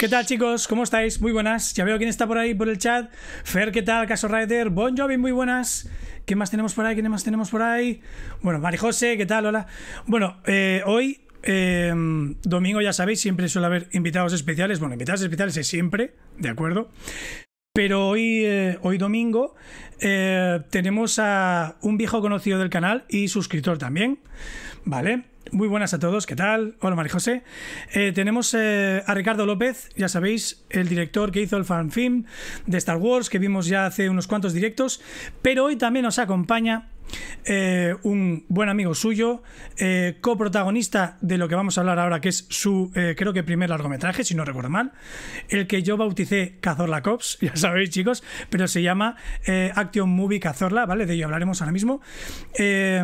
¿Qué tal chicos? ¿Cómo estáis? Muy buenas. Ya veo quién está por ahí por el chat. Fer, ¿qué tal? Caso Rider, Bon Jovi, muy buenas. ¿Qué más tenemos por ahí? ¿Quién más tenemos por ahí? Bueno, Mari José, ¿qué tal? Hola. Bueno, eh, hoy, eh, domingo, ya sabéis, siempre suele haber invitados especiales. Bueno, invitados especiales es siempre, ¿de acuerdo? Pero hoy, eh, hoy domingo tenemos a un viejo conocido del canal y suscriptor también, ¿vale? Muy buenas a todos, ¿qué tal? Hola María José. Eh, tenemos eh, a Ricardo López, ya sabéis, el director que hizo el film de Star Wars, que vimos ya hace unos cuantos directos, pero hoy también nos acompaña eh, un buen amigo suyo, coprotagonista de lo que vamos a hablar ahora, que es su, creo que primer largometraje, si no recuerdo mal, el que yo bauticé Cazorla Cops, ya sabéis chicos, pero se llama Action Movie Cazorla, ¿vale? De ello hablaremos ahora mismo. Eh,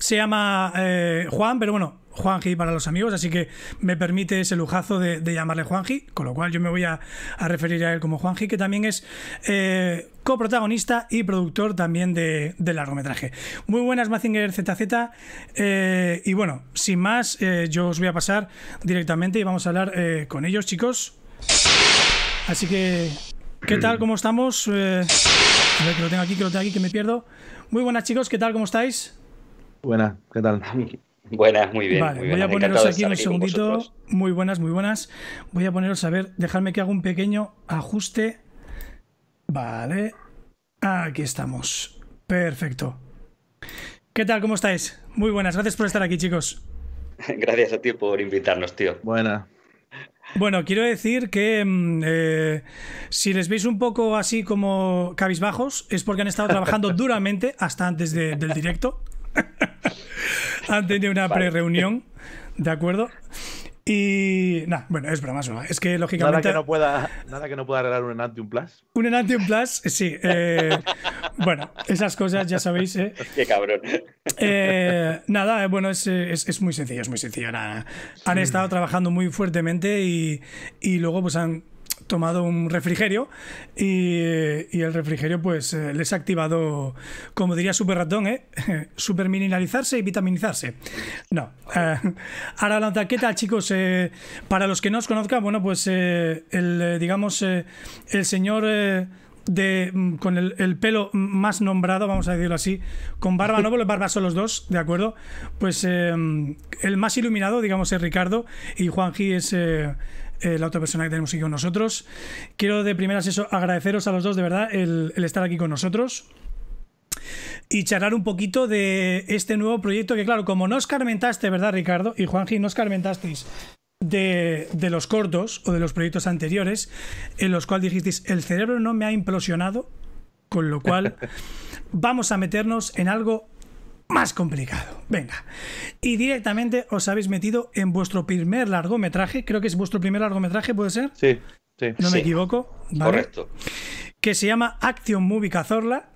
se llama eh, Juan, pero bueno, Juanji para los amigos, así que me permite ese lujazo de, llamarle Juanji, con lo cual yo me voy a, referir a él como Juanji, que también es eh, coprotagonista y productor también de, largometraje. Muy buenas, Mazinger ZZ. Eh, y bueno, sin más, yo os voy a pasar directamente y vamos a hablar con ellos, chicos. Así que, ¿qué tal? ¿Cómo estamos? a ver, que lo tengo aquí, que lo tengo aquí, que me pierdo. Muy buenas, chicos, ¿qué tal? ¿Cómo estáis? Buenas, ¿qué tal? Buenas, muy bien. Vale, voy a poneros aquí un segundito. Muy buenas, muy buenas. Voy a poneros, a ver, dejadme que haga un pequeño ajuste. Vale. Aquí estamos. Perfecto. ¿Qué tal? ¿Cómo estáis? Muy buenas. Gracias por estar aquí, chicos. Gracias a ti por invitarnos, tío. Buena Bueno, quiero decir que mm, eh, si les veis un poco así como cabizbajos, es porque han estado trabajando duramente hasta antes del directo. Han tenido una pre-reunión, ¿de acuerdo? Y nada, bueno, es broma, es que lógicamente. Nada que no pueda, nada que no pueda arreglar un Enantium Plus. Un Enantium Plus, sí. Eh, bueno, esas cosas ya sabéis. Eh. Qué cabrón. Eh, nada, eh, bueno, es, muy sencillo, es muy sencillo. Han estado trabajando muy fuertemente y luego pues han tomado un refrigerio y, el refrigerio pues eh, les ha activado, como diría Super Ratón, ¿eh? super mineralizarse y vitaminizarse. No. Eh, ahora la taqueta, chicos, eh, para los que no os conozcan, bueno, pues el, digamos, el señor... De, mm, con el, pelo más nombrado, vamos a decirlo así, con barba, no, porque barba son los dos, ¿de acuerdo? Pues el más iluminado, digamos, es Ricardo y Juanji es, eh, la otra persona que tenemos aquí con nosotros. Quiero de primeras eso agradeceros a los dos de verdad el, estar aquí con nosotros y charlar un poquito de este nuevo proyecto que, claro, como no os carmentaste, ¿verdad, Ricardo? Y Juanji, os carmentasteis de, de los cortos o de los proyectos anteriores, en los cuales dijisteis, el cerebro no me ha implosionado, con lo cual vamos a meternos en algo más complicado. Venga. Y directamente os habéis metido en vuestro primer largometraje. Creo que es vuestro primer largometraje, ¿puede ser? Sí, sí. No me equivoco. Correcto. Que se llama Action Movie Cazorla,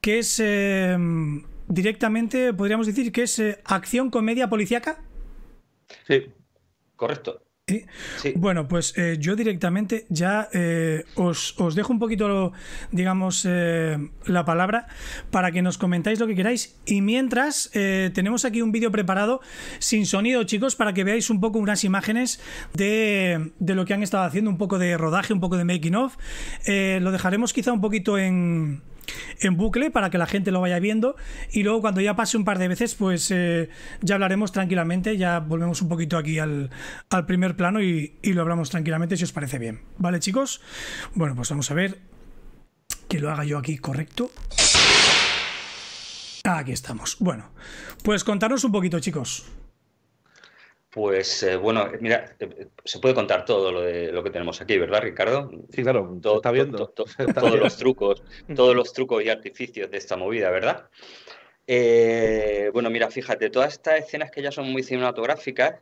que es em, directamente, podríamos decir, que es eh, acción comedia policíaca. Sí, correcto. Bueno, pues eh, yo directamente ya eh, os, dejo un poquito, digamos, eh, la palabra para que nos comentáis lo que queráis. Y mientras, tenemos aquí un vídeo preparado sin sonido, chicos, para que veáis un poco unas imágenes de, de, lo que han estado haciendo, un poco de rodaje, un poco de making of. lo dejaremos quizá un poquito en en bucle para que la gente lo vaya viendo y luego cuando ya pase un par de veces pues eh, ya hablaremos tranquilamente, ya volvemos un poquito aquí al, primer plano y, y, lo hablamos tranquilamente si os parece bien. ¿Vale chicos? Bueno pues vamos a ver que lo haga yo aquí correcto. Aquí estamos. Bueno, pues contaros un poquito chicos. Pues eh, bueno, mira, eh, se puede contar todo lo, de, lo que tenemos aquí, ¿verdad, Ricardo? Sí, claro, todo, está viendo. todos los trucos, todos los trucos y artificios de esta movida, ¿verdad? Eh, bueno, mira, fíjate, todas estas escenas que ya son muy cinematográficas,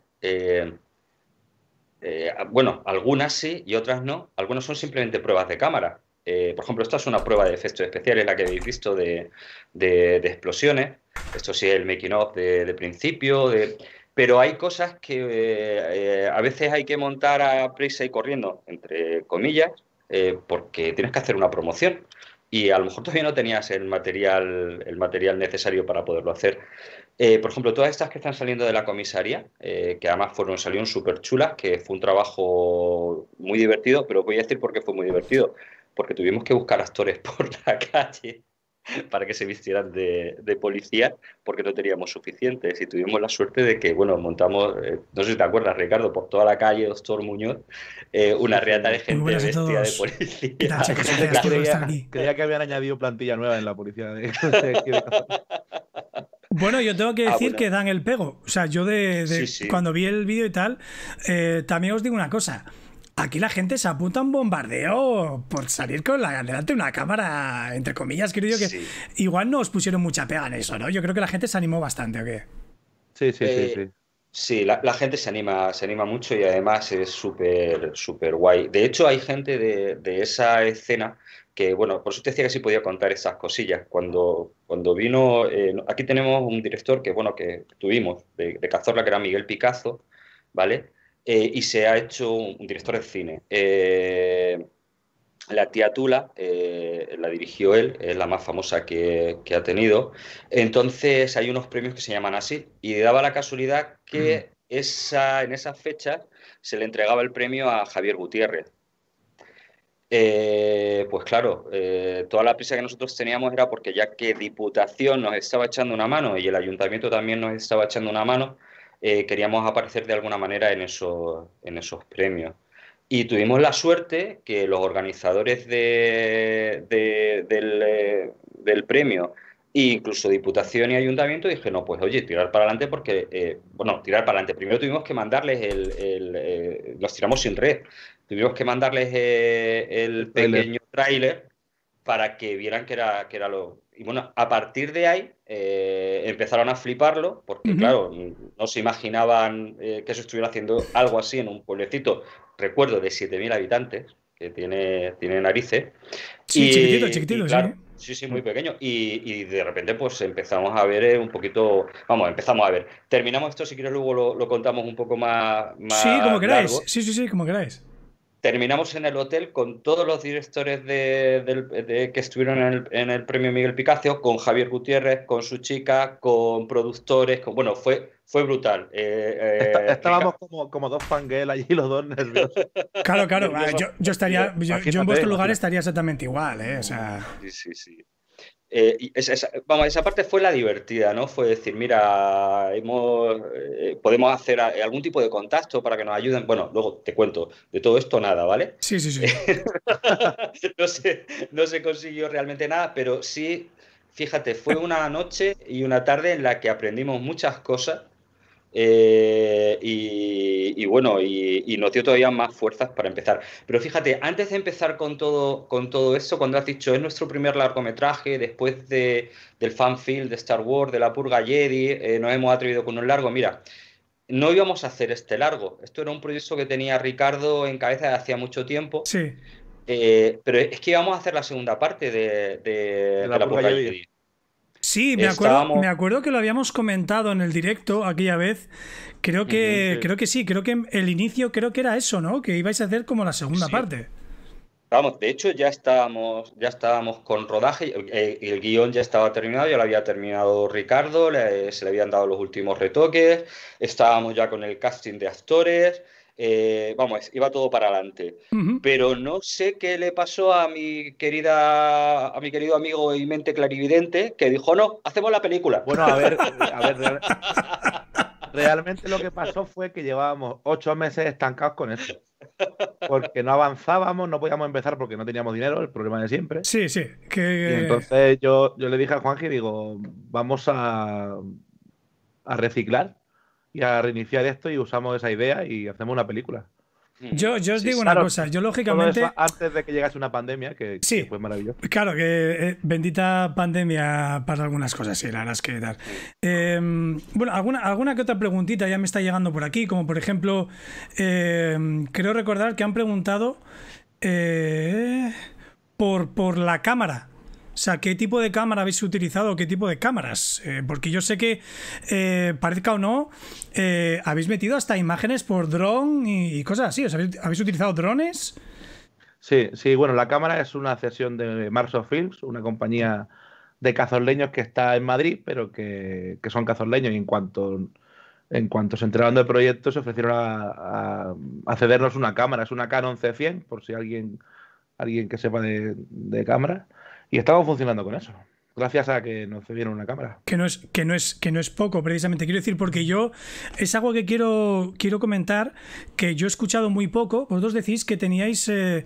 bueno, algunas sí y otras no, algunas son simplemente pruebas de cámara. por ejemplo, esta es una prueba de efectos especiales, la que habéis visto de, explosiones. Esto sí es el making of de, de principio, de pero hay cosas que eh, a veces hay que montar a prisa y corriendo, entre comillas, eh, porque tienes que hacer una promoción y a lo mejor todavía no tenías el material, el material necesario para poderlo hacer. Eh, por ejemplo, todas estas que están saliendo de la comisaría, que además fueron, salieron súper chulas, que fue un trabajo muy divertido, pero voy a decir por qué fue muy divertido, porque tuvimos que buscar actores por la calle para que se vistieran de, de, policía porque no teníamos suficientes y tuvimos la suerte de que, bueno, montamos, eh, no sé si te acuerdas, Ricardo, por toda la calle Doctor Muñoz, eh, una reata de gente vestida de policía. creía, que habían añadido plantilla nueva en la policía. Bueno, yo tengo que ah, decir que dan el pego. O sea, yo de, cuando vi el vídeo y tal, eh, también os digo una cosa. Aquí la gente se apunta a un bombardeo por salir con la delante de una cámara, entre comillas, creo yo que igual no os pusieron mucha pega en eso, ¿no? Yo creo que la gente se animó bastante, ¿o qué? Sí, sí, sí, eh, sí. Sí, la, gente se anima, se anima mucho y además es súper, súper guay. De hecho, hay gente de, esa escena que bueno, por eso te decía que sí podía contar esas cosillas. Cuando, cuando vino, eh, aquí tenemos un director que bueno, que tuvimos de, de, Cazorla, que era Miguel Picazo, ¿vale? Eh, y se ha hecho un, director de cine. Eh, la tía Tula eh, la dirigió él, es la más famosa que, ha tenido. Entonces hay unos premios que se llaman así y daba la casualidad que en esa, en esas fechas se le entregaba el premio a Javier Gutiérrez. pues claro, toda la prisa que nosotros teníamos era porque ya que Diputación nos estaba echando una mano y el Ayuntamiento también nos estaba echando una mano, eh, queríamos aparecer de alguna manera en esos, en esos premios. Y tuvimos la suerte que los organizadores de, eh, del, premio, e incluso Diputación y Ayuntamiento, dije, no, pues oye, tirar para adelante porque, eh, bueno, tirar para adelante. Primero tuvimos que mandarles el, los tiramos sin red, tuvimos que mandarles el pequeño tráiler para que vieran que era, que era lo... Y bueno, a partir de ahí eh, empezaron a fliparlo, porque claro, no se imaginaban eh, que se estuviera haciendo algo así en un pueblecito, recuerdo, de 7.000 habitantes, que tiene, tiene narices. Sí, y, chiquitito, chiquitito, sí. sí. muy mm. pequeño. Y, de repente, pues empezamos a ver eh, un poquito. Vamos, empezamos a ver. Terminamos esto, si quieres, luego lo, contamos un poco más. sí, como queráis. Sí, sí, sí, como queráis terminamos en el hotel con todos los directores de, que estuvieron en el, premio Miguel Picacio, con Javier Gutiérrez, con su chica, con productores, bueno, fue, fue brutal. Eh, eh, estábamos como, dos panguel allí, los dos nerviosos. Claro, claro, yo, estaría, en vuestro lugar estaría exactamente igual, ¿eh? Sí, sí, sí. Eh, esa, vamos, esa parte fue la divertida, ¿no? Fue decir, mira, eh, podemos hacer algún tipo de contacto para que nos ayuden. Bueno, luego te cuento, de todo esto nada, ¿vale? Sí, sí, sí. no, se, no se consiguió realmente nada, pero sí, fíjate, fue una noche y una tarde en la que aprendimos muchas cosas eh, y, bueno, y, nos dio todavía más fuerzas para empezar. Pero fíjate, antes de empezar con todo, con todo eso, cuando has dicho, es nuestro primer largometraje, después de, del fanfield de Star Wars, de la purga Jedi, eh, nos hemos atrevido con un largo, mira. No íbamos a hacer este largo. Esto era un proyecto que tenía Ricardo en cabeza de hacía mucho tiempo. Sí. Eh, pero es que íbamos a hacer la segunda parte de, la, purga Jedi. Sí, me acuerdo, me acuerdo que lo habíamos comentado en el directo aquella vez. Creo que, sí, creo que sí, creo que el inicio creo que era eso, ¿no? Que ibais a hacer como la segunda parte. Vamos, de hecho ya estábamos, ya estábamos con rodaje, eh, el, guión ya estaba terminado, ya lo había terminado Ricardo, se le habían dado los últimos retoques, estábamos ya con el casting de actores, eh, vamos, iba todo para adelante. Pero no sé qué le pasó a mi querida, a mi querido amigo y mente clarividente, que dijo, no, hacemos la película. Bueno, a ver, a ver, realmente lo que pasó fue que llevábamos ocho meses estancados con eso Porque no avanzábamos, no podíamos empezar porque no teníamos dinero, el problema de siempre. Sí, sí. entonces yo, yo le dije a Juanji, digo, vamos a, a reciclar y a reiniciar esto y usamos esa idea y hacemos una película. Mm. Yo, yo os digo una cosa, yo lógicamente... antes de que llegase una pandemia, que, sí, fue maravilloso. Claro, que eh, bendita pandemia para algunas cosas, sí, la que dar em, bueno, alguna, alguna que otra preguntita ya me está llegando por aquí, como por ejemplo, em, creo recordar que han preguntado eh, por, por la cámara sea, ¿qué tipo de cámara habéis utilizado? ¿Qué tipo de cámaras? Eh, porque yo sé que, eh, parezca o no, eh, habéis metido hasta imágenes por dron y, cosas así. habéis, utilizado drones? Sí, sí, bueno, la cámara es una cesión de Marso Films, una compañía de cazorleños que está en Madrid, pero que, son cazorleños y en cuanto se enteraron del proyectos se ofrecieron a, cedernos una cámara. Es una Canon C100, por si alguien, alguien que sepa de, de cámara. Y estamos funcionando con eso. Gracias a que nos cedieron una cámara. Que no, es, que, no es, que no es poco, precisamente. Quiero decir, porque yo es algo que quiero, quiero comentar, que yo he escuchado muy poco. Vosotros decís que teníais eh,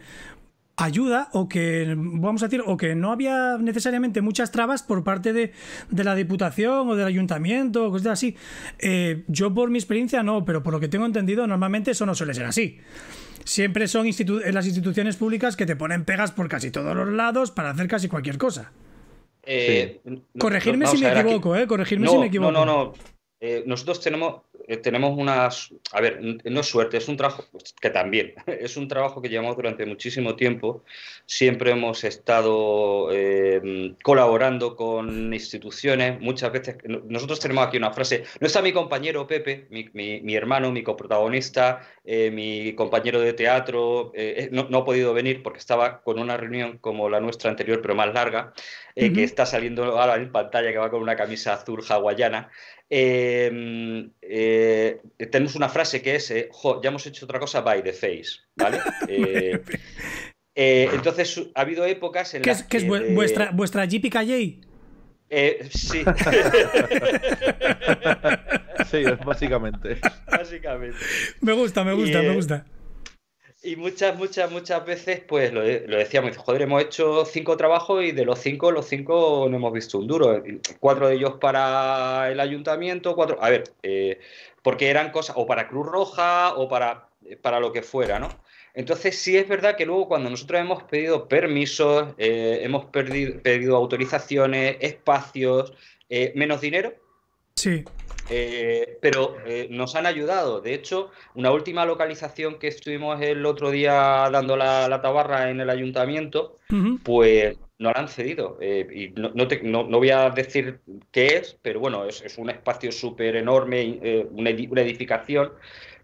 ayuda o que, vamos a decir, o que no había necesariamente muchas trabas por parte de, la Diputación o del Ayuntamiento o cosas así. Eh, yo por mi experiencia no, pero por lo que tengo entendido normalmente eso no suele ser así siempre son las instituciones públicas que te ponen pegas por casi todos los lados para hacer casi cualquier cosa. Eh, ¿eh? Corregirme si me equivoco, Corregirme si me equivoco. No, no, no. Eh, nosotros tenemos, tenemos unas. A ver, no es suerte, es un trabajo pues, que también. Es un trabajo que llevamos durante muchísimo tiempo. Siempre hemos estado colaborando con instituciones. Muchas veces. Nosotros tenemos aquí una frase. No está mi compañero Pepe, mi, mi hermano, mi coprotagonista, eh, mi compañero de teatro eh, eh, no, no, ha podido venir porque estaba con una reunión como la nuestra anterior, pero más larga, que está saliendo ahora en pantalla, que va con una camisa azul hawaiana. tenemos una frase que es, jo, ya hemos hecho otra cosa by the face, entonces, ha habido épocas en las que... ¿Qué es vuestra, vuestra JPKJ? sí. Sí, básicamente. básicamente. Me gusta, me gusta, me eh, gusta. Y muchas, muchas, muchas veces, pues lo, decíamos, joder, hemos hecho cinco trabajos y de los cinco, los cinco no hemos visto un duro. Cuatro de ellos para el ayuntamiento, cuatro. A ver, eh, porque eran cosas, o para Cruz Roja, o para, para lo que fuera, ¿no? Entonces sí es verdad que luego cuando nosotros hemos pedido permisos, eh, hemos pedido autorizaciones, espacios, menos dinero. Sí. Eh, pero eh, nos han ayudado. De hecho, una última localización que estuvimos el otro día dando la, tabarra en el ayuntamiento, pues no la han cedido. Eh, y no, voy a decir qué es, pero bueno, es, es un espacio súper enorme, una edificación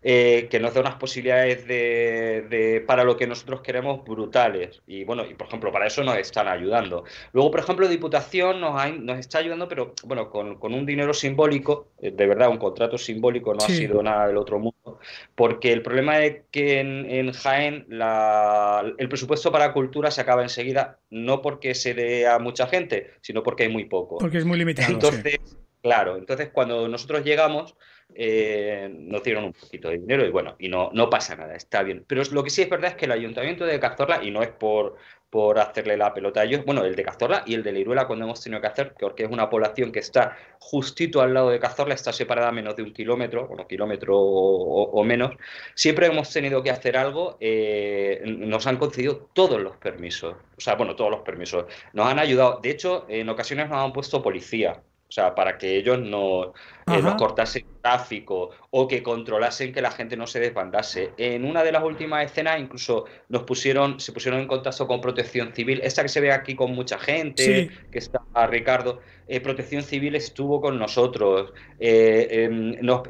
eh, que nos da unas posibilidades de, para lo que nosotros queremos brutales. Y bueno, y por ejemplo, para eso nos están ayudando. Luego, por ejemplo, Diputación nos, nos está ayudando, pero bueno, con, un dinero simbólico, eh, de verdad, un contrato simbólico, no ha sido nada del otro mundo, porque el problema es que en, Jaén el presupuesto para cultura se acaba enseguida, no porque se dé a mucha gente, sino porque hay muy poco. Porque es muy limitado. Entonces, claro, entonces cuando nosotros llegamos, eh, nos dieron un poquito de dinero y bueno, y no, no pasa nada, está bien. Pero lo que sí es verdad es que el ayuntamiento de Cazorla, y no es por, por hacerle la pelota a ellos, bueno, el de Cazorla y el de Liruela cuando hemos tenido que hacer, porque es una población que está justito al lado de Cazorla, está separada menos de un kilómetro, un kilómetro o, menos, siempre hemos tenido que hacer algo, eh, nos han concedido todos los permisos, o sea, bueno, todos los permisos, nos han ayudado, de hecho, en ocasiones nos han puesto policía o sea, para que ellos no, eh, no cortasen tráfico o que controlasen que la gente no se desbandase. En una de las últimas escenas incluso nos pusieron, se pusieron en contacto con Protección Civil, esta que se ve aquí con mucha gente, que está ah, Ricardo, eh, Protección Civil estuvo con nosotros, eh, em, nos,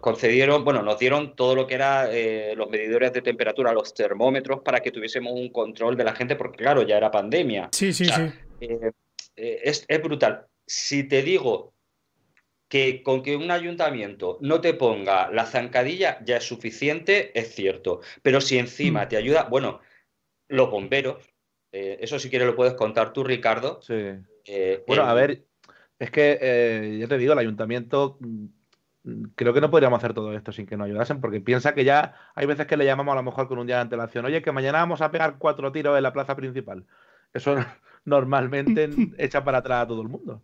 concedieron, bueno, nos dieron todo lo que era los medidores de temperatura, los termómetros, para que tuviésemos un control de la gente, porque claro, ya era pandemia. Sí, sí, sí. Es, es, brutal si te digo que con que un ayuntamiento no te ponga la zancadilla ya es suficiente, es cierto. Pero si encima mm. te ayuda, bueno, los bomberos, eh, eso si quieres lo puedes contar tú, Ricardo. Sí. Eh, bueno, a ver, es que eh, ya te digo, el ayuntamiento mm, creo que no podríamos hacer todo esto sin que nos ayudasen, porque piensa que ya hay veces que le llamamos a lo mejor con un día de antelación, oye, que mañana vamos a pegar cuatro tiros en la plaza principal. Eso normalmente echa para atrás a todo el mundo.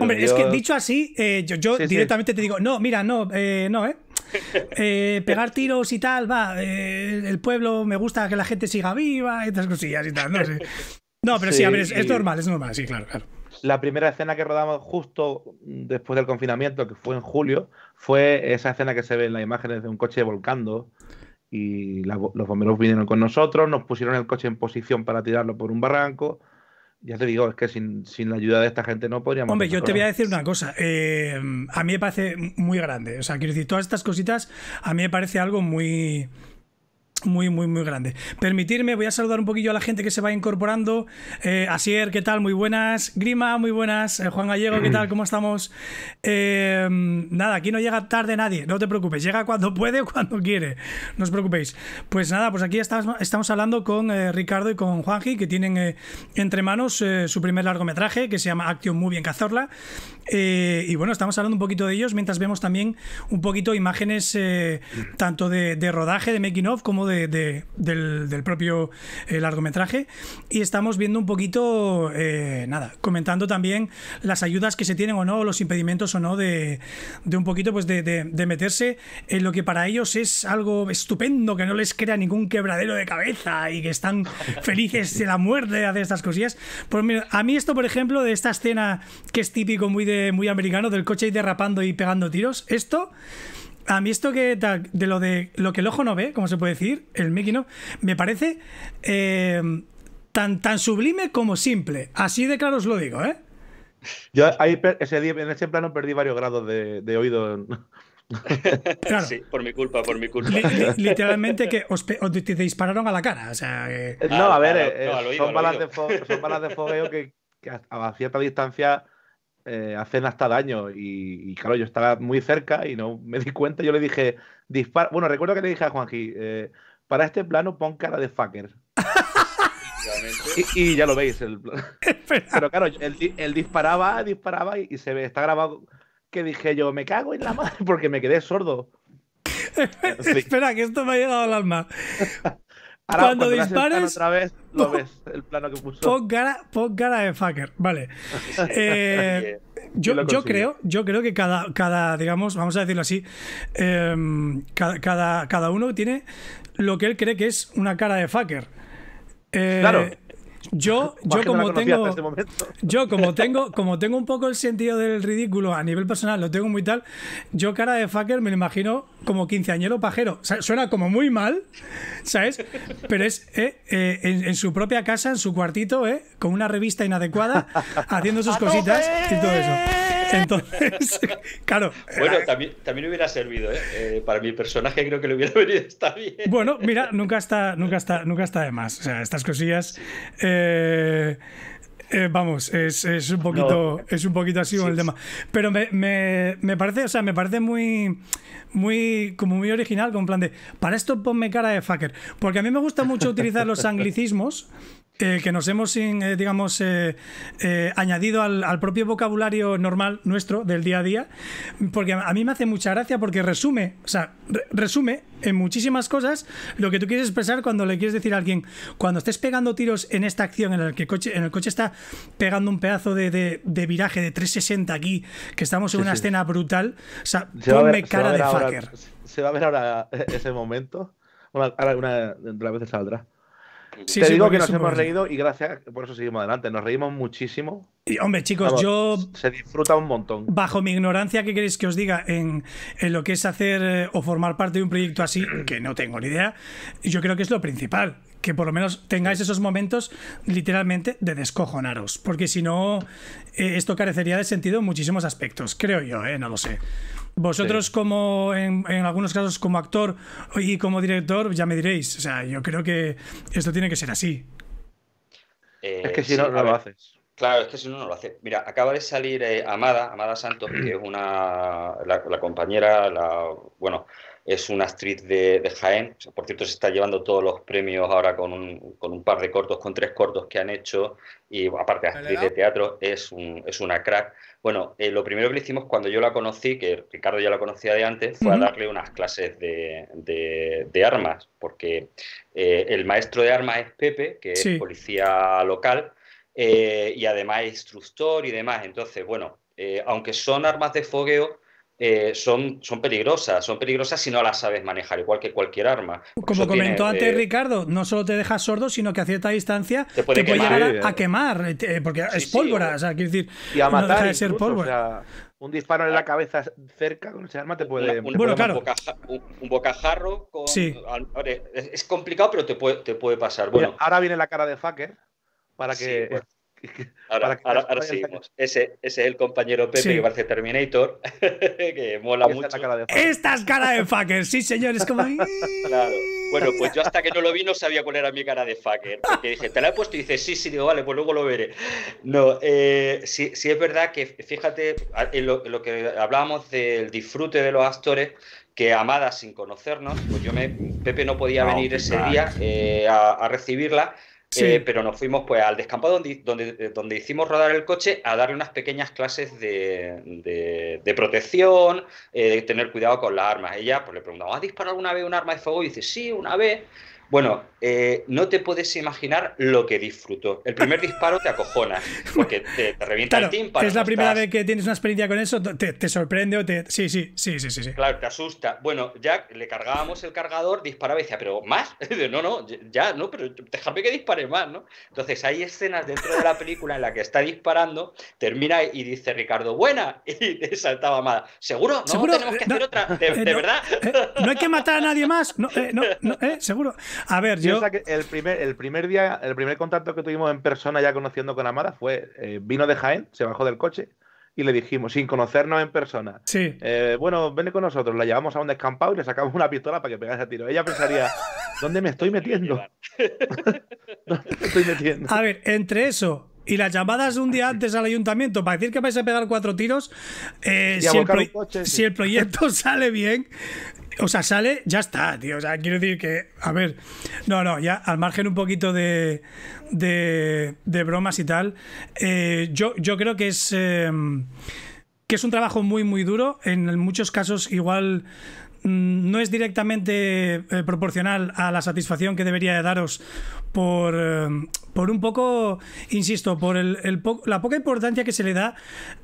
Hombre, es que dicho así, eh, yo, directamente te digo, no, mira, no, eh, no, ¿eh? eh pegar tiros y tal, va, eh, el pueblo me gusta que la gente siga viva, estas cosillas y tal, no sé. No, pero sí, a ver, es, normal, es normal, sí, claro, claro. La primera escena que rodamos justo después del confinamiento, que fue en julio, fue esa escena que se ve en las imágenes de un coche volcando y los bomberos vinieron con nosotros, nos pusieron el coche en posición para tirarlo por un barranco ya te digo, es que sin, la ayuda de esta gente no podríamos. Hombre, yo te voy a decir una cosa. Eh, a mí me parece muy grande. O sea, quiero decir, todas estas cositas a mí me parece algo muy. Muy, muy, muy grande. Permitirme, voy a saludar un poquillo a la gente que se va incorporando. Eh, Asier, ¿qué tal? Muy buenas. Grima, muy buenas. Eh, Juan Gallego, ¿qué tal? ¿Cómo estamos? Em, nada, aquí no llega tarde nadie, no te preocupes. Llega cuando puede cuando quiere. No os preocupéis. Pues nada, pues aquí estamos, estamos hablando con eh, Ricardo y con Juanji, que tienen eh, entre manos su primer largometraje, que se llama Action muy bien Cazorla, eh, y bueno, estamos hablando un poquito de ellos mientras vemos también un poquito imágenes eh, tanto de, rodaje, de making of, como de, del, propio eh, largometraje. Y estamos viendo un poquito, nada, comentando también las ayudas que se tienen o no, los impedimentos o no de, de un poquito pues de, meterse en lo que para ellos es algo estupendo, que no les crea ningún quebradero de cabeza y que están felices de la muerte de hacer estas cosillas. Pues a mí esto, por ejemplo, de esta escena que es típico muy de muy americano del coche y derrapando y pegando tiros. Esto, a mí esto que de lo de lo que el ojo no ve, como se puede decir, el Mickey no, me parece eh, tan, tan sublime como simple. Así de claro os lo digo, ¿eh? Yo ahí, ese en ese plano perdí varios grados de, oído. por mi culpa, por mi culpa. literalmente que os, te dispararon a la cara. Eh, no, ah, a ver, eh, son, balas de fogueo que, a cierta distancia eh, hacen hasta daño. Y, claro, yo estaba muy cerca y no me di cuenta. Yo le dije, dispara. Bueno, recuerdo que le dije a Juanji, eh, para este plano pon cara de fucker. y, ya lo veis. El... Pero claro, él, disparaba, disparaba y, y se ve, está grabado que dije yo, me cago en la madre porque me quedé sordo. Espera, que esto me ha llegado al alma cuando, dispares. Otra vez, lo ves, el plano que puso. Pon cara, de fucker. Vale. Eh, yo, yo, creo, yo creo que cada, cada, digamos, vamos a decirlo así, em, cada, cada, uno tiene lo que él cree que es una cara de fucker. Eh, claro. Yo, yo como tengo. Yo como tengo, como tengo un poco el sentido del ridículo a nivel personal, lo tengo muy tal. Yo cara de fucker me lo imagino como quinceañero pajero. suena como muy mal, ¿sabes? Pero es eh, eh, en, en, su propia casa, en su cuartito, eh, con una revista inadecuada, haciendo sus cositas y todo eso. Entonces, claro. Bueno, eh, también, hubiera servido, ¿eh? ¿eh? Para mi personaje creo que le hubiera venido, está bien. Bueno, mira, nunca está, nunca está, nunca está de más. O sea, estas cosillas. Eh, vamos, es, un poquito, es un poquito así el tema. Pero me, parece, o sea, me parece muy, muy, como muy original, con plan de, para esto ponme cara de fucker. Porque a mí me gusta mucho utilizar los anglicismos que nos hemos, eh, digamos, eh, eh, añadido al, propio vocabulario normal nuestro del día a día, porque a mí me hace mucha gracia porque resume, o sea, resume en muchísimas cosas lo que tú quieres expresar cuando le quieres decir a alguien, cuando estés pegando tiros en esta acción en la que el coche, en el coche está pegando un pedazo de, de, viraje de 360 aquí, que estamos en una escena brutal, o sea, ponme cara de fucker. se va a ver ahora ese momento, bueno, ahora alguna de las veces saldrá. Te digo que nos hemos reído y gracias, por eso seguimos adelante. Nos reímos muchísimo. hombre, chicos, yo. Se disfruta un montón. Bajo mi ignorancia, ¿qué queréis que os diga en, lo que es hacer eh, o formar parte de un proyecto así? Que no tengo ni idea. Yo creo que es lo principal. Que por lo menos tengáis esos momentos literalmente de descojonaros. Porque si no, eh, esto carecería de sentido en muchísimos aspectos. Creo yo, eh, No lo sé. Vosotros como, en, algunos casos, como actor y como director, ya me diréis, o sea, yo creo que esto tiene que ser así. Eh, es que si no, no lo haces. Claro, es que si no, no lo hace. Mira, acaba de salir eh, Amada, Amada Santos, que es una, la, la compañera, la, bueno, es una actriz de, Jaén. Por cierto, se está llevando todos los premios ahora con un, con un, par de cortos, con tres cortos que han hecho. Y aparte, actriz de teatro, es, es una crack. Bueno, eh, lo primero que le hicimos cuando yo la conocí, que Ricardo ya la conocía de antes, fue a darle unas clases de, de, armas, porque eh, el maestro de armas es Pepe, que es policía local. Eh, y además es instructor y demás. Entonces, bueno, aunque son armas de fogueo, eh, son, son peligrosas, son peligrosas si no las sabes manejar, igual que cualquier arma. Como comentó antes eh, Ricardo, no solo te dejas sordo, sino que a cierta distancia te puede, llegar a, eh. quemar, porque es pólvora, o sea, decir, no deja de ser pólvora. un disparo en la cabeza cerca con ese arma te puede. Un, bocajarro con. Es, complicado, pero te puede, pasar. Bueno, ahora viene la cara de Fucker para que. Pues. Ahora, sí. Ese, es el compañero Pepe que parece Terminator, que mola mucho. Esta es cara de fucker, sí, señores, como. Claro. Bueno, pues yo hasta que no lo vi no sabía cuál era mi cara de fucker. Porque dije, te la he puesto y dices, sí, sí, digo, vale, pues luego lo veré. No, eh, sí, es verdad que fíjate en lo, que hablábamos del disfrute de los actores, que Amada, sin conocernos, pues yo me, Pepe no podía venir ese día eh, a, a recibirla eh, pero nos fuimos pues al descampado donde, eh, donde, hicimos rodar el coche a darle unas pequeñas clases de, de, protección, eh, de tener cuidado con las armas. Ella pues le preguntaba, ¿has disparado alguna vez un arma de fuego? Y dice, sí, una vez. Bueno, eh, no te puedes imaginar lo que disfrutó. El primer disparo te acojona, porque te, revienta el tímpano. Es la primera vez que tienes una experiencia con eso, te, sorprende o te. Sí, sí, sí, sí, sí, Claro, te asusta. Bueno, ya le cargábamos el cargador, disparaba y decía, pero más. no, no, ya, no, pero déjame que dispare más, ¿no? Entonces hay escenas dentro de la película en la que está disparando, termina y dice Ricardo, buena, y te saltaba más ¿Seguro? No, ¿Seguro? tenemos que hacer otra. Eh, ¿De, verdad? Eh, no hay que matar a nadie más. No, seguro. A ver, yo el primer, el primer día, el primer contacto que tuvimos en persona ya conociendo con Amada fue, eh, vino de Jaén, se bajó del coche y le dijimos, sin conocernos en persona, eh, bueno, ven con nosotros, la llevamos a un descampado y le sacamos una pistola para que pegase a tiro. Ella pensaría, ¿dónde me estoy metiendo? estoy metiendo? A ver, entre eso, y las llamadas un día antes al ayuntamiento para decir que vais a pegar cuatro tiros, eh, si, el proyecto sale bien, o sea, sale, ya está, tío. O sea, quiero decir que, a ver, no, no, ya al margen un poquito de, de, bromas y tal, eh, yo, yo creo que es, em, que es un trabajo muy, muy duro. En muchos casos, igual mm, no es directamente eh, proporcional a la satisfacción que debería daros em, por, un poco, insisto, por el, la poca importancia que se le da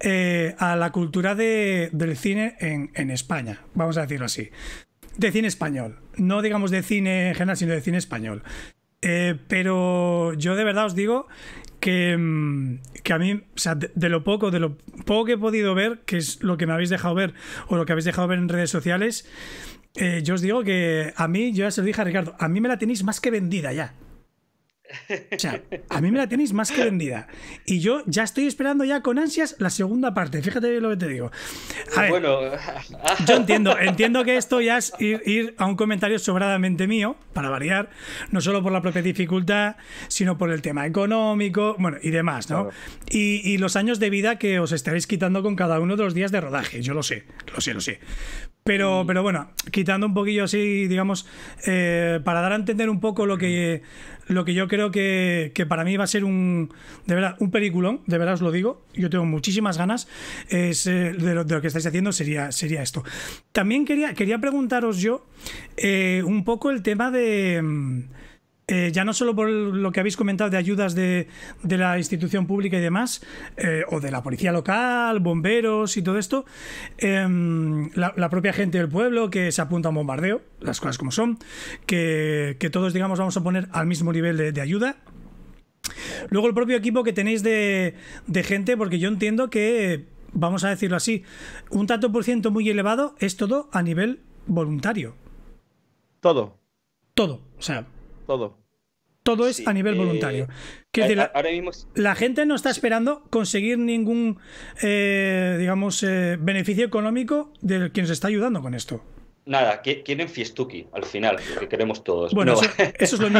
eh, a la cultura del cine en, en, España, vamos a decirlo así de cine español. No digamos de cine en general, sino de cine español. Eh, pero yo de verdad os digo que, mm, a mí, o sea, de, lo poco, de lo poco que he podido ver, que es lo que me habéis dejado ver o lo que habéis dejado ver en redes sociales, eh, yo os digo que a mí, yo ya se lo dije a Ricardo, a mí me la tenéis más que vendida ya. O sea, a mí me la tenéis más que vendida. Y yo ya estoy esperando ya con ansias la segunda parte. Fíjate lo que te digo. bueno, yo entiendo, entiendo que esto ya es ir, a un comentario sobradamente mío, para variar, no solo por la propia dificultad, sino por el tema económico, bueno, y demás, ¿no? Y, los años de vida que os estaréis quitando con cada uno de los días de rodaje. Yo lo sé, lo sé, lo sé. Pero, mm. pero bueno, quitando un poquillo así, digamos, eh, para dar a entender un poco lo que, lo que yo creo que, para mí va a ser un, de verdad, un peliculón, de verdad os lo digo, yo tengo muchísimas ganas es, eh, de, lo, que estáis haciendo, sería, sería esto. También quería, quería preguntaros yo eh, un poco el tema de... Mm, eh, ya no solo por lo que habéis comentado de ayudas de, la institución pública y demás, eh, o de la policía local, bomberos y todo esto, em, la, propia gente del pueblo que se apunta a un bombardeo, las cosas como son, que, todos, digamos, vamos a poner al mismo nivel de, ayuda, Luego el propio equipo que tenéis de, de, gente, porque yo entiendo que, vamos a decirlo así, un tanto por ciento muy elevado es todo a nivel voluntario. Todo. Todo, o sea todo. Todo es a nivel eh, voluntario. Que la gente no está esperando conseguir ningún, eh, digamos, eh, beneficio económico de quien se está ayudando con esto. Nada, quieren fiestuki al final, lo que queremos todos. Bueno, eso, es lo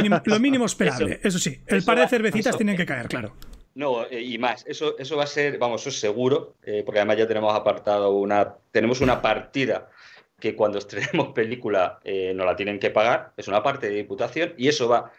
mínimo, esperable, eso, sí. El par de cervecitas tienen que caer, claro. No, y más, eso, eso va a ser, vamos, eso es seguro, porque además ya tenemos apartado una, tenemos una partida que cuando estrenemos película eh, no la tienen que pagar, es una parte de diputación, y eso va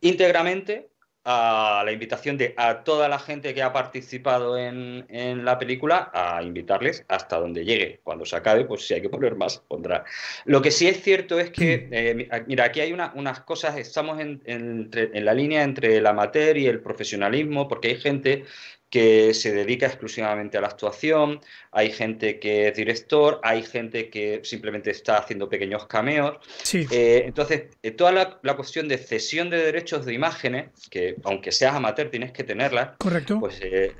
íntegramente a la invitación de a toda la gente que ha participado en, la película a invitarles hasta donde llegue. Cuando se acabe, pues si hay que poner más, pondrá. Lo que sí es cierto es que, mm. eh, mira, aquí hay unas cosas, estamos en, en, la línea entre el amateur y el profesionalismo, porque hay gente que se dedica exclusivamente a la actuación, hay gente que es director, hay gente que simplemente está haciendo pequeños cameos. Sí. Eh, entonces, eh, toda la, cuestión de cesión de derechos de imágenes, que aunque seas amateur tienes que tenerla Correcto. pues eh,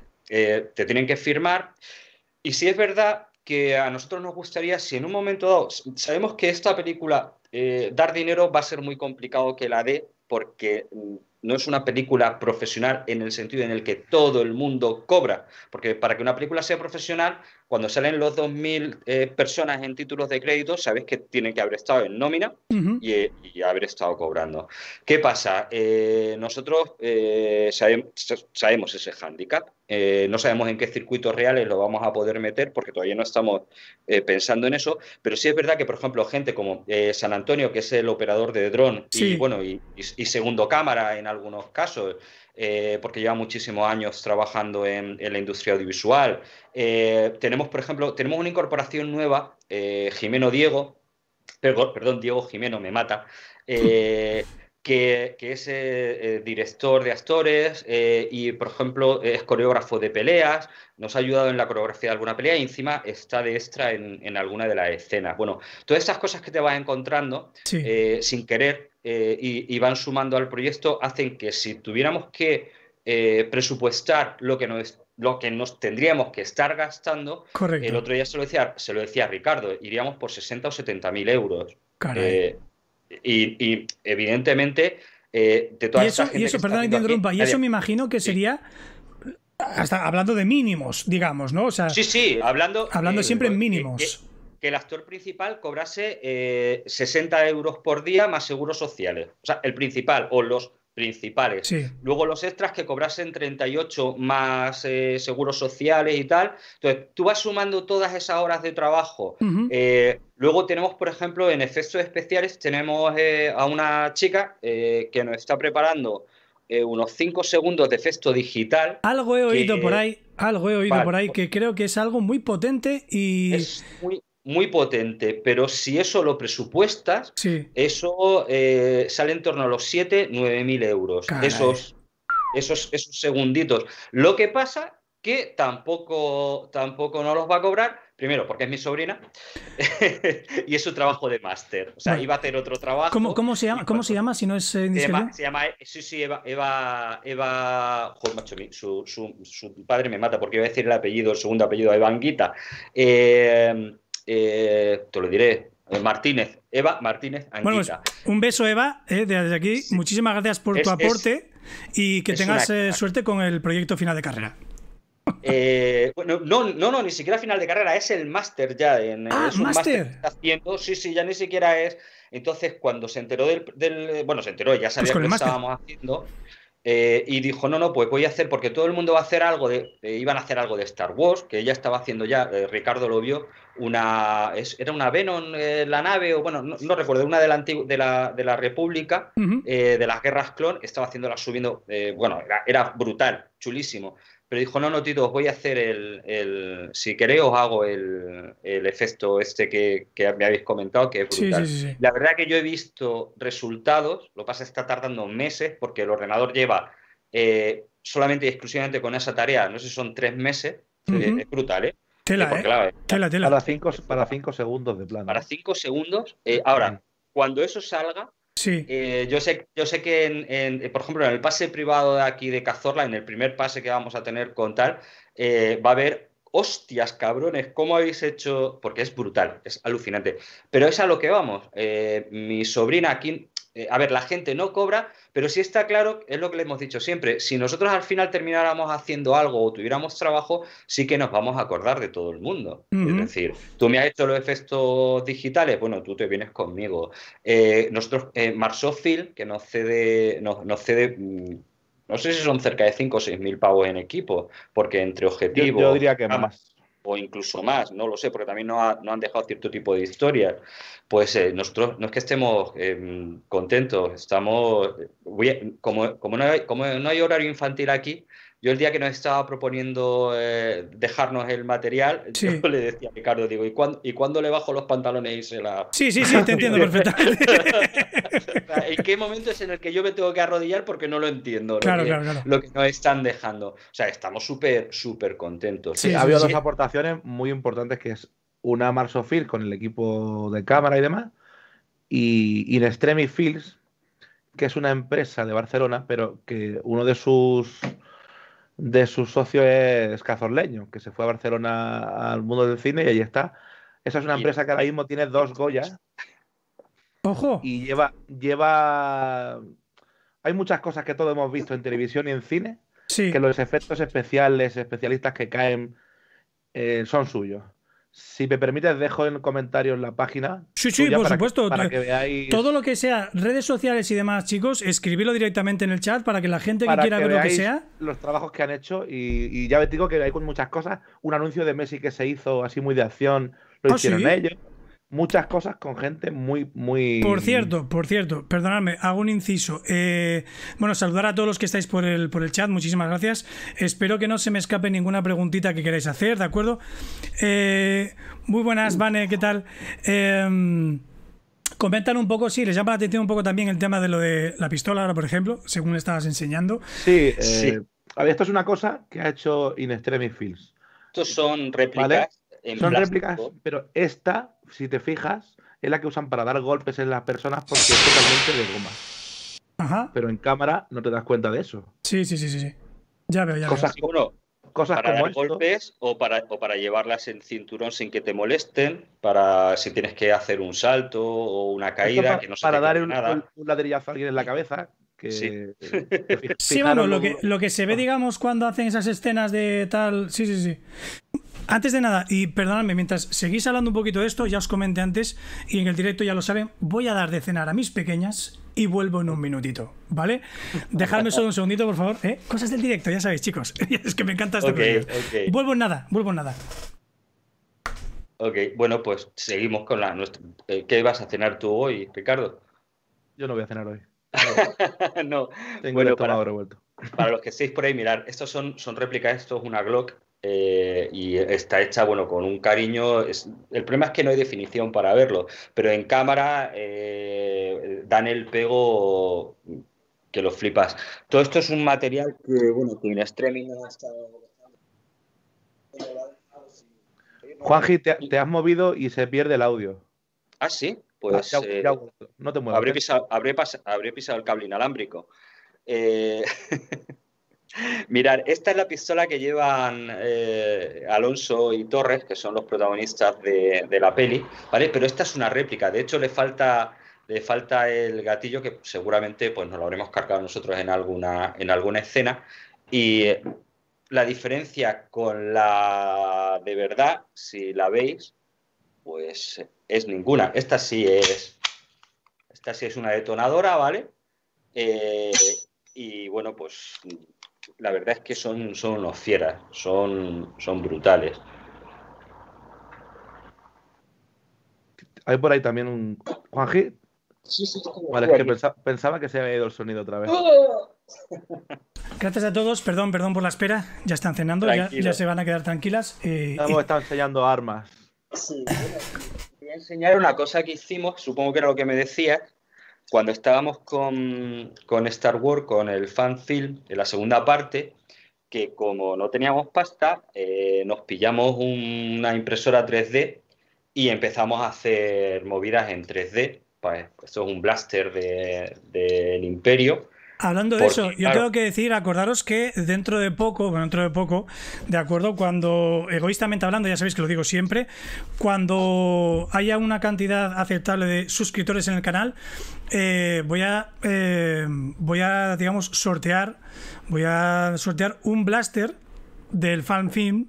te tienen que firmar. Y si es verdad que a nosotros nos gustaría, si en un momento dado, sabemos que esta película, dar dinero va a ser muy complicado que la dé, porque mm, no es una película profesional en el sentido en el que todo el mundo cobra, porque para que una película sea profesional cuando salen los 2.000 eh, personas en títulos de crédito, sabes que tienen que haber estado en nómina eh, y, haber estado cobrando. ¿Qué pasa? Eh, nosotros sabemos ese hándicap. no sabemos en qué circuitos reales lo vamos a poder meter porque todavía no estamos pensando en eso, pero sí es verdad que, por ejemplo, gente como San Antonio, que es el operador de dron y, bueno, y segundo cámara en algunos casos, eh, porque lleva muchísimos años trabajando en, la industria audiovisual. Eh, tenemos, por ejemplo, tenemos una incorporación nueva, eh, Jimeno Diego, perdón, Diego Jimeno me mata. que, es eh, eh, director de actores eh, y, por ejemplo, es coreógrafo de peleas, nos ha ayudado en la coreografía de alguna pelea y encima está de extra en, alguna de las escenas. Bueno, todas estas cosas que te vas encontrando sin querer y, van sumando al proyecto hacen que si tuviéramos que presupuestar lo que nos lo que nos tendríamos que estar gastando, el otro día se lo decía, se lo decía Ricardo, iríamos por 60 o 70 mil euros. Y, evidentemente, eh, de toda y eso, y eso interrumpa, y eso me imagino que sería hasta hablando de mínimos, digamos, ¿no? O sea, sí, sí, hablando, hablando eh, siempre en eh, mínimos. Que, el actor principal cobrase 60 euros por día más seguros sociales. O sea, el principal o los principales. Luego los extras que cobrasen 38 más eh, seguros sociales y tal. Entonces, tú vas sumando todas esas horas de trabajo. Eh, luego tenemos, por ejemplo, en efectos especiales, tenemos eh, a una chica que nos está preparando unos 5 segundos de efecto digital. Algo he oído por ahí, algo he oído por ahí, que creo que es algo muy potente y... Es muy potente, pero si eso lo presupuestas, eso eh, sale en torno a los 7, 9 mil euros. Esos, esos, esos segunditos. Lo que pasa que tampoco, tampoco no los va a cobrar, primero porque es mi sobrina, y es su trabajo de máster. O sea, iba a hacer otro trabajo. ¿Cómo, cómo se llama? ¿Cómo pues, se llama si no es eh, se, llama, eh, sí, sí, Eva, macho, su, su, padre me mata porque iba a decir el apellido, el segundo apellido, Evanguita. Eh, eh, te lo diré, eh, Martínez, Eva Martínez. Bueno, pues, un beso Eva, eh, desde aquí. Muchísimas gracias por tu aporte y que tengas eh, suerte con el proyecto final de carrera. no, no, no, ni siquiera final de carrera, es el máster ya. En, ah, es máster. haciendo, sí, sí, ya ni siquiera es. Entonces, cuando se enteró del. bueno, se enteró, ya pues sabía que estábamos haciendo. Eh, y dijo, no, no, pues voy a hacer, porque todo el mundo va a hacer algo de, eh, iban a hacer algo de Star Wars, que ella estaba haciendo ya, eh, Ricardo lo vio, una, era una Venom, la nave, o bueno, no, recuerdo, una de la, de la, de la República, de las guerras clon, estaba haciéndola subiendo, bueno, era, brutal, chulísimo pero dijo, no, no, Tito, os voy a hacer el, si queréis os hago el, efecto este que, me habéis comentado, que es brutal. La verdad que yo he visto resultados, lo que pasa es que está tardando meses porque el ordenador lleva eh, solamente y exclusivamente con esa tarea, no sé si son tres meses, es brutal, ¿eh? ¿eh? ¿eh? Tela, tela, Para cinco, para cinco segundos de plano. Para cinco segundos. ahora, cuando eso salga, eh, yo, sé, yo sé que, eh, por ejemplo, en el pase privado de aquí de Cazorla, en el primer pase que vamos a tener con tal, eh, va a haber hostias, cabrones, ¿cómo habéis hecho? Porque es brutal, es alucinante. Pero es a lo que vamos. mi sobrina aquí eh, a ver, la gente no cobra, pero sí está claro, es lo que le hemos dicho siempre, si nosotros al final termináramos haciendo algo o tuviéramos trabajo, sí que nos vamos a acordar de todo el mundo. Es decir, tú me has hecho los efectos digitales, bueno, tú te vienes conmigo. Eh, nosotros, eh, Marsofil, que nos cede, nos, cede mm, no sé si son cerca de 5 o 6 mil pavos en equipo, porque entre objetivos... yo diría que más o incluso más, no lo sé, porque también no, han dejado cierto tipo de historia pues eh, nosotros no es que estemos em, contentos, estamos, eh, como, como, no como no hay horario infantil aquí, yo el día que nos estaba proponiendo eh, dejarnos el material, yo le decía a Ricardo, digo, ¿y cuándo, le bajo los pantalones y se la... Sí, sí, sí, te entiendo perfectamente. ¿En qué momento es en el que yo me tengo que arrodillar porque no lo entiendo? Claro, lo que, claro, claro. Lo que nos están dejando. O sea, estamos súper, súper contentos. Sí, ha habido dos aportaciones muy importantes que es una Marsofil con el equipo de cámara y demás y en Extremis Fields, que es una empresa de Barcelona, pero que uno de sus de su socio es Cazorleño, que se fue a Barcelona al mundo del cine y ahí está. Esa es una empresa que ahora mismo tiene dos Goyas. ¡Ojo! Y lleva, lleva. Hay muchas cosas que todos hemos visto en televisión y en cine. Que los efectos especiales, especialistas que caen, eh, son suyos. Si me permites, dejo en comentarios la página. Sí, sí, por supuesto. Todo lo que sea redes sociales y demás, chicos, escribirlo directamente en el chat para que la gente que quiera ver lo que sea. Los trabajos que han hecho y, ya os digo que hay con muchas cosas. Un anuncio de Messi que se hizo así muy de acción, lo ah, hicieron ellos muchas cosas con gente muy, muy. Por cierto, por cierto, perdonadme, hago un inciso. Eh, bueno, saludar a todos los que estáis por el, por el chat, muchísimas gracias. Espero que no se me escape ninguna preguntita que queráis hacer, ¿de acuerdo? Eh, muy buenas, Vane, ¿qué tal? Em, comentan un poco, sí, les llama la atención un poco también el tema de lo de la pistola ahora, por ejemplo, según estabas enseñando. Sí, eh, sí. A ver, esto es una cosa que ha hecho In Extremis Fields. Estos son réplicas. son réplicas, pero esta si te fijas, es la que usan para dar golpes en las personas porque es totalmente de goma. Ajá. Pero en cámara no te das cuenta de eso. Sí, sí, sí, sí. sí. Ya veo, ya Cosas, Como, para dar golpes o para, llevarlas en cinturón sin que te molesten, para si tienes que hacer un salto o una caída para, que no dar un, ladrillazo a alguien en la cabeza, que, sí. Eh, sí bueno, lo que se ve, ah. digamos, cuando hacen esas escenas de tal. Sí, sí, sí. Antes de nada, y perdonadme, mientras seguís hablando un poquito de esto, ya os comenté antes, y en el directo ya lo saben, voy a dar de cenar a mis pequeñas y vuelvo en un minutito, ¿vale? Dejadme solo un segundito, por favor. ¿eh? Cosas del directo, ya sabéis, chicos. es que me encanta esto. que Vuelvo en nada, vuelvo en nada. Ok, bueno, pues seguimos con la nuestra. Eh, ¿Qué vas a cenar tú hoy, Ricardo? Yo no voy a cenar hoy. no, Tengo bueno, para, vuelto. para los que estéis por ahí, mirar, estos son, son réplicas, esto es una Glock eh, y está hecha, bueno, con un cariño. el problema es que no hay definición para verlo, pero en cámara eh, dan el pego que lo flipas. Todo esto es un material que, bueno, que en streaming ha estado... Juanji, te, has movido y se pierde el audio. Ah, sí, pues eh, no te muevas. Habré pisado, el cable inalámbrico. Eh, Mirar, esta es la pistola que llevan eh, Alonso y Torres, que son los protagonistas de, la peli, ¿vale? Pero esta es una réplica, de hecho le falta, le falta el gatillo que seguramente pues, nos lo habremos cargado nosotros en alguna, en alguna escena y eh, la diferencia con la de verdad, si la veis, pues es ninguna. Esta sí es, esta es una detonadora, ¿vale? Eh, y bueno, pues la verdad es que son, son unos fieras, son, son brutales. Hay por ahí también un. ¿Juan Sí, sí, sí, vale, es que pensaba, que se había ido el sonido otra vez. Gracias a todos, perdón, perdón por la espera. Ya están cenando, ya, se van a quedar tranquilas. Eh, Estamos enseñando armas. voy a enseñar una cosa que hicimos, supongo que era lo que me decía, cuando estábamos con, Star Wars, con el fan film, en la segunda parte, que como no teníamos pasta, eh, nos pillamos una impresora 3D y empezamos a hacer movidas en 3D. Pues, eso es un blaster del Imperio. Hablando de eso, yo tengo que decir, acordaros que dentro de poco, bueno, dentro de poco, de acuerdo, cuando, egoístamente hablando, ya sabéis que lo digo siempre, cuando haya una cantidad aceptable de suscriptores en el canal, eh, voy a eh, voy a digamos sortear voy a sortear un blaster del fan film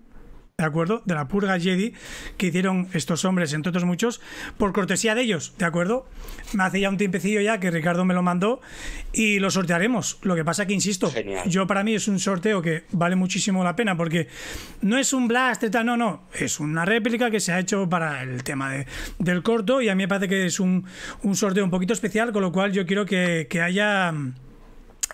¿de acuerdo? De la purga Jedi que hicieron estos hombres, entre otros muchos, por cortesía de ellos, ¿de acuerdo? Me hace ya un tiempecillo ya que Ricardo me lo mandó y lo sortearemos. Lo que pasa que, insisto, yo para mí es un sorteo que vale muchísimo la pena porque no es un blast no, no, es una réplica que se ha hecho para el tema del corto y a mí me parece que es un, sorteo un poquito especial, con lo cual yo quiero que, que haya...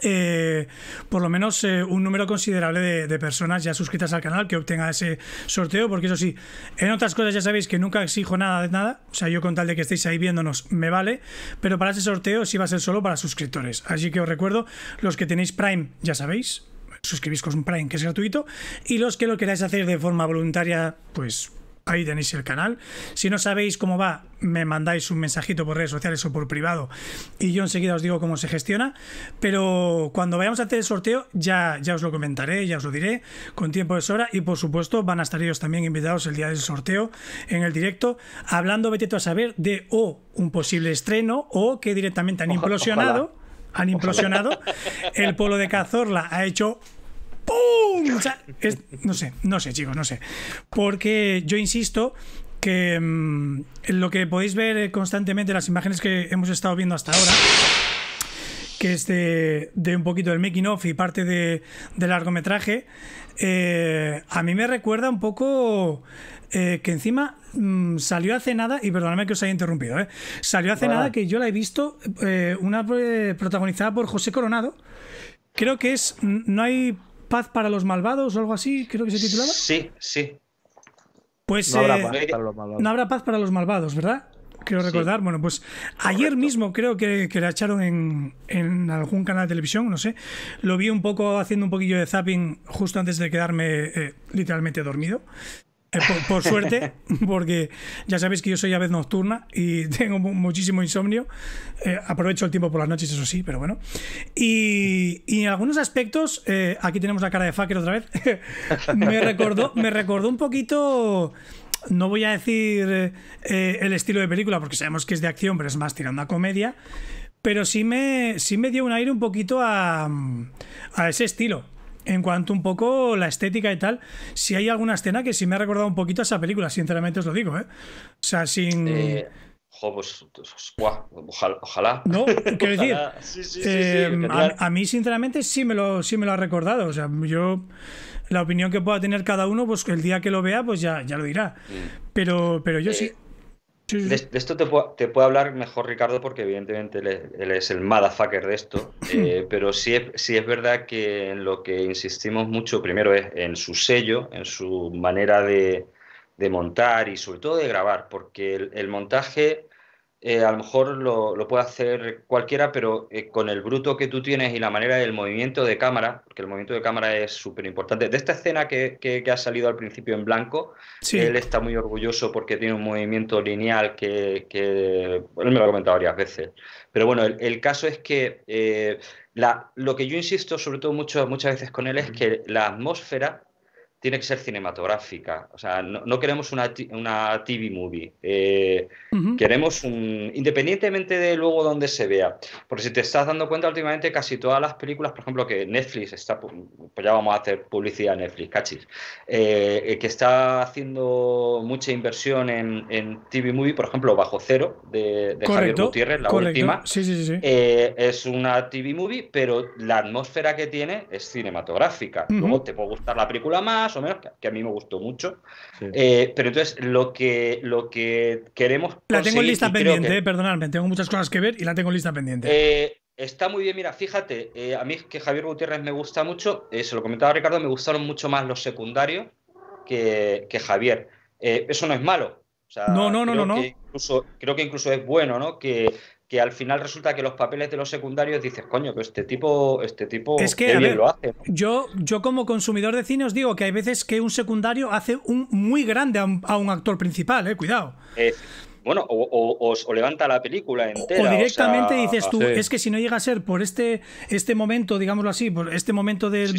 Eh, por lo menos eh, un número considerable de, de, personas ya suscritas al canal que obtenga ese sorteo, porque eso sí, en otras cosas ya sabéis que nunca exijo nada de nada, o sea, yo con tal de que estéis ahí viéndonos me vale, pero para ese sorteo sí va a ser solo para suscriptores, así que os recuerdo, los que tenéis Prime ya sabéis, suscribís con Prime que es gratuito, y los que lo queráis hacer de forma voluntaria, pues ahí tenéis el canal. Si no sabéis cómo va, me mandáis un mensajito por redes sociales o por privado y yo enseguida os digo cómo se gestiona. Pero cuando vayamos a hacer el sorteo, ya, ya os lo comentaré, ya os lo diré con tiempo de sobra. Y por supuesto, van a estar ellos también invitados el día del sorteo en el directo, hablando, vete a saber, de o un posible estreno o que directamente han implosionado. han implosionado. El polo de Cazorla ha hecho no sé, no sé, chicos, no sé. Porque yo insisto que mm, lo que podéis ver constantemente, las imágenes que hemos estado viendo hasta ahora, que es de, un poquito del making of y parte de, del largometraje, eh, a mí me recuerda un poco eh, que encima mm, salió hace nada, y perdóname que os haya interrumpido, eh, salió hace nada que yo la he visto, una protagonizada por José Coronado. Creo que es, no hay Paz para los malvados o algo así, creo que se titulaba. Sí, sí. Pues no habrá, eh, paz, para los malvados. ¿verdad? Quiero recordar, bueno, pues ayer mismo creo que, que la echaron en, algún canal de televisión, no sé. Lo vi un poco haciendo un poquillo de zapping justo antes de quedarme eh, literalmente dormido. Eh, por, suerte, porque ya sabéis que yo soy a vez nocturna y tengo muchísimo insomnio. Eh, aprovecho el tiempo por las noches, eso sí, pero bueno. Y, en algunos aspectos, eh, aquí tenemos la cara de Faker otra vez, me, recordó, me recordó un poquito no voy a decir el estilo de película, porque sabemos que es de acción, pero es más tirando a comedia. Pero sí me, sí me dio un aire un poquito a, a ese estilo en cuanto un poco la estética y tal, si hay alguna escena que sí me ha recordado un poquito a esa película, sinceramente os lo digo, ¿eh? O sea, sin... Eh, pues, pues, pues, ojalá, No, quiero decir, eh, a, mí sinceramente sí me, lo, sí me lo ha recordado, o sea, yo la opinión que pueda tener cada uno, pues el día que lo vea, pues ya, ya lo dirá, mm. pero, pero yo sí... De, esto te, puede hablar mejor Ricardo porque evidentemente él es, el motherfucker de esto, eh, pero sí es, es verdad que en lo que insistimos mucho primero es en su sello, en su manera de, montar y sobre todo de grabar, porque el montaje eh, a lo mejor lo, puede hacer cualquiera, pero eh, con el bruto que tú tienes y la manera del movimiento de cámara, porque el movimiento de cámara es súper importante. De esta escena que, ha salido al principio en blanco, él está muy orgulloso porque tiene un movimiento lineal que, él me lo ha comentado varias veces. Pero bueno, el, caso es que eh, la, lo que yo insisto sobre todo mucho, muchas veces con él es que la atmósfera tiene que ser cinematográfica. O sea, no, queremos una, TV movie. Eh, queremos un. Independientemente de luego dónde se vea. Porque si te estás dando cuenta, últimamente casi todas las películas, por ejemplo, que Netflix está. Pues ya vamos a hacer publicidad a Netflix, cachis. Eh, eh, que está haciendo mucha inversión en, TV movie, por ejemplo, Bajo Cero, de, Javier Gutiérrez, la última. es una TV movie, pero la atmósfera que tiene es cinematográfica. Luego te puede gustar la película más menos, que a mí me gustó mucho. Eh, pero entonces, lo que, lo que queremos. La tengo en lista pendiente, que... Eh, tengo muchas cosas que ver y la tengo en lista pendiente. Eh, está muy bien, mira, fíjate, a mí que Javier Gutiérrez me gusta mucho, se lo comentaba Ricardo, me gustaron mucho más los secundarios que, que Javier. eso no es malo. no, no, no, no. no. creo que incluso es bueno, ¿no? Que que al final resulta que los papeles de los secundarios dices, coño, que este tipo, este tipo es que, lo hace. Yo, yo, como consumidor de cine, os digo que hay veces que un secundario hace un muy grande a un, a un actor principal, eh, cuidado bueno, o, levanta la película entera. O directamente dices ah. tú, es que si no llega a ser por este, este momento, digámoslo así, por este momento del,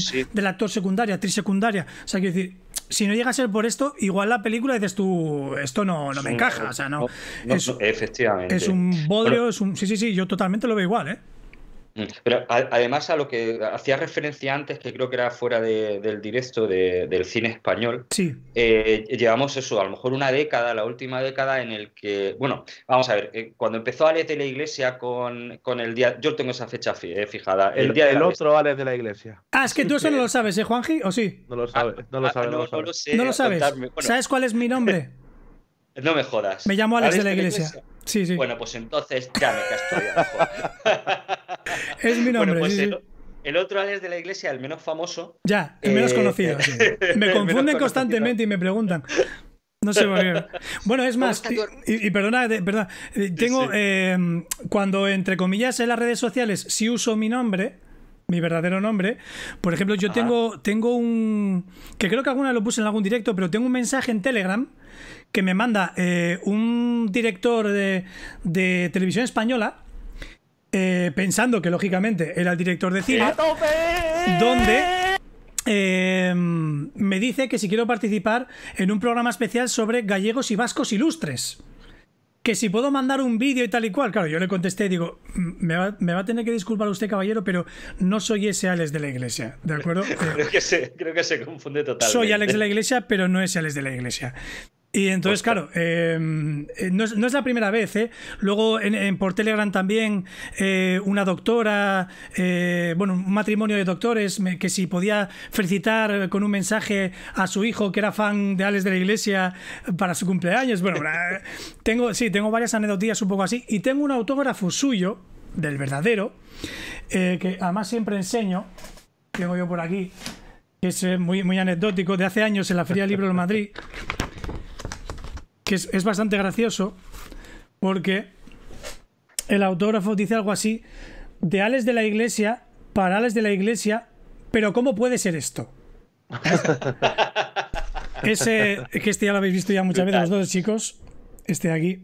actor secundario, actriz secundaria, o sea, quiero decir, si no llega a ser por esto, igual la película dices tú, esto no, no me encaja, o sea, no. efectivamente. Es un bodrio, es un. Sí, sí, sí, yo totalmente lo veo igual, ¿eh? Mm. Pero además a lo que hacía referencia antes, que creo que era fuera del directo del cine español, eh, llevamos eso, a lo mejor una década, la última década en el que, bueno, vamos a ver, eh, cuando empezó Alex de la Iglesia con, el día, yo tengo esa fecha eh, fijada, el, día del otro Alex de la Iglesia. Ah, es que tú eso no lo sabes, ¿eh, Juanji? ¿O sí? No lo sabes, ah, ah, no lo sabes. no, lo sabes. ¿Sabes cuál es mi nombre? No me jodas. Me llamo Alex, de la Iglesia. Sí, sí. Bueno, pues entonces ya me castoria es mi nombre. Pues el, otro Alex de la Iglesia, el menos famoso. Ya, el menos eh, conocido. me confunden constantemente y me preguntan. No sé por Bueno, es más, y, perdona, perdona, eh, tengo, em, cuando entre comillas en las redes sociales si uso mi nombre, mi verdadero nombre, por ejemplo, yo tengo, tengo un, que creo que alguna lo puse en algún directo, pero tengo un mensaje en Telegram que me manda eh, un director de, televisión española, eh, pensando que lógicamente era el director de cine, donde em, me dice que si quiero participar en un programa especial sobre gallegos y vascos ilustres. Que si puedo mandar un vídeo y tal y cual. Claro, yo le contesté, digo, me va, a tener que disculpar usted, caballero, pero no soy ese Alex de la Iglesia, ¿de acuerdo? Eh, creo, que se, confunde totalmente. Soy Alex de la Iglesia, pero no es Alex de la Iglesia. Y entonces, pues, claro, eh, eh, no, es, la primera vez. ¿eh? Luego, en, por Telegram también, una doctora, bueno, un matrimonio de doctores, que si podía felicitar con un mensaje a su hijo, que era fan de Alex de la Iglesia, para su cumpleaños. Bueno, tengo, sí, tengo varias anecdotías un poco así. Y tengo un autógrafo suyo, del verdadero, que además siempre enseño, tengo yo por aquí, que es muy, muy anecdótico, de hace años en la Feria del Libro de Madrid. que es, bastante gracioso porque el autógrafo dice algo así, de ales de la Iglesia, para ales de la Iglesia, pero ¿cómo puede ser esto? Ese, que este ya lo habéis visto ya muchas veces los dos chicos, este de aquí.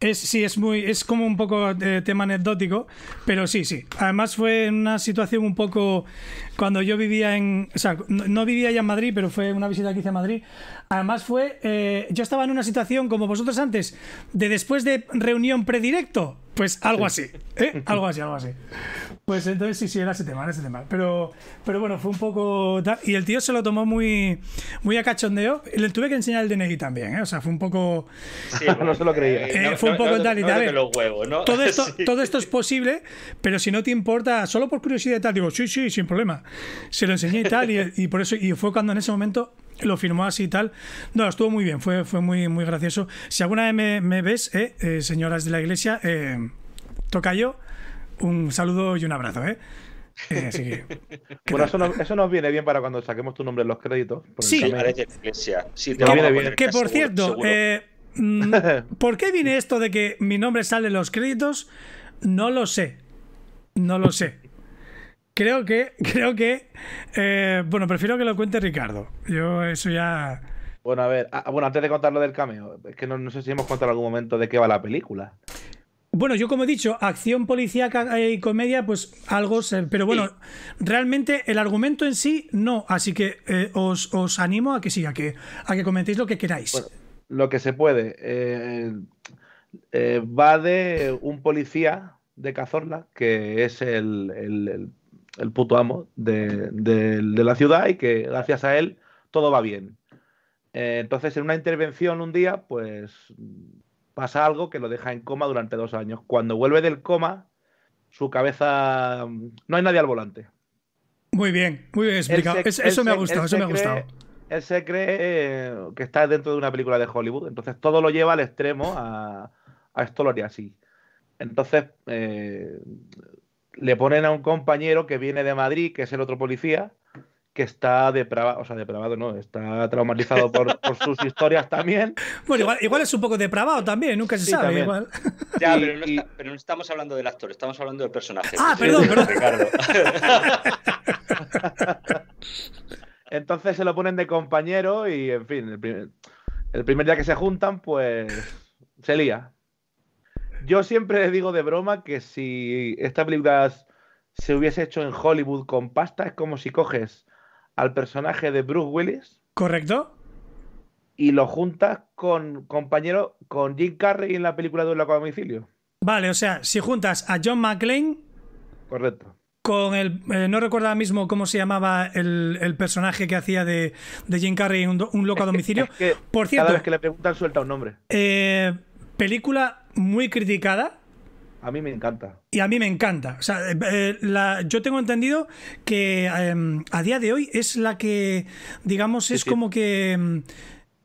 Es, sí, es muy. Es como un poco tema anecdótico, pero sí, sí. Además, fue una situación un poco. Cuando yo vivía en. O sea, no, vivía ya en Madrid, pero fue una visita que hice a Madrid. Además, fue. Eh, yo estaba en una situación, como vosotros antes, de después de reunión predirecto. Pues algo así, ¿eh? Algo así, algo así. Pues entonces sí, sí, era ese tema, era ese tema. Pero, pero bueno, fue un poco... Y el tío se lo tomó muy, muy a cachondeo. Le tuve que enseñar el DNI también, ¿eh? O sea, fue un poco... Sí, no se lo creía. Eh, fue un poco tal y tal. todo, esto, es posible, pero si no te importa, solo por curiosidad y tal, digo, sí, sí, sin problema. Se lo enseñé y tal, y por eso, y fue cuando en ese momento lo firmó así y tal. No, estuvo muy bien, fue, fue muy, muy gracioso. Si alguna vez me, ves, eh, eh, señoras de la iglesia, eh, toca yo, un saludo y un abrazo, ¿eh? eso, nos viene bien para cuando saquemos tu nombre en los créditos. que, por cierto, mm, ¿por qué viene esto de que mi nombre sale en los créditos? No lo sé. No lo sé. Creo que, creo que, eh, bueno, prefiero que lo cuente Ricardo. Yo eso ya... Bueno, a ver, ah, bueno, antes de contar lo del cameo, es que no, sé si hemos contado en algún momento de qué va la película. Bueno, yo como he dicho, acción policíaca y comedia, pues algo, pero bueno, realmente el argumento en sí no, así que eh, os, animo a que sí, a que, a que comentéis lo que queráis. lo que se puede. Eh, va de un policía de Cazorla, que es el, el, el puto amo de, la ciudad y que gracias a él todo va bien. Eh, entonces, en una intervención un día, pues pasa algo que lo deja en coma durante dos años. Cuando vuelve del coma, su cabeza... No hay nadie al volante. Muy bien, muy bien explicado. eso me ha gustado, Él se cree eh, que está dentro de una película de Hollywood, entonces todo lo lleva al extremo a, esto lo así. Entonces, eh, le ponen a un compañero que viene de Madrid, que es el otro policía, que está depravado, o sea, depravado no, está traumatizado por, sus historias también. Bueno, igual, igual, es un poco depravado también, nunca se sabe. Igual. Ya, pero, no pero, no estamos hablando del actor, estamos hablando del personaje. Ah, perdón, perdón. Entonces se lo ponen de compañero y, en fin, el primer, el primer día que se juntan, pues se lía. Yo siempre digo de broma que si esta película se hubiese hecho en Hollywood con pasta, es como si coges al personaje de Bruce Willis. Correcto. Y lo juntas con compañero, con Jim Carrey en la película de un loco a domicilio. Vale, o sea, si juntas a John McClane. Correcto. Con el. Eh, no recuerdo ahora mismo cómo se llamaba el, personaje que hacía de, Jim Carrey en un, loco a domicilio. Por cierto. Cada vez que le preguntan suelta un nombre. Eh, película muy criticada. A mí me encanta. Y a mí me encanta. Eh, eh, yo tengo entendido que em, a día de hoy es la que, digamos, es como que... Em,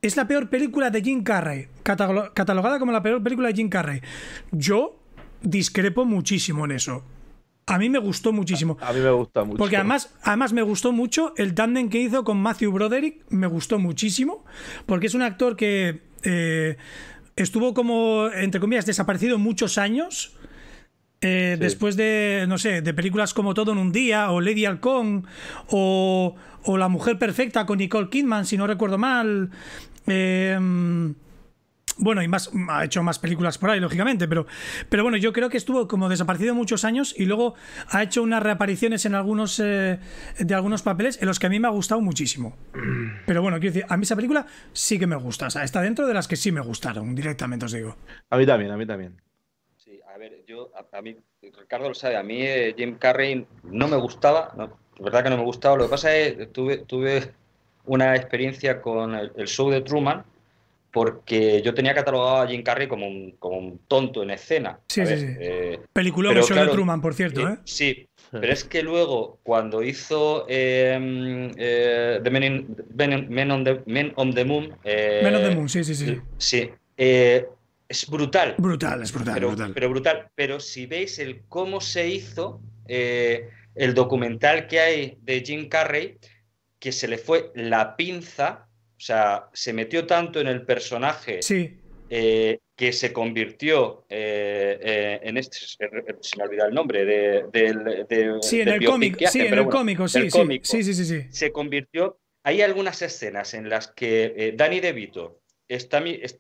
es la peor película de Jim Carrey, catalogada como la peor película de Jim Carrey. Yo discrepo muchísimo en eso. A mí me gustó muchísimo. A, mí me gusta mucho. Porque además, además me gustó mucho el tándem que hizo con Matthew Broderick, me gustó muchísimo, porque es un actor que... Eh, estuvo como, entre comillas, desaparecido muchos años. Eh, después de, no sé, de películas como Todo en un Día, o Lady Halcón, o, o La Mujer Perfecta con Nicole Kidman, si no recuerdo mal. Eh, bueno, y más, ha hecho más películas por ahí, lógicamente, pero, pero bueno, yo creo que estuvo como desaparecido muchos años y luego ha hecho unas reapariciones en algunos eh, de algunos papeles en los que a mí me ha gustado muchísimo. Mm. Pero bueno, quiero decir, a mí esa película sí que me gusta, o sea, está dentro de las que sí me gustaron, directamente os digo. A mí también, a mí también. Sí, a ver, yo, a, mí, Ricardo lo sabe, a mí eh, Jim Carrey no me gustaba, la verdad que no me gustaba, lo que pasa es que tuve, tuve una experiencia con el show de Truman porque yo tenía catalogado a Jim Carrey como un, como tonto en escena. Sí, sí, sí. Eh, Película de Truman, por cierto. ¿eh? Sí, pero es que luego, cuando hizo em, eh, the Men, on the, Moon. Eh, Men on the Moon, sí, sí, sí. Sí. es brutal. Brutal, es brutal pero, brutal. pero brutal. Pero si veis el cómo se hizo el documental que hay de Jim Carrey, que se le fue la pinza o sea, se metió tanto en el personaje eh, que se convirtió eh, eh, en este, se me olvida el nombre, de, del sí, en el cómic, sí, en el cómico, sí, sí, sí, sí, Se convirtió, hay algunas escenas en las que Danny DeVito está,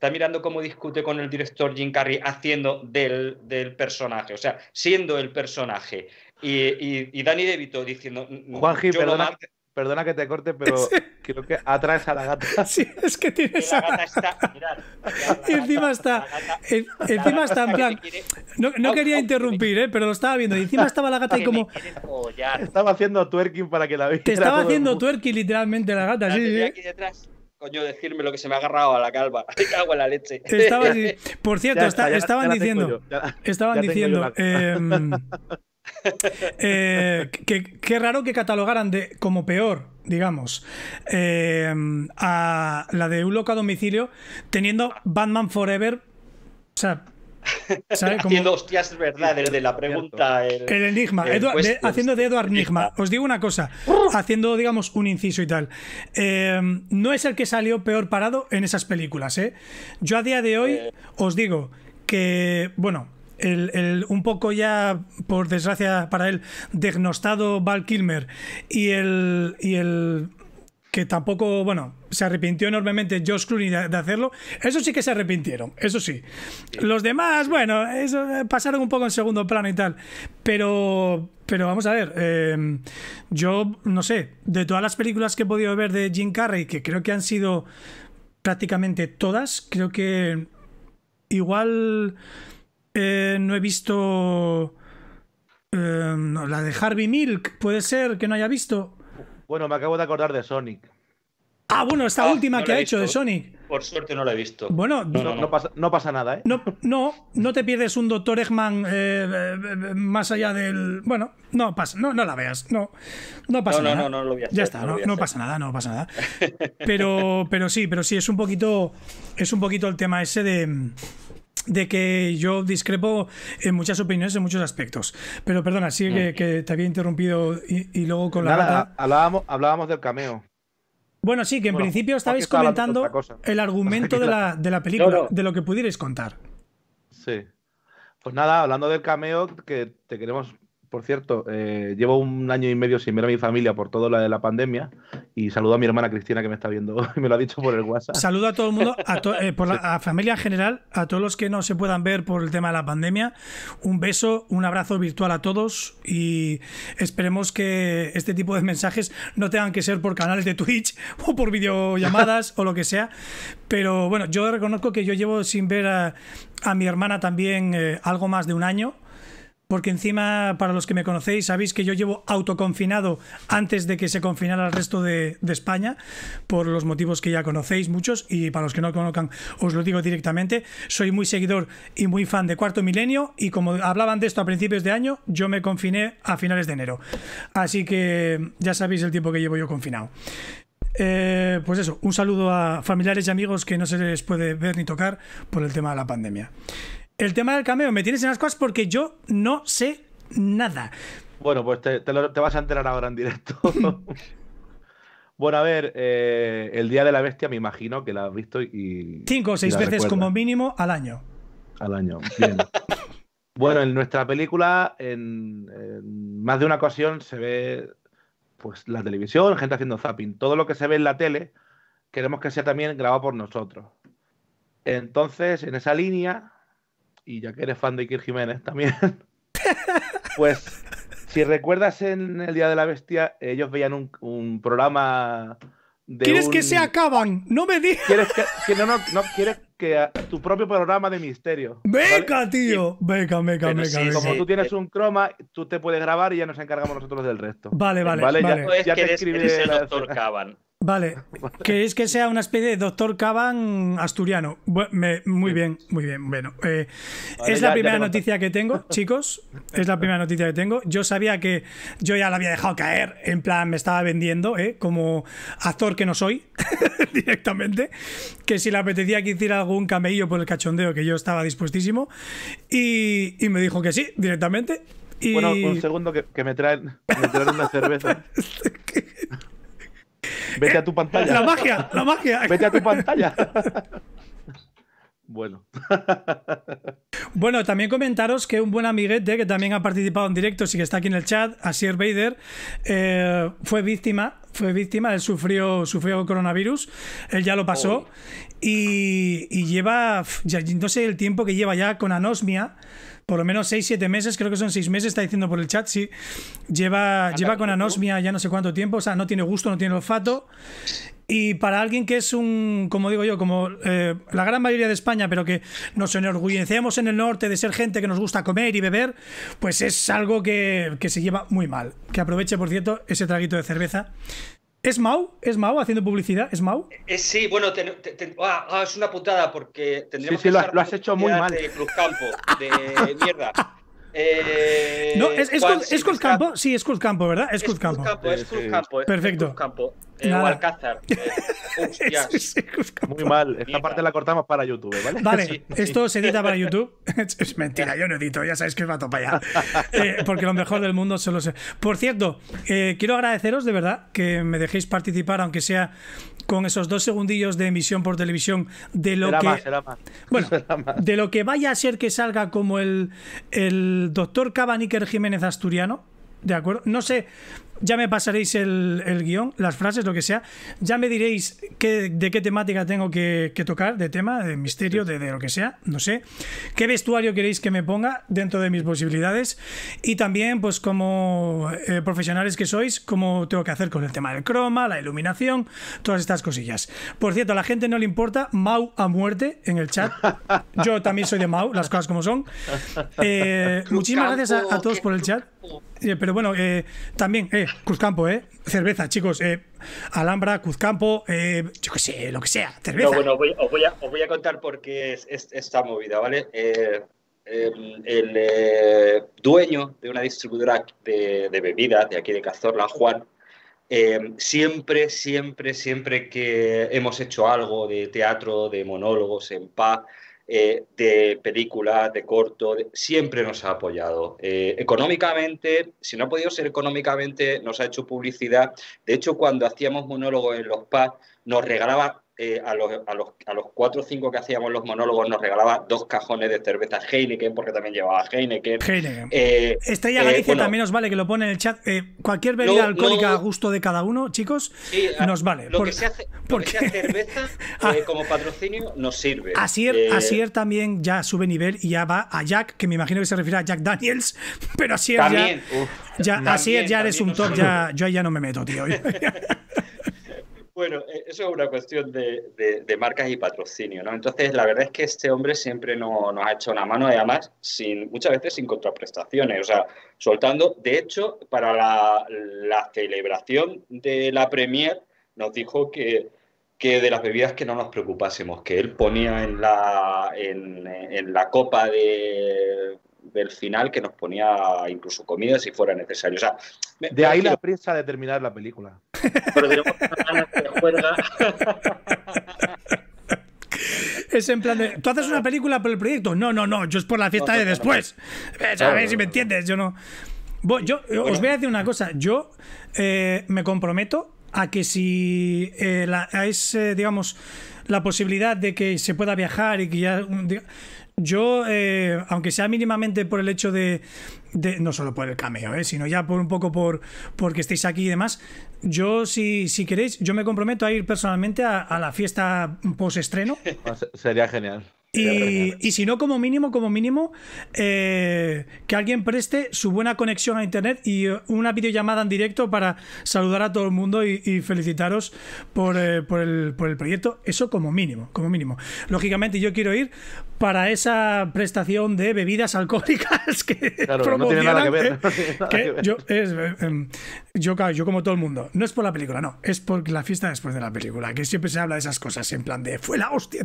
mirando cómo discute con el director Jim Carrey haciendo del, personaje, o sea, siendo el personaje. Y, y, Danny DeVito diciendo... Mm, mm, Juan perdona, Perdona que te corte, pero creo que atraes a la gata. Sí, es que tienes la gata Encima está, encima está en plan... No, quería interrumpir, eh, pero lo estaba viendo. encima estaba la gata y como... Estaba haciendo twerking para que la veas. Te estaba haciendo twerking literalmente la gata, sí, sí. Aquí detrás coño, decirme lo que se me ha agarrado a la calva. Me cago la leche. por cierto, estaban diciendo, estaban diciendo, em, Eh, qué, raro que catalogaran de, como peor, digamos, eh, a la de un loco a domicilio, teniendo Batman Forever. O sea, Haciendo hostias, es verdad, la pregunta. El, enigma, haciendo de Edward Enigma. Os digo una cosa, haciendo, digamos, un inciso y tal. Eh, no es el que salió peor parado en esas películas, ¿eh? Yo a día de hoy os digo que, bueno, el, un poco ya, por desgracia para él, degnostado Val Kilmer y el, y el que tampoco, bueno, se arrepintió enormemente Josh Clooney de, hacerlo. Eso sí que se arrepintieron, eso sí. Los demás, bueno, eso, eh, pasaron un poco en segundo plano y tal. Pero, pero vamos a ver, eh, yo no sé, de todas las películas que he podido ver de Jim Carrey, que creo que han sido prácticamente todas, creo que igual eh, no he visto... Eh, la de Harvey Milk, puede ser que no haya visto. Bueno, me acabo de acordar de Sonic. Ah, bueno, esta ah, última que ha hecho de Sonic. Por suerte no la he visto. Bueno, no, pasa, nada, ¿eh? No, no, no te pierdes un Doctor Eggman eh, más allá del. Bueno, no pasa, no, no la veas, no, no pasa nada. No, no, lo Ya está, no, no pasa nada, no pasa nada. Pero, pero sí, pero sí es un poquito, es un poquito el tema ese de de que yo discrepo en muchas opiniones, en muchos aspectos. Pero perdona, sí que, te había interrumpido y, luego con la... Hablábamos, hablábamos del cameo. Bueno, sí, que en principio estabais comentando el argumento de la, película, de lo que pudierais contar. Sí. Pues nada, hablando del cameo, que te queremos por cierto, eh, llevo un año y medio sin ver a mi familia por todo lo de la pandemia y saludo a mi hermana Cristina que me está viendo y me lo ha dicho por el WhatsApp. Saludo a todo el mundo, a, eh, la familia en general, a todos los que no se puedan ver por el tema de la pandemia. Un beso, un abrazo virtual a todos y esperemos que este tipo de mensajes no tengan que ser por canales de Twitch o por videollamadas o lo que sea. Pero bueno, yo reconozco que yo llevo sin ver a, mi hermana también eh, algo más de un año porque encima, para los que me conocéis, sabéis que yo llevo autoconfinado antes de que se confinara el resto de, España, por los motivos que ya conocéis muchos, y para los que no conozcan, os lo digo directamente, soy muy seguidor y muy fan de Cuarto Milenio, y como hablaban de esto a principios de año, yo me confiné a finales de enero. Así que ya sabéis el tiempo que llevo yo confinado. Eh, pues eso, un saludo a familiares y amigos que no se les puede ver ni tocar por el tema de la pandemia el tema del cameo. Me tienes en las cosas porque yo no sé nada. Bueno, pues te, vas a enterar ahora en directo. bueno, a ver, eh, el Día de la Bestia me imagino que la has visto y... Cinco o seis veces como mínimo al año. Al año, bien. bueno, en nuestra película, en, en más de una ocasión se ve pues la televisión, gente haciendo zapping. Todo lo que se ve en la tele queremos que sea también grabado por nosotros. Entonces, en esa línea, y ya que eres fan de Kir Jiménez también, pues si recuerdas en el Día de la Bestia, ellos veían un, programa de ¿Quieres que se acaban? No me digas. ¿Quieres que, no, quieres que tu propio programa de misterio. Venga, tío. Venga, venga, venga. como tú eh, tienes eh. un croma, tú te puedes grabar y ya nos encargamos nosotros del resto. Vale, vale. Vale, ya, Vale. ¿Queréis que sea una especie de Doctor Caban asturiano. muy bien, muy bien. Bueno, eh, es la primera noticia que tengo, chicos. Es la primera noticia que tengo. Yo sabía que yo ya la había dejado caer. En plan, me estaba vendiendo, eh, Como actor que no soy, directamente. Que si le apetecía que hiciera algún camello por el cachondeo, que yo estaba dispuestísimo. Y, y me dijo que sí, directamente. Y... Bueno, un segundo que, que me traen, me traen una cerveza. Vete a tu pantalla. La magia, la magia. Vete a tu pantalla. Bueno. bueno, también comentaros que un buen amiguete que también ha participado en directo y que está aquí en el chat, Asier Bader, eh, fue víctima, fue víctima, él sufrió, sufrió coronavirus, él ya lo pasó y, y, lleva, ya, no sé el tiempo que lleva ya con anosmia por lo menos 6-7 meses, creo que son 6 meses, está diciendo por el chat, sí. Lleva, lleva con anosmia ya no sé cuánto tiempo, o sea, no tiene gusto, no tiene olfato. Y para alguien que es un, como digo yo, como eh, la gran mayoría de España, pero que nos enorgullecemos en el norte de ser gente que nos gusta comer y beber, pues es algo que, que se lleva muy mal. Que aproveche, por cierto, ese traguito de cerveza ¿Es Mau? ¿Es Mau haciendo publicidad? ¿Es Mau? Eh, sí, bueno, ah, ah, es una putada porque tendríamos sí, que lo, has, lo has hecho muy mal. De Cruz Campo, de mierda. Eh, no, es, es, eh, es, Cruz Campo, sí, es Cruz Campo, ¿verdad? Es Cruz Campo. Es Cruz Campo, Perfecto. Cruz Campo. Eh, Alcázar. Eh, Muy mal. Esta parte la cortamos para YouTube, ¿vale? Vale, esto se edita para YouTube. es mentira, yo no edito, ya sabéis que es vato para allá. Eh, porque lo mejor del mundo solo sé. Por cierto, eh, quiero agradeceros de verdad que me dejéis participar, aunque sea con esos dos segundillos de emisión por televisión de lo que de lo que vaya a ser que salga como el el doctor Cabaniker Jiménez Asturiano de acuerdo. No sé, ya me pasaréis el, guión, las frases, lo que sea. Ya me diréis de qué temática tengo que, tocar, de tema, de misterio, de, lo que sea, no sé. ¿Qué vestuario queréis que me ponga dentro de mis posibilidades? Y también, pues como eh, profesionales que sois, cómo tengo que hacer con el tema del croma, la iluminación, todas estas cosillas. Por cierto, a la gente no le importa Mau a muerte en el chat. Yo también soy de Mau, las cosas como son. Eh, muchísimas gracias a todos por el chat. Eh, pero bueno, eh, también, eh, eh, cerveza, chicos, Alhambra, cuzcampo yo qué sé, lo que sea, cerveza. os, voy a, contar por qué es, esta movida, ¿vale? el dueño de una distribuidora de, bebidas de aquí de Cazorla, Juan, siempre, siempre, siempre que hemos hecho algo de teatro, de monólogos en paz… Eh, de películas, de corto, siempre nos ha apoyado. Eh, económicamente, si no ha podido ser económicamente, nos ha hecho publicidad. De hecho, cuando hacíamos monólogos en los PAD, nos regalaba eh, a, los, a, o 5 que hacíamos los monólogos nos regalaba dos cajones de cerveza Heineken, porque también llevaba Heineken. Heineken. Eh, Estrella eh, Galicia también nos vale, que lo pone en el chat. cualquier bebida alcohólica a gusto de cada uno, chicos, nos vale. Lo, que, porque... cerveza ah. como patrocinio nos sirve. Asier, Asier, también ya sube nivel y ya va a Jack, que me imagino que se refiere a Jack Daniels, pero Asier ya, uf, ya ya eres un top, ya, yo ahí ya no me meto, tío. Bueno, eh, eso es una cuestión de, marcas y patrocinio, ¿no? Entonces, la verdad es que este hombre siempre nos ha hecho una mano, además, sin, muchas veces sin contraprestaciones, o sea, soltando. De hecho, para la, celebración de la Premier, nos dijo que, de las bebidas que no nos preocupásemos, que él ponía en la, en la copa de del final que nos ponía incluso comida si fuera necesario. O sea, de ahí la prisa de terminar la película. Pero juega. Es en plan ¿Tú haces una película por el proyecto? No, no, no. Yo es por la fiesta de después. A ver Si me entiendes, yo no. Yo os voy a decir una cosa. Yo eh, me comprometo a que si eh, es, digamos, la posibilidad de que se pueda viajar y que ya. Yo, eh, aunque sea mínimamente por el hecho de, no solo por el cameo, eh, sino ya por un poco por porque estéis aquí y demás, yo si, si queréis, yo me comprometo a ir personalmente a, a la fiesta post estreno. Sería genial. Y, si no, como mínimo, como mínimo, eh, que alguien preste su buena conexión a internet y eh, una videollamada en directo para saludar a todo el mundo y, felicitaros eh, por, el, proyecto. Eso como mínimo, como mínimo. Lógicamente, yo quiero ir para esa prestación de bebidas alcohólicas que claro, que yo, yo, como todo el mundo, no es por la película, no, es por la fiesta después de la película, que siempre se habla de esas cosas en plan de fue la hostia.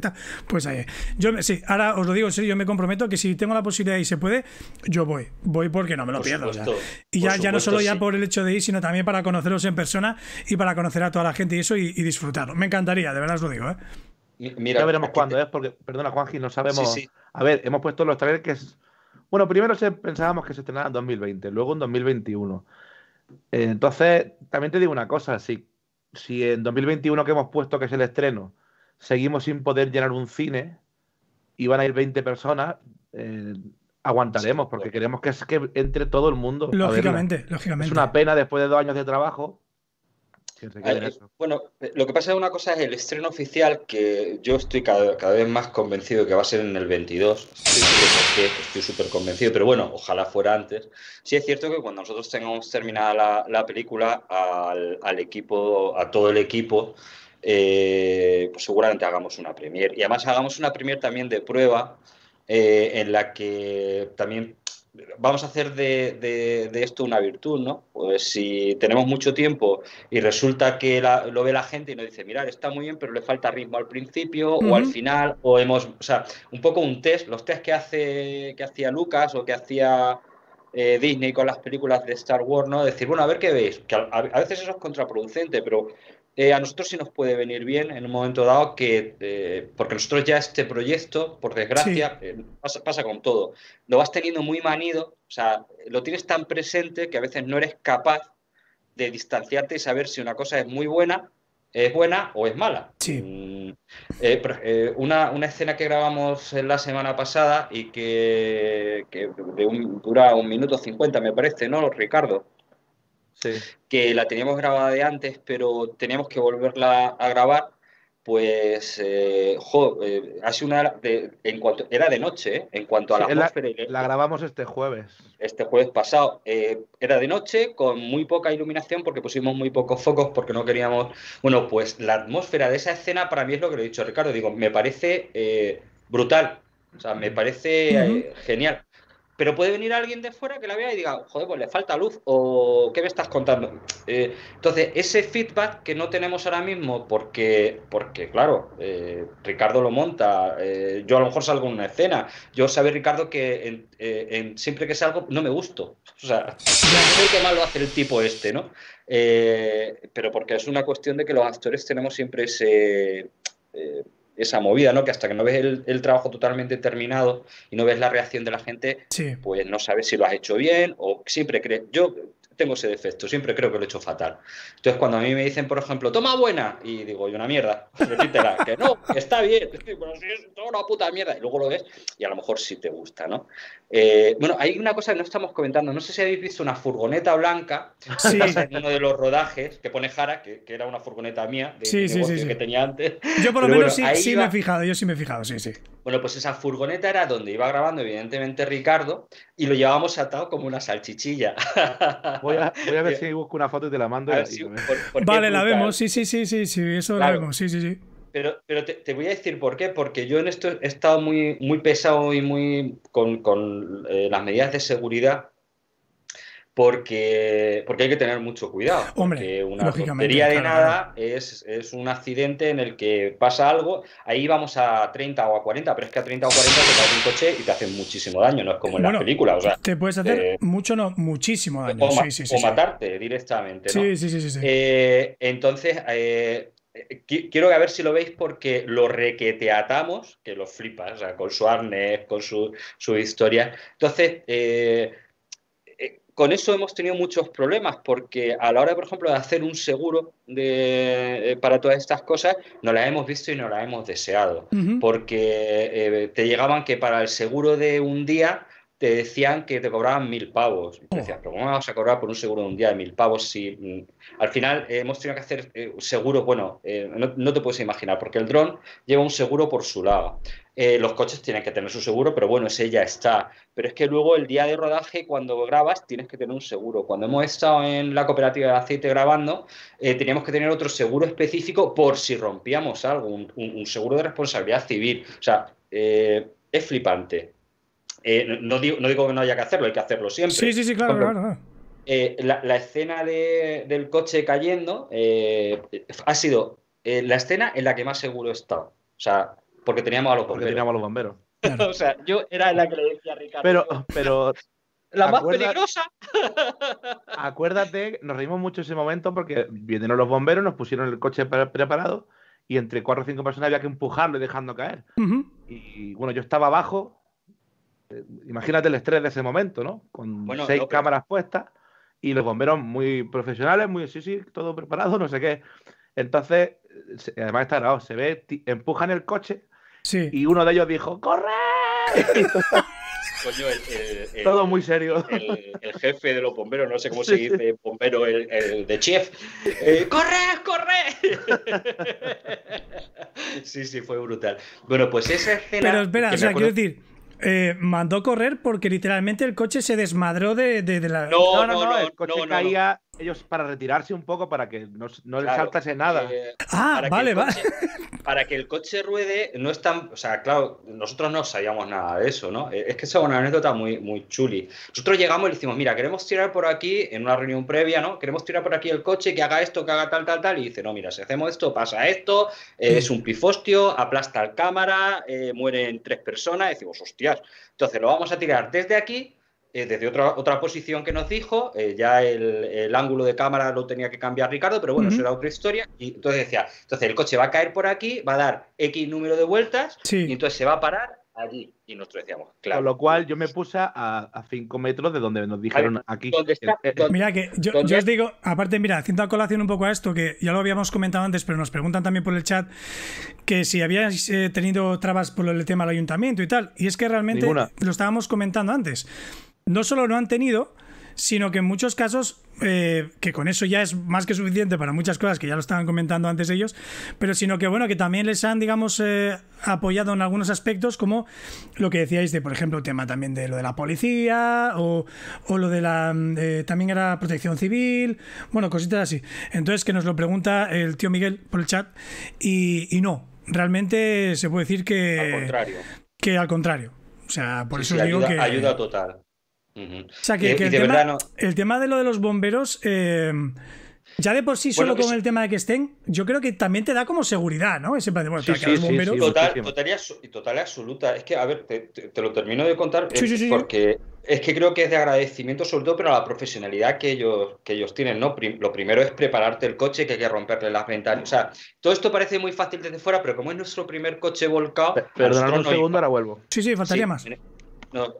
Pues ahí, yo sí, ahora os lo digo en serio, yo me comprometo que si tengo la posibilidad y se puede, yo voy. Voy porque no me lo pierdo. Y ya, no solo ya por el hecho de ir, sino también para conoceros en persona y para conocer a toda la gente y eso y, y disfrutarlo. Me encantaría, de verdad os lo digo, ¿eh? Mira, ya veremos cuándo es, ¿eh? porque, perdona, Juanji, no sabemos. A ver, hemos puesto los trailers que es. Bueno, primero pensábamos que se estrenaba en 2020, luego en 2021. Eh, entonces, también te digo una cosa: si, si en 2021 que hemos puesto que es el estreno, seguimos sin poder llenar un cine, van a ir 20 personas, eh, aguantaremos, porque queremos que, que entre todo el mundo. Lógicamente, lógicamente. Es una pena después de dos años de trabajo. Eh, bueno, eh, lo que pasa es una cosa es el estreno oficial, que yo estoy cada, vez más convencido que va a ser en el 22. Estoy súper convencido, pero bueno, ojalá fuera antes. Sí es cierto que cuando nosotros tengamos terminada la, película, al, al equipo, a todo el equipo, eh, pues seguramente hagamos una premier. Y además hagamos una premier también de prueba eh, en la que también vamos a hacer de, esto una virtud, ¿no? Pues si tenemos mucho tiempo y resulta que lo ve la gente y nos dice, mirar está muy bien, pero le falta ritmo al principio o al final, o hemos, o sea, un poco un test, los test que hace que hacía Lucas o que hacía eh, Disney con las películas de Star Wars, ¿no? Decir, bueno, a ver qué veis, que a, a veces eso es contraproducente, pero eh, a nosotros sí nos puede venir bien en un momento dado que, eh, porque nosotros ya este proyecto, por desgracia, eh, pasa, con todo, lo vas teniendo muy manido, o sea, lo tienes tan presente que a veces no eres capaz de distanciarte y saber si una cosa es muy buena, es buena o es mala. Sí. Mm, una, escena que grabamos la semana pasada y que, de un, dura un minuto cincuenta, me parece, ¿no, Ricardo? que la teníamos grabada de antes, pero teníamos que volverla a grabar, pues, eh, jo, eh, hace una en cuanto, era de noche, ¿eh? en cuanto a la atmósfera. La, grabamos este jueves. Este jueves pasado. era de noche, con muy poca iluminación, porque pusimos muy pocos focos, porque no queríamos... Bueno, pues la atmósfera de esa escena para mí es lo que le he dicho Ricardo. Digo, me parece brutal. O sea, me parece genial. Pero puede venir alguien de fuera que la vea y diga, joder, pues le falta luz o qué me estás contando. Eh, entonces, ese feedback que no tenemos ahora mismo, porque, porque claro, eh, Ricardo lo monta, eh, yo a lo mejor salgo en una escena, yo sabe Ricardo que siempre que salgo no me gusto. O sea, no sé qué mal lo hace el tipo este, ¿no? pero porque es una cuestión de que los actores tenemos siempre ese esa movida, ¿no? Que hasta que no ves el, trabajo totalmente terminado y no ves la reacción de la gente, pues no sabes si lo has hecho bien o siempre crees. Yo tengo ese defecto, siempre creo que lo he hecho fatal. Entonces, cuando a mí me dicen, por ejemplo, toma buena, y digo, y una mierda, repítela, que no, está bien, pero si es toda una puta mierda, y luego lo ves, y a lo mejor sí te gusta, ¿no? Eh, bueno, hay una cosa que no estamos comentando, no sé si habéis visto una furgoneta blanca en uno de los rodajes que pone Jara, que, que era una furgoneta mía de sí, sí, que tenía antes. Yo por lo menos sí, me he fijado, yo sí me he fijado, sí, sí. Bueno, pues esa furgoneta era donde iba grabando, evidentemente, Ricardo, y lo llevábamos atado como una salchichilla. Voy a, ver si busco una foto y te la mando. vale, la vemos, sí, sí, sí, sí, sí, eso la vemos, sí, sí, sí. Pero, te, voy a decir por qué, porque yo en esto he estado muy, muy pesado y muy con, eh, las medidas de seguridad porque, porque hay que tener mucho cuidado. Hombre, una tontería de nada Es, un accidente en el que pasa algo. Ahí vamos a 30 o a 40, pero es que a 30 o 40 te caes un coche y te hacen muchísimo daño, no es como en la película. te puedes hacer eh, mucho, no, muchísimo daño. O, matarte directamente. Sí, sí, sí. sí, eh, entonces, eh, Quiero a ver si lo veis porque lo requeteatamos, que lo flipas, o sea, con su arnés, con su, su historia. Entonces, eh, con eso hemos tenido muchos problemas porque a la hora, por ejemplo, de hacer un seguro eh, para todas estas cosas, no las hemos visto y no las hemos deseado, porque eh, te llegaban que para el seguro de un día te decían que te cobraban mil pavos. Y te oh. decían, pero ¿cómo vas a cobrar por un seguro de un día de mil pavos si mm, al final eh, hemos tenido que hacer eh, seguro... Bueno, eh, no, te puedes imaginar, porque el dron lleva un seguro por su lado. los coches tienen que tener su seguro, pero bueno, ese ya está. Pero es que luego el día de rodaje, cuando grabas, tienes que tener un seguro. Cuando hemos estado en la cooperativa de aceite grabando, teníamos que tener otro seguro específico por si rompíamos algo, un seguro de responsabilidad civil. O sea, es flipante. Eh, no, digo, no digo que no haya que hacerlo, hay que hacerlo siempre. Sí, sí, sí, claro, claro. Eh, la, escena de, del coche cayendo eh, ha sido la escena en la que más seguro he estado. O sea, porque teníamos a los bomberos. Porque teníamos a los bomberos. o sea, yo era la que le decía a Ricardo. Pero, pero. La más peligrosa. acuérdate, nos reímos mucho ese momento porque vinieron los bomberos, nos pusieron el coche preparado y entre cuatro o cinco personas había que empujarlo y dejando caer. Y bueno, yo estaba abajo, imagínate el estrés de ese momento, ¿no? Con seis cámaras puestas y los bomberos muy profesionales, muy, sí, sí, todo preparado, no sé qué. Entonces, además está grabado, se ve, empujan el coche y uno de ellos dijo, ¡corre! todo muy serio. El, jefe de los bomberos, no sé cómo se dice bombero, el, de chef. Eh, ¡Corre, corre! sí, sí, fue brutal. Bueno, pues esa escena... Pero espera, quiero decir eh, mandó correr porque literalmente el coche se desmadró de, la. No, no, no, el coche caía ellos para retirarse un poco para que no, no les saltase nada. Eh, ah, vale, vale. para que el coche ruede no es tan, o sea, claro, nosotros no sabíamos nada de eso, ¿no? Eh, es que es una anécdota muy, muy chuli. Nosotros llegamos y le decimos, mira, queremos tirar por aquí, en una reunión previa, ¿no? Queremos tirar por aquí el coche, que haga esto, que haga tal, tal, tal, y dice, no, mira, si hacemos esto, pasa esto, eh, es un pifostio, aplasta el cámara, eh, mueren tres personas, decimos, hostias, entonces lo vamos a tirar desde aquí eh, desde otra, otra posición que nos dijo, eh, ya el, ángulo de cámara lo tenía que cambiar Ricardo, pero bueno, eso era otra historia. Y entonces decía, entonces el coche va a caer por aquí, va a dar X número de vueltas, y entonces se va a parar allí. Y nosotros decíamos, claro. Con lo cual yo me puse a 5 metros de donde nos dijeron aquí. Eh, mira, que yo, os digo, aparte, mira, haciendo colación un poco a esto, que ya lo habíamos comentado antes, pero nos preguntan también por el chat que si habías tenido trabas por el tema del ayuntamiento y tal. Y es que realmente lo estábamos comentando antes no solo no han tenido, sino que en muchos casos, eh, que con eso ya es más que suficiente para muchas cosas que ya lo estaban comentando antes ellos, pero sino que bueno, que también les han, digamos, eh, apoyado en algunos aspectos, como lo que decíais de, por ejemplo, el tema también de lo de la policía, o, lo de la. Mm, eh, también era protección civil, bueno, cositas así. Entonces, que nos lo pregunta el tío Miguel por el chat, y, y no, realmente se puede decir que. Al contrario. Que al contrario. O sea, por eso digo que. Ayuda total. O sea que, el, tema, de lo de los bomberos, eh, ya de por sí, solo con el tema de que estén, yo creo que también te da como seguridad, ¿no? bueno, sí, sí, los total, total, y total absoluta. Es que, a ver, te, lo termino de contar eh, porque es que creo que es de agradecimiento, sobre todo, pero a la profesionalidad que ellos, que ellos tienen, ¿no? lo primero es prepararte el coche, que hay que romperle las ventanas. O sea, todo esto parece muy fácil desde fuera, pero como es nuestro primer coche volcado. Perdonad un segundo, ahora vuelvo. Sí, sí, faltaría más.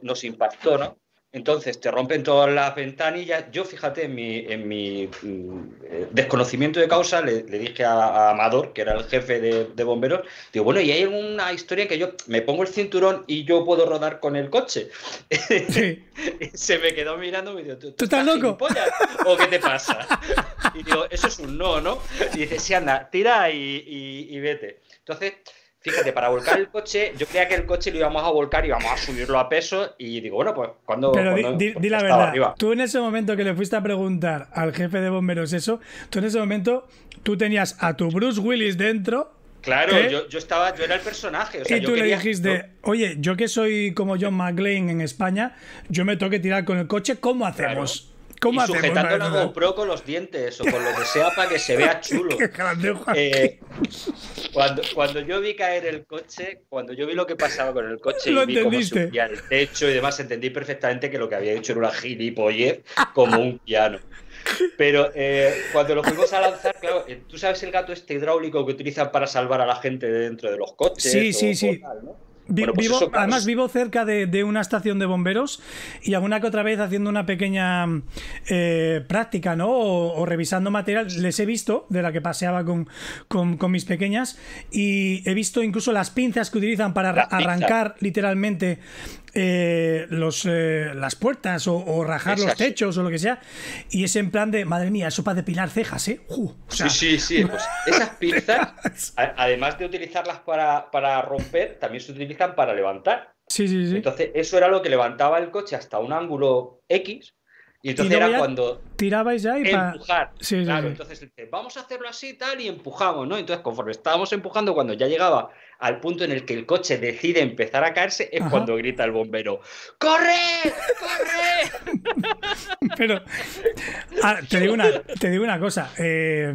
nos impactó, ¿no? Entonces te rompen todas las ventanillas. Yo, fíjate, en mi, mm, desconocimiento de causa, le, dije a, Amador, que era el jefe de, bomberos, digo, bueno, y hay una historia que yo me pongo el cinturón y yo puedo rodar con el coche. Se me quedó mirando y me dijo, ¿tú, estás loco? ¿O qué te pasa? y digo, eso es un no, ¿no? Y dice, sí, anda, tira y vete. Entonces, fíjate, para volcar el coche, yo creía que el coche lo íbamos a volcar y íbamos a subirlo a peso. Y digo, bueno, pues cuando. Pero di, pues la verdad, tú en ese momento que le fuiste a preguntar al jefe de bomberos eso, tú en ese momento, tú tenías a tu Bruce Willis dentro. Claro, ¿eh? yo, estaba, yo era el personaje. O sea, y tú le dijiste, oye, yo que soy como John McLean en España, yo me tengo tirar con el coche, ¿cómo hacemos? ¿Cómo y sujetando la GoPro con los dientes o con lo que sea para que se vea chulo. Eh, cuando, cuando yo vi caer el coche, cuando yo vi lo que pasaba con el coche y vi cómo subía el techo y demás, entendí perfectamente que lo que había hecho era una gilipollez como un piano. Pero eh, cuando lo fuimos a lanzar, claro, eh, tú sabes el gato este hidráulico que utilizan para salvar a la gente de dentro de los coches. Sí, sí, sí. Pues vivo, además, vivo cerca de, una estación de bomberos y alguna que otra vez haciendo una pequeña eh, práctica, ¿no? O, revisando material, les he visto, de la que paseaba con, mis pequeñas, y he visto incluso las pinzas que utilizan para arrancar literalmente eh, los, eh, las puertas o, rajar los techos o lo que sea. Y es en plan de, madre mía, eso para depilar cejas, ¿eh? sí, sí, sí. Pues esas pinzas, además de utilizarlas para, romper, también se utilizan para levantar. Sí, sí, sí. Entonces, eso era lo que levantaba el coche hasta un ángulo X. Y entonces era cuando. Tirabais ya y Empujar. claro, entonces vamos a hacerlo así tal y empujamos, ¿no? Entonces, conforme estábamos empujando, cuando ya llegaba al punto en el que el coche decide empezar a caerse, es cuando grita el bombero, ¡corre! ¡corre! Pero, ah, te, digo una, cosa, eh,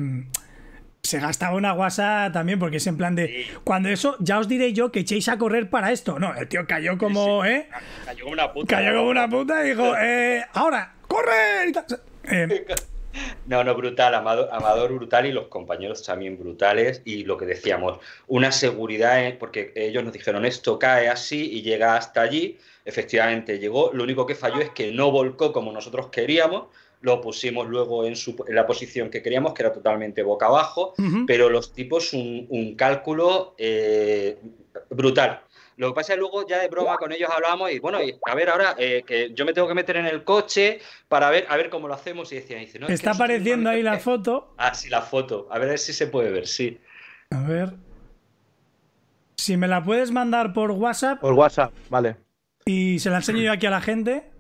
se gastaba una guasa también porque es en plan de cuando eso ya os diré yo que echéis a correr para esto no el tío cayó como eh cayó como una puta cayó como una puta y dijo eh, ahora corre No, no, brutal, Amador, brutal y los compañeros también brutales y lo que decíamos, una seguridad, eh, porque ellos nos dijeron esto cae así y llega hasta allí, efectivamente llegó, lo único que falló es que no volcó como nosotros queríamos, lo pusimos luego en, la posición que queríamos, que era totalmente boca abajo, pero los tipos un, cálculo eh, brutal, lo que pasa es que luego ya de broma con ellos hablamos y bueno, a ver ahora eh, que yo me tengo que meter en el coche para ver a ver cómo lo hacemos y decían, Está apareciendo ahí la foto. Ah, sí, la foto. A ver si se puede ver, sí. A ver. Si me la puedes mandar por WhatsApp. Por WhatsApp, vale. Y se la enseño yo aquí a la gente.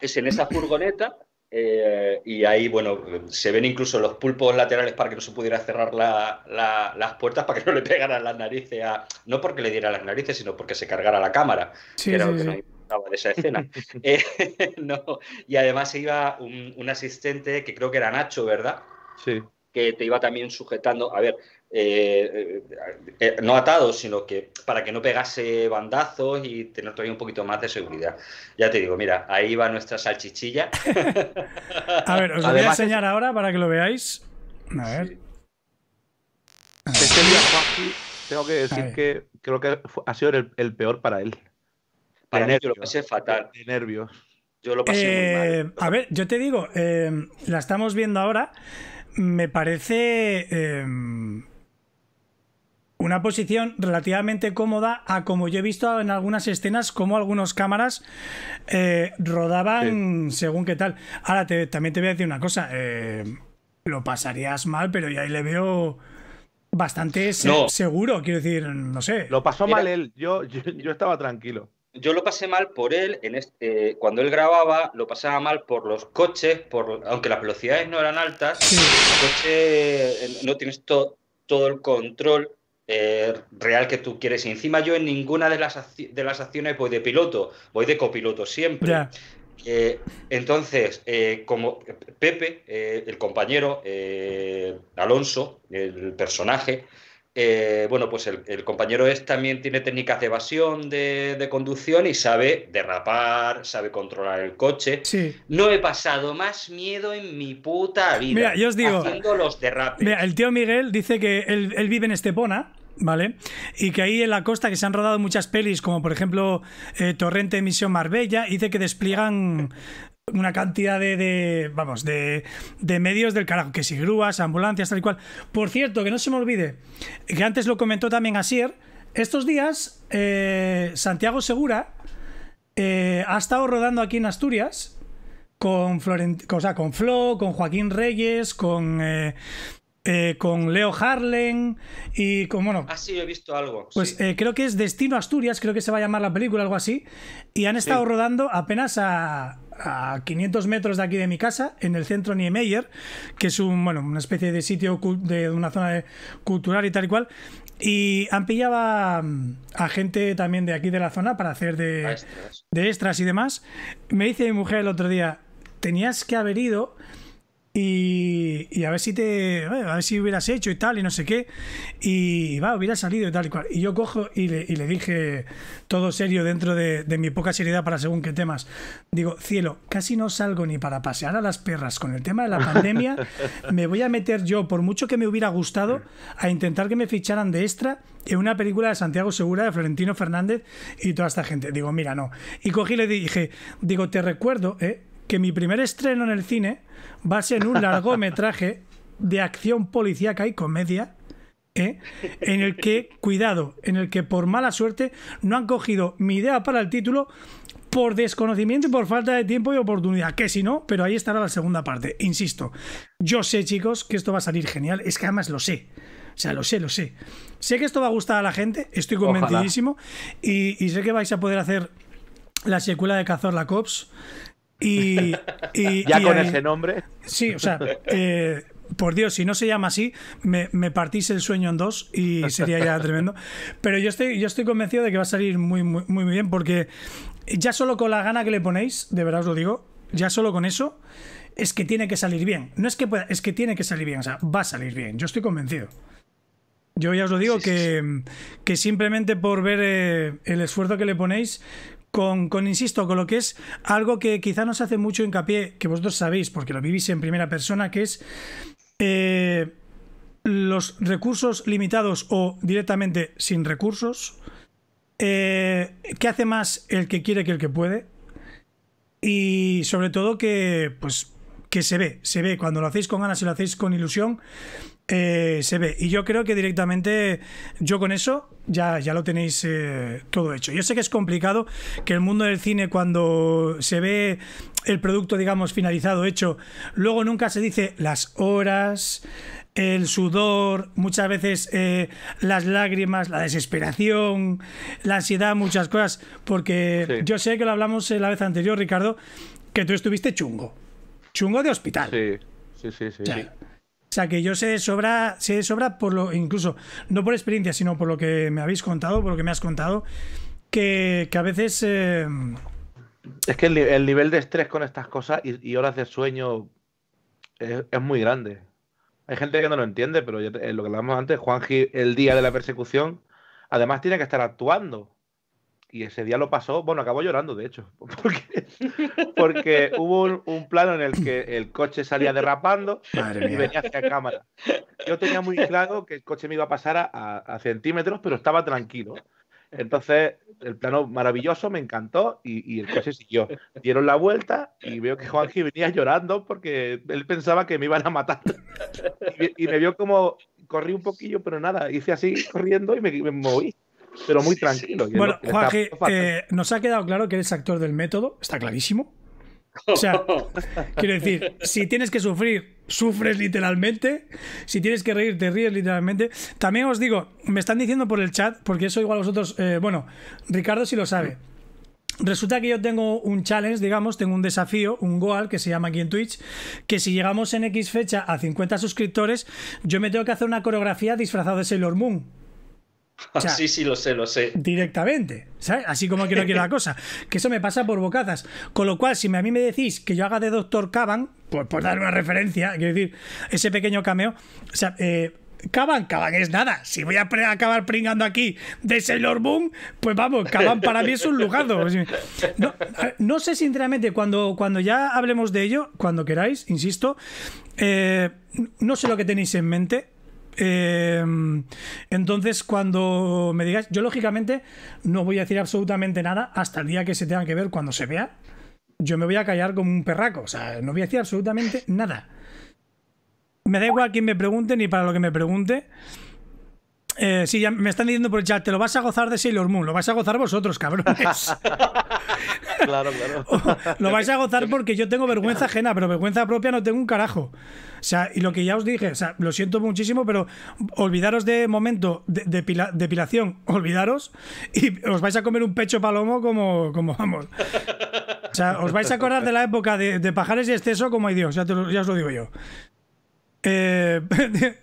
Es en esa furgoneta. Eh, y ahí, bueno, se ven incluso los pulpos laterales para que no se pudiera cerrar las puertas para que no le pegaran las narices a. No porque le diera las narices, sino porque se cargara la cámara. que era lo que importaba de esa escena. Eh, y además iba un, un asistente que creo que era Nacho, ¿verdad? Sí que te iba también sujetando. A ver, eh, eh, no atados, sino que para que no pegase bandazos y tener todavía un poquito más de seguridad. Ya te digo, mira, ahí va nuestra salchichilla. a ver, os voy a enseñar ahora para que lo veáis. A ver. Este tengo que decir que creo que ha sido el, peor para él. Para mí, yo lo pasé fatal. De nervios. Yo lo pasé eh, A ver, yo te digo, la estamos viendo ahora. Me parece. Una posición relativamente cómoda a como yo he visto en algunas escenas, como algunas cámaras eh, rodaban según qué tal. Ahora también te voy a decir una cosa, eh, lo pasarías mal, pero yo ahí le veo bastante seguro, quiero decir, no sé. Lo pasó mal él, yo, yo, estaba tranquilo yo lo pasé mal por él, en este, cuando él grababa, lo pasaba mal por los coches, por, aunque las velocidades no eran altas, coche no tienes todo el control eh, real que tú quieres. Y encima yo en ninguna de las, de las acciones voy de piloto, voy de copiloto siempre. Eh, entonces, eh, como Pepe, el compañero, Alonso, el personaje, eh, bueno, pues el, compañero es, también tiene técnicas de evasión de, conducción y sabe derrapar, sabe controlar el coche. Sí. No he pasado más miedo en mi puta vida. Mira, yo os digo. Mira, el tío Miguel dice que él, vive en Estepona. ¿Vale? Y que ahí en la costa que se han rodado muchas pelis, como por ejemplo Torrente eh, Torrente Misión Marbella, dice que despliegan una cantidad de, vamos, de, de, medios del carajo, que si grúas, ambulancias, tal y cual. Por cierto, que no se me olvide, que antes lo comentó también Asier, estos días eh, Santiago Segura eh, ha estado rodando aquí en Asturias con, Florent o con Flo, con Joaquín Reyes, con... Eh, con Leo Harlen y con, bueno... Ah, sí, he visto algo. Pues creo que es Destino Asturias, creo que se va a llamar la película, algo así. Y han estado rodando apenas a, a 500 metros de aquí de mi casa, en el centro Niemeyer, que es un, bueno, una especie de sitio de una zona cultural y tal y cual. Y han pillado a, gente también de aquí de la zona para hacer de de extras y demás. Me dice mi mujer el otro día, tenías que haber ido y, a ver si te eh, a ver si hubieras hecho y tal y no sé qué y, va hubiera salido y tal y cual y yo cojo y le, dije todo serio dentro de, de, mi poca seriedad para según qué temas digo cielo casi no salgo ni para pasear a las perras con el tema de la pandemia me voy a meter yo por mucho que me hubiera gustado a intentar que me ficharan de extra en una película de Santiago Segura de Florentino Fernández y toda esta gente digo mira no y cogí y le dije digo te recuerdo eh que mi primer estreno en el cine va a ser un largometraje de acción policíaca y comedia. ¿eh? En el que, cuidado, en el que por mala suerte no han cogido mi idea para el título por desconocimiento y por falta de tiempo y oportunidad. Que si no, pero ahí estará la segunda parte. Insisto, yo sé, chicos, que esto va a salir genial. Es que además lo sé. O sea, lo sé, lo sé. Sé que esto va a gustar a la gente, estoy convencidísimo. Y, y, sé que vais a poder hacer la secuela de Cazorla Cops. Y, ya con ese nombre. Sí, o sea, eh, por Dios, si no se llama así, me, partís el sueño en dos y sería ya tremendo. Pero yo estoy, yo estoy convencido de que va a salir muy, muy, muy bien porque ya solo con la gana que le ponéis, de verdad os lo digo, ya solo con eso, es que tiene que salir bien. No es que pueda, es que tiene que salir bien, o sea, va a salir bien, yo estoy convencido. Yo ya os lo digo que, que, simplemente por ver eh, el esfuerzo que le ponéis, con, insisto, con lo que es algo que quizá nos hace mucho hincapié, que vosotros sabéis, porque lo vivís en primera persona, que es eh, los recursos limitados o directamente sin recursos. que eh, ¿Qué hace más el que quiere que el que puede? Y sobre todo que, pues, que se ve, se ve cuando lo hacéis con ganas y lo hacéis con ilusión, eh, se ve. Y yo creo que directamente yo con eso ya, ya lo tenéis eh, todo hecho. Yo sé que es complicado que el mundo del cine cuando se ve el producto, digamos, finalizado, hecho, luego nunca se dice las horas, el sudor, muchas veces eh, las lágrimas, la desesperación, la ansiedad, muchas cosas. Porque yo sé que lo hablamos la vez anterior, Ricardo, que tú estuviste chungo. Chungo de hospital. Sí, sí, sí, sí. O sea, que yo sé sobra, sé sobra por lo, incluso, no por experiencia, sino por lo que me habéis contado, por lo que me has contado, que, a veces... Eh, es que el, nivel de estrés con estas cosas y, horas de sueño es, muy grande. Hay gente que no lo entiende, pero eh, lo que hablamos antes, Juanji, el día de la persecución, además tiene que estar actuando y ese día lo pasó, bueno, acabó llorando, de hecho, porque, porque hubo un, plano en el que el coche salía derrapando y venía hacia cámara. Yo tenía muy claro que el coche me iba a pasar a, centímetros, pero estaba tranquilo. Entonces, el plano maravilloso me encantó y, el coche siguió. Dieron la vuelta y veo que Juanji venía llorando porque él pensaba que me iban a matar. Y, me vio como corrí un poquillo, pero nada, hice así corriendo y me moví pero muy tranquilo. Bueno, eh, nos ha quedado claro que eres actor del método, está clarísimo. O sea, quiero decir, si tienes que sufrir, sufres literalmente. Si tienes que reír, te ríes literalmente. También os digo, me están diciendo por el chat, porque eso igual vosotros, eh, bueno, Ricardo sí lo sabe. Resulta que yo tengo un challenge, digamos, tengo un desafío, un goal que se llama aquí en Twitch, que si llegamos en X fecha a 50 suscriptores, yo me tengo que hacer una coreografía disfrazado de Sailor Moon. Así sí, sí, lo sé, lo sé. Directamente, ¿sabes? Así como quiero que la cosa. Que eso me pasa por bocazas. Con lo cual, si a mí me decís que yo haga de Doctor Caban, pues por pues dar una referencia, quiero decir, ese pequeño cameo, o sea, eh, Caban, Caban es nada. Si voy a acabar pringando aquí de Sailor Moon, pues vamos, Caban para mí es un lugar No, sé, sinceramente, cuando, cuando ya hablemos de ello, cuando queráis, insisto, eh, no sé lo que tenéis en mente. Em, entonces, cuando me digáis, yo lógicamente no voy a decir absolutamente nada hasta el día que se tenga que ver cuando se vea. Yo me voy a callar como un perraco, o sea, no voy a decir absolutamente nada. Me da igual quien me pregunte ni para lo que me pregunte. Eh, sí, me están diciendo por el chat, te lo vas a gozar de Sailor Moon, lo vais a gozar vosotros, cabrones. claro, claro. lo vais a gozar porque yo tengo vergüenza ajena, pero vergüenza propia no tengo un carajo. O sea, y lo que ya os dije, o sea, lo siento muchísimo, pero olvidaros de momento de, depilación, olvidaros y os vais a comer un pecho palomo como, como vamos. O sea, os vais a acordar de la época de, pajares y exceso como hay Dios, ya os lo digo yo. Eh,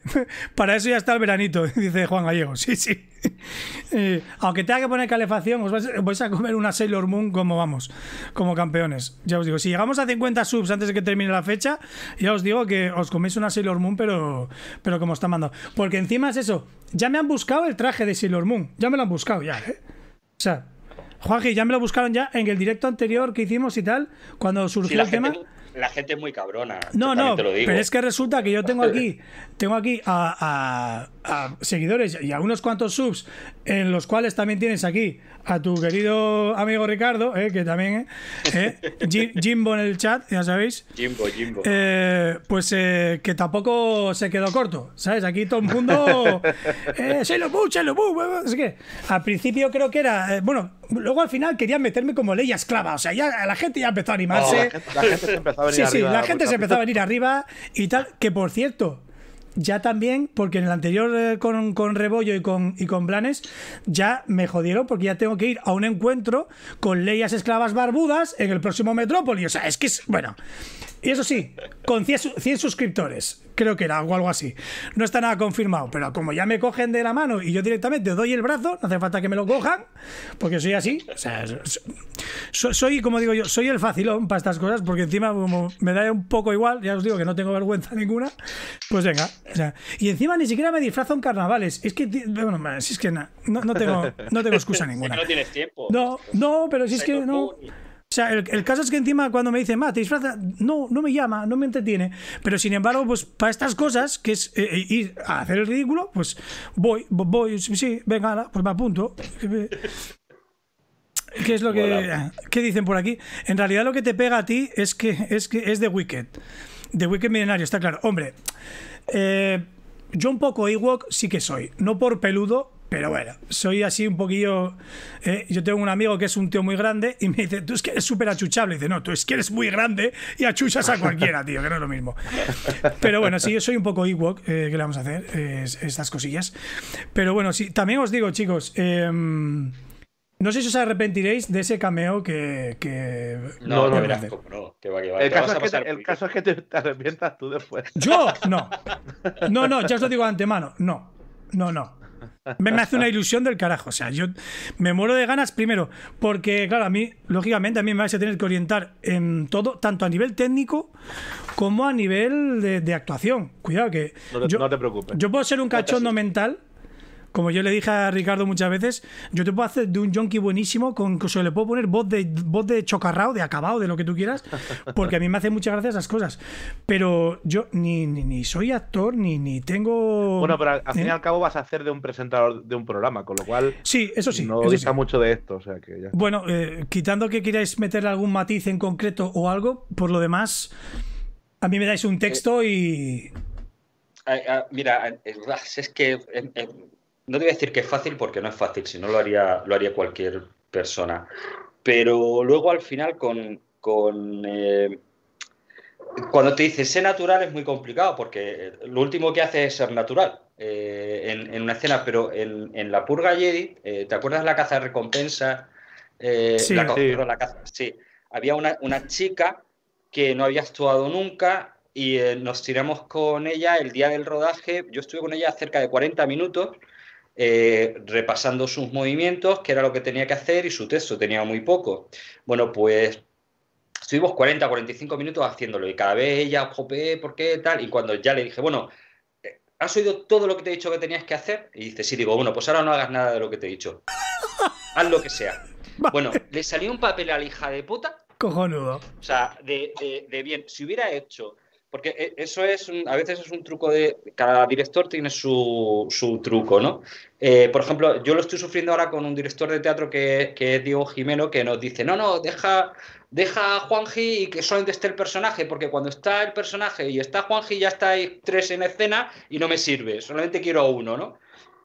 para eso ya está el veranito, dice Juan Gallego. Sí, sí. Eh, aunque tenga que poner calefacción, os vais, a comer una Sailor Moon como vamos, como campeones. Ya os digo, si llegamos a 50 subs antes de que termine la fecha, ya os digo que os coméis una Sailor Moon, pero, pero como está mandado. Porque encima es eso, ya me han buscado el traje de Sailor Moon. Ya me lo han buscado, ya, ¿eh? O sea, Juanji, ya me lo buscaron ya en el directo anterior que hicimos y tal, cuando surgió el tema la gente es muy cabrona. No, no, pero es que resulta que yo tengo aquí, tengo aquí a, seguidores y a unos cuantos subs, en los cuales también tienes aquí a tu querido amigo Ricardo, eh, que también eh, eh Jimbo en el chat, ya sabéis. Jimbo, Jimbo. Eh, pues que tampoco se quedó corto, ¿sabes? Aquí todo el mundo. se lo se lo Así que al principio creo que era. bueno, luego al final querían meterme como ley esclava. O sea, ya la gente ya empezó a oh, animarse. a sí, Sí, la gente se empezó a venir arriba y tal. Que por cierto ya también, porque en el anterior eh, con, Rebollo y con, y con Blanes, ya me jodieron porque ya tengo que ir a un encuentro con Leyas esclavas barbudas en el próximo Metrópoli. O sea, es que es. Bueno. Y eso sí, con 100 suscriptores creo que era, o algo así. No está nada confirmado, pero como ya me cogen de la mano y yo directamente doy el brazo, no hace falta que me lo cojan, porque soy así. O sea, soy, como digo yo, soy el facilón para estas cosas, porque encima me da un poco igual, ya os digo que no tengo vergüenza ninguna, pues venga. y encima ni siquiera me disfrazo en carnavales. Es que, bueno, es que no, no, tengo, excusa ninguna. no No, no, pero si es que no sea, el, caso es que encima cuando me dice mate no, no me llama, no me entretiene. Pero sin embargo, pues para estas cosas, que es eh, eh, ir a hacer el ridículo, pues voy, voy, sí, venga, pues me apunto. ¿Qué es lo que, dicen por aquí? En realidad lo que te pega a ti es que es, que es The Wicked. The Wicked Millenario, está claro. Hombre, eh, yo un poco Ewok sí que soy. No por peludo, pero bueno, soy así un poquillo. Eh, yo tengo un amigo que es un tío muy grande y me dice, tú es que eres súper achuchable. Y dice, no, tú es que eres muy grande y achuchas a cualquiera, tío, que no es lo mismo. Pero bueno, sí, yo soy un poco Ewok, eh, que le vamos a hacer estas cosillas. Pero bueno, sí, también os digo, chicos, em, no sé si os arrepentiréis de ese cameo que. no, no, no, no. el, caso es que, arrepientas tú después. ¿Yo? No. No, no, ya os lo digo de antemano. No, no, no me, hace una ilusión del carajo. O sea, yo me muero de ganas primero, porque, claro, a mí, lógicamente, a mí me vais a tener que orientar en todo, tanto a nivel técnico como a nivel de, actuación. Cuidado que. No te, yo, preocupes. Yo puedo ser un cachondo mental como yo le dije a Ricardo muchas veces, yo te puedo hacer de un junkie buenísimo, con incluso le puedo poner voz de, voz de chocarrao, de acabado, de lo que tú quieras, porque a mí me hacen muchas gracias las cosas. Pero yo ni, ni, soy actor, ni, ni tengo. Bueno, pero al, fin y ¿eh? al cabo vas a hacer de un presentador de un programa, con lo cual. Sí, eso sí. No dista mucho de esto, Bueno, eh, quitando que queráis meterle algún matiz en concreto o algo, por lo demás, a mí me dais un eh, texto y. Ah, mira, es que no te voy a decir que es fácil porque no es fácil, si no lo haría, lo haría cualquier persona. Pero luego al final con... con eh, cuando te dices ser natural es muy complicado porque eh, lo último que hace es ser natural eh, en, en, una escena, pero en, en la purga Jedi, ¿te acuerdas la caza de recompensa? Sí, Había una, una chica que no había actuado nunca y nos tiramos con ella el día del rodaje. Yo estuve con ella cerca de 40 minutos eh, repasando sus movimientos, que era lo que tenía que hacer y su texto tenía muy poco. Bueno, pues estuvimos 40, 45 minutos haciéndolo y cada vez ella, jope, ¿por qué tal? Y cuando ya le dije, bueno, eh, ¿has oído todo lo que te he dicho que tenías que hacer? Y dice, sí, digo, bueno, pues ahora no hagas nada de lo que te he dicho. Haz lo que sea. Bueno, le salió un papel a la hija de puta. Cojonudo. O sea, de bien. Si hubiera hecho porque eh, eso es, a veces es un truco de, cada director tiene su, su truco, ¿no? Eh, por ejemplo, yo lo estoy sufriendo ahora con un director de teatro que, que es Diego Jimeno, que nos dice, no, no, deja, deja a Juanji y que solamente esté el personaje, porque cuando está el personaje y está Juanji ya estáis tres en escena y no me sirve, solamente quiero uno, ¿no?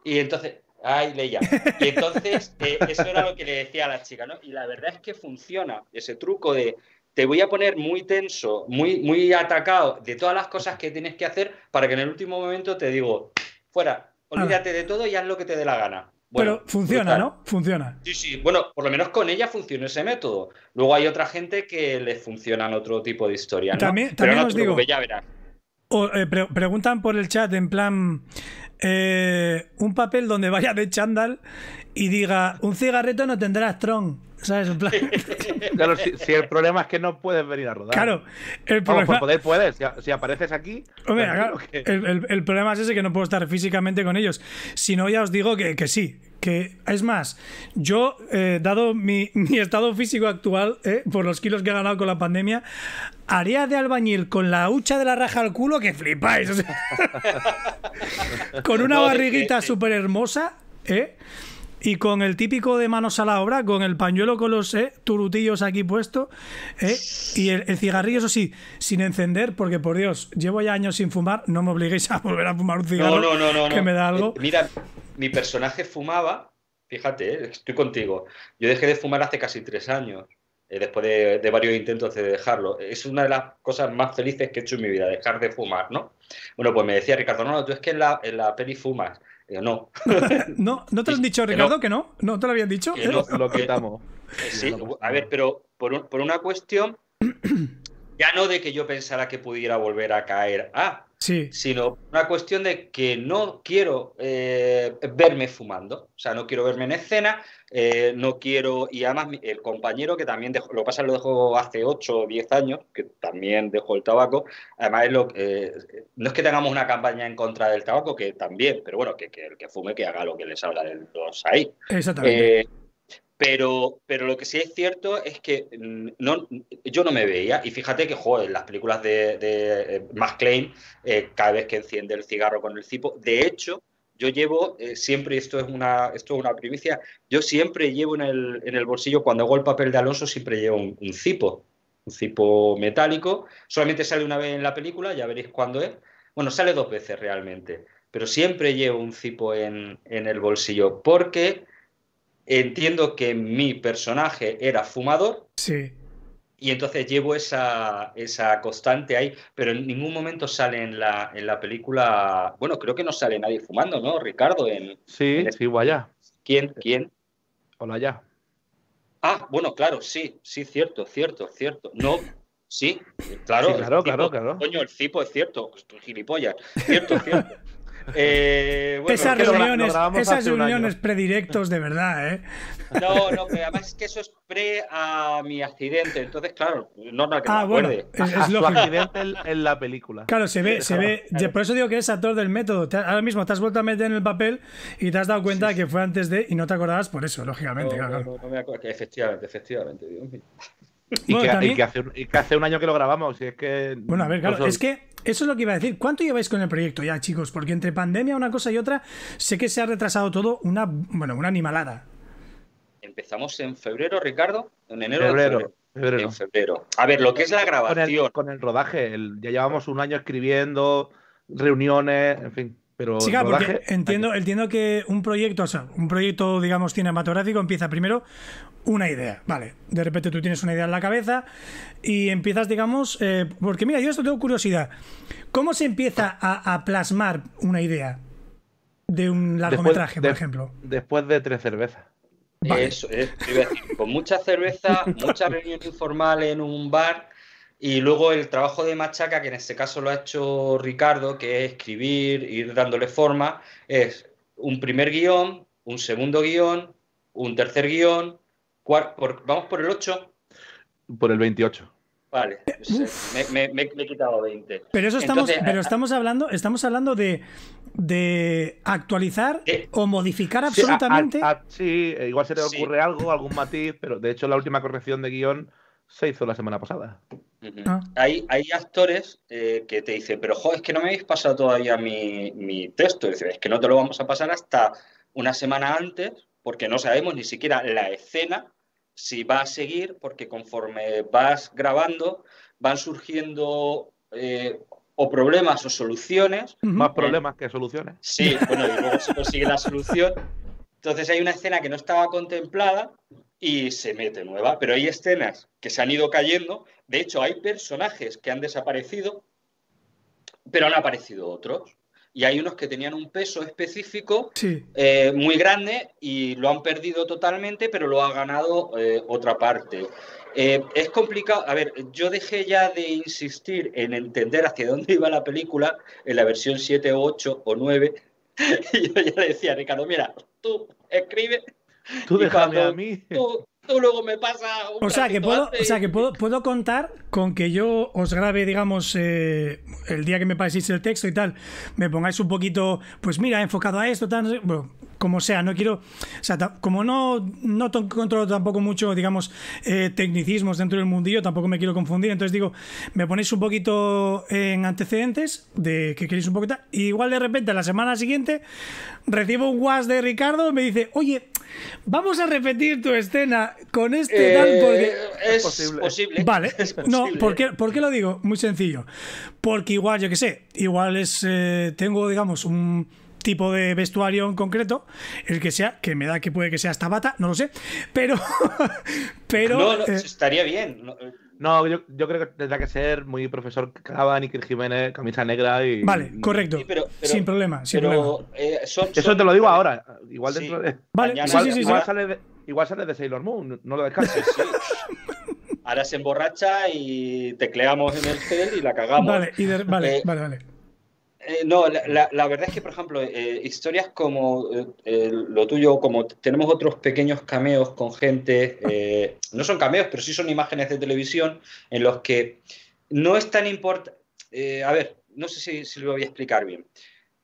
Y entonces, Ay, Leia. Y entonces, eh, eso era lo que le decía a la chica, ¿no? Y la verdad es que funciona ese truco de te voy a poner muy tenso, muy, muy atacado de todas las cosas que tienes que hacer para que en el último momento te digo, fuera, olvídate de todo y haz lo que te dé la gana. Bueno, Pero funciona, ¿no? Funciona. Sí, sí. Bueno, por lo menos con ella funciona ese método. Luego hay otra gente que le funcionan otro tipo de historia, También, también os digo. Eh, preguntan por el chat en plan eh, un papel donde vaya de chándal y diga, un cigarreto no tendrás, Tron. ¿Sabes? claro, si, el problema es que no puedes venir a rodar. Claro, el problema. puedes. Si, apareces aquí. el, problema es ese que no puedo estar físicamente con ellos. Si no, ya os digo que, sí. Que, es más, yo, eh, dado mi, estado físico actual, eh, por los kilos que he ganado con la pandemia, haría de albañil con la hucha de la raja al culo que flipáis. con una barriguita súper hermosa, ¿eh? y con el típico de manos a la obra, con el pañuelo con los eh, turutillos aquí puesto eh, y el, cigarrillo, eso sí, sin encender, porque por Dios, llevo ya años sin fumar, no me obliguéis a volver a fumar un cigarro no, no, no, que me da algo. Eh, mira, mi personaje fumaba, fíjate, estoy contigo, yo dejé de fumar hace casi tres años después de, varios intentos de dejarlo. Es una de las cosas más felices que he hecho en mi vida, dejar de fumar, ¿no? Bueno, pues me decía Ricardo, no, tú es que la, en la peli fumas. no. no. te lo han dicho, Ricardo, que no? no? te lo habían dicho? lo quitamos. Sí, a ver, pero por, una cuestión, ya no de que yo pensara que pudiera volver a caer a, ah, sí. sino una cuestión de que no quiero eh, verme fumando. O sea, no quiero verme en escena, eh, no quiero, y además el compañero que también lo pasa, lo dejó hace 8 o 10 años, que también dejó el tabaco, además lo, eh, no es que tengamos una campaña en contra del tabaco, que también, pero bueno, que, el que fume que haga lo que les habla de los ahí. Exactamente. Eh, pero, pero lo que sí es cierto es que mm, no, yo no me veía, y fíjate que, joder, las películas de, de cada vez que enciende el cigarro con el cipo, de hecho, yo llevo eh, siempre, esto es una, esto es una primicia, yo siempre llevo en el, bolsillo, cuando hago el papel de Alonso, siempre llevo un, cipo, un cipo metálico. Solamente sale una vez en la película, ya veréis cuándo es. Bueno, sale dos veces realmente, pero siempre llevo un cipo en, en el bolsillo porque entiendo que mi personaje era fumador. Sí y entonces llevo esa, esa, constante ahí, pero en ningún momento sale en la, en la película, bueno, creo que no sale nadie fumando, ¿no, Ricardo? En, sí, en el... sí, ¿Quién? ¿Quién? Hola, ya. Ah, bueno, claro, sí, sí, cierto, cierto, cierto. No, sí, claro. claro, claro, claro. Coño, el cipo es cierto, gilipollas. Cierto, cierto. Eh, esas reuniones, esas reuniones predirectos de verdad, ¿eh? No, no, pero además es que eso es pre a mi accidente, entonces claro, no no ah, bueno, Es, accidente en, la película. Claro, se ve, se ve. Por eso digo que eres actor del método. Ahora mismo te has vuelto a meter en el papel y te has dado cuenta que fue antes de y no te acordabas por eso, lógicamente. No, me acuerdo, efectivamente, efectivamente. Dios mío. Y, que, hace, un año que lo grabamos. es que... Bueno, a ver, claro, es que eso es lo que iba a decir. ¿Cuánto lleváis con el proyecto ya, chicos? Porque entre pandemia, una cosa y otra, sé que se ha retrasado todo una, bueno, una animalada. Empezamos en febrero, Ricardo. En enero. Febrero, febrero. A ver, lo que es la grabación. Con el, rodaje, ya llevamos un año escribiendo, reuniones, en fin. Pero sí, porque entiendo, entiendo que un proyecto, o sea, un proyecto, digamos, cinematográfico empieza primero una idea, vale. De repente tú tienes una idea en la cabeza y empiezas, digamos, eh, porque mira, yo esto tengo curiosidad. ¿Cómo se empieza a, plasmar una idea de un largometraje, por ejemplo? Después de tres cervezas. Eso, es, con mucha cerveza, mucha reunión informal en un bar y luego el trabajo de machaca, que en este caso lo ha hecho Ricardo, que es escribir, ir dándole forma, es un primer guión, un segundo guión, un tercer guión, vamos por el 8. Por el 28. Vale, me, he quitado 20. Pero eso estamos, pero estamos hablando, estamos hablando de, de actualizar o modificar absolutamente. Sí, eh, igual se te ocurre algo, algún matiz, pero de hecho la última corrección de guión se hizo la semana pasada. Ah. hay, actores eh, que te dicen, pero jo, es que no me habéis pasado todavía mi, texto. Es, es que no te lo vamos a pasar hasta una semana antes, porque no sabemos ni siquiera la escena si va a seguir, porque conforme vas grabando van surgiendo eh, o problemas o soluciones. Más problemas que soluciones. Sí, bueno, y luego se consigue la solución. Entonces hay una escena que no estaba contemplada y se mete nueva. Pero hay escenas que se han ido cayendo. De hecho, hay personajes que han desaparecido, pero han aparecido otros. Y hay unos que tenían un peso específico eh, muy grande y lo han perdido totalmente, pero lo ha ganado eh, otra parte. Eh, es complicado. A ver, yo dejé ya de insistir en entender hacia dónde iba la película en la versión 7 8 o 9. y yo ya le decía Ricardo, mira, tú escribe Tú déjame a mí. Tú, luego me pasa o sea que puedo que puedo, contar con que yo os grabe, digamos, eh, el día que me paséis el texto y tal, me pongáis un poquito, pues mira, enfocado a esto, tal, como sea. No quiero, o sea, como no, no controlo tampoco mucho, digamos, eh, tecnicismos dentro del mundillo, tampoco me quiero confundir. Entonces digo, me ponéis un poquito en antecedentes de que queréis un poquito. Y igual de repente, la semana siguiente, recibo un WhatsApp de Ricardo y me dice, oye, vamos a repetir tu escena con este eh, tal Es posible. posible. Vale, no, ¿por, qué, ¿por qué lo digo? Muy sencillo. Porque igual, yo qué sé, igual es, eh, tengo, digamos, un tipo de vestuario en concreto, el que sea, que me da que puede que sea esta bata, no lo sé, pero... pero no, eh, estaría bien. No, yo, yo, creo que tendrá que ser muy profesor Cava, y Jiménez, camisa negra y... Vale, correcto. pero, sin problema, sin pero, eh, Eso te lo digo ahora. Igual dentro de... igual, sí, sí, sí. Igual, sale de, igual sale de Sailor Moon, no lo descanses. ahora se emborracha y tecleamos en el gel y la cagamos. Vale, eh, vale, vale. Eh, no, la, verdad es que, por ejemplo, eh, historias como eh, lo tuyo, como tenemos otros pequeños cameos con gente, no son cameos, pero sí son imágenes de televisión en los que no es tan importante, a ver, no sé si, lo voy a explicar bien,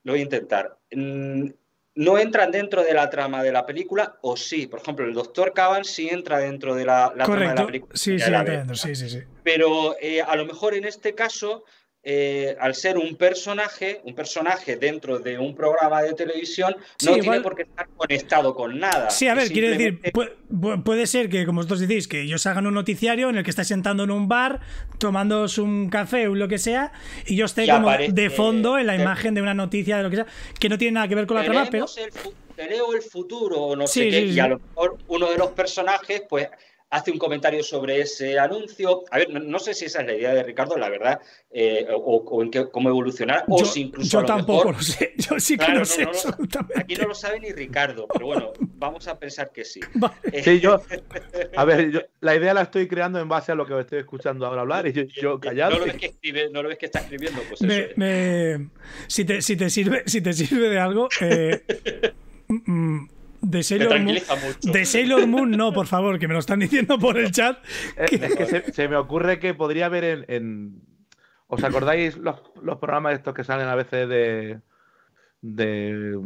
lo voy a intentar. Mm, no entran dentro de la trama de la película, o sí, por ejemplo, el doctor Caban sí entra dentro de la, trama de la película. Sí, sí, sí, sí. Pero a lo mejor en este caso eh, al ser un personaje, un personaje dentro de un programa de televisión, no tiene por qué estar conectado con nada. Sí, a ver, quiere decir, puede, ser que, como vosotros decís, que ellos hagan un noticiario en el que estáis sentando en un bar, tomándoos un café o lo que sea, y yo esté como de fondo en la imagen de una noticia de lo que sea, que no tiene nada que ver con la trama, pero. El, el futuro, no sé qué, y a lo mejor uno de los personajes, pues hace un comentario sobre ese anuncio. A ver, no, sé si esa es la idea de Ricardo, la verdad, eh, o, en qué, cómo evolucionar, o si incluso. Yo tampoco lo sé, yo sí que lo sé Aquí no lo sabe ni Ricardo, pero bueno, vamos a pensar que sí. Eh, a ver, la idea la estoy creando en base a lo que me estoy escuchando ahora hablar, y yo, eh, No lo ves que, está escribiendo, pues eso. Si, te, sirve, si te sirve de algo. Mm, de Sailor, Moon, no, por favor, que me lo están diciendo por el chat. Eh, es que se, me ocurre que podría haber en, ¿Os acordáis los, programas estos que salen a veces de, de,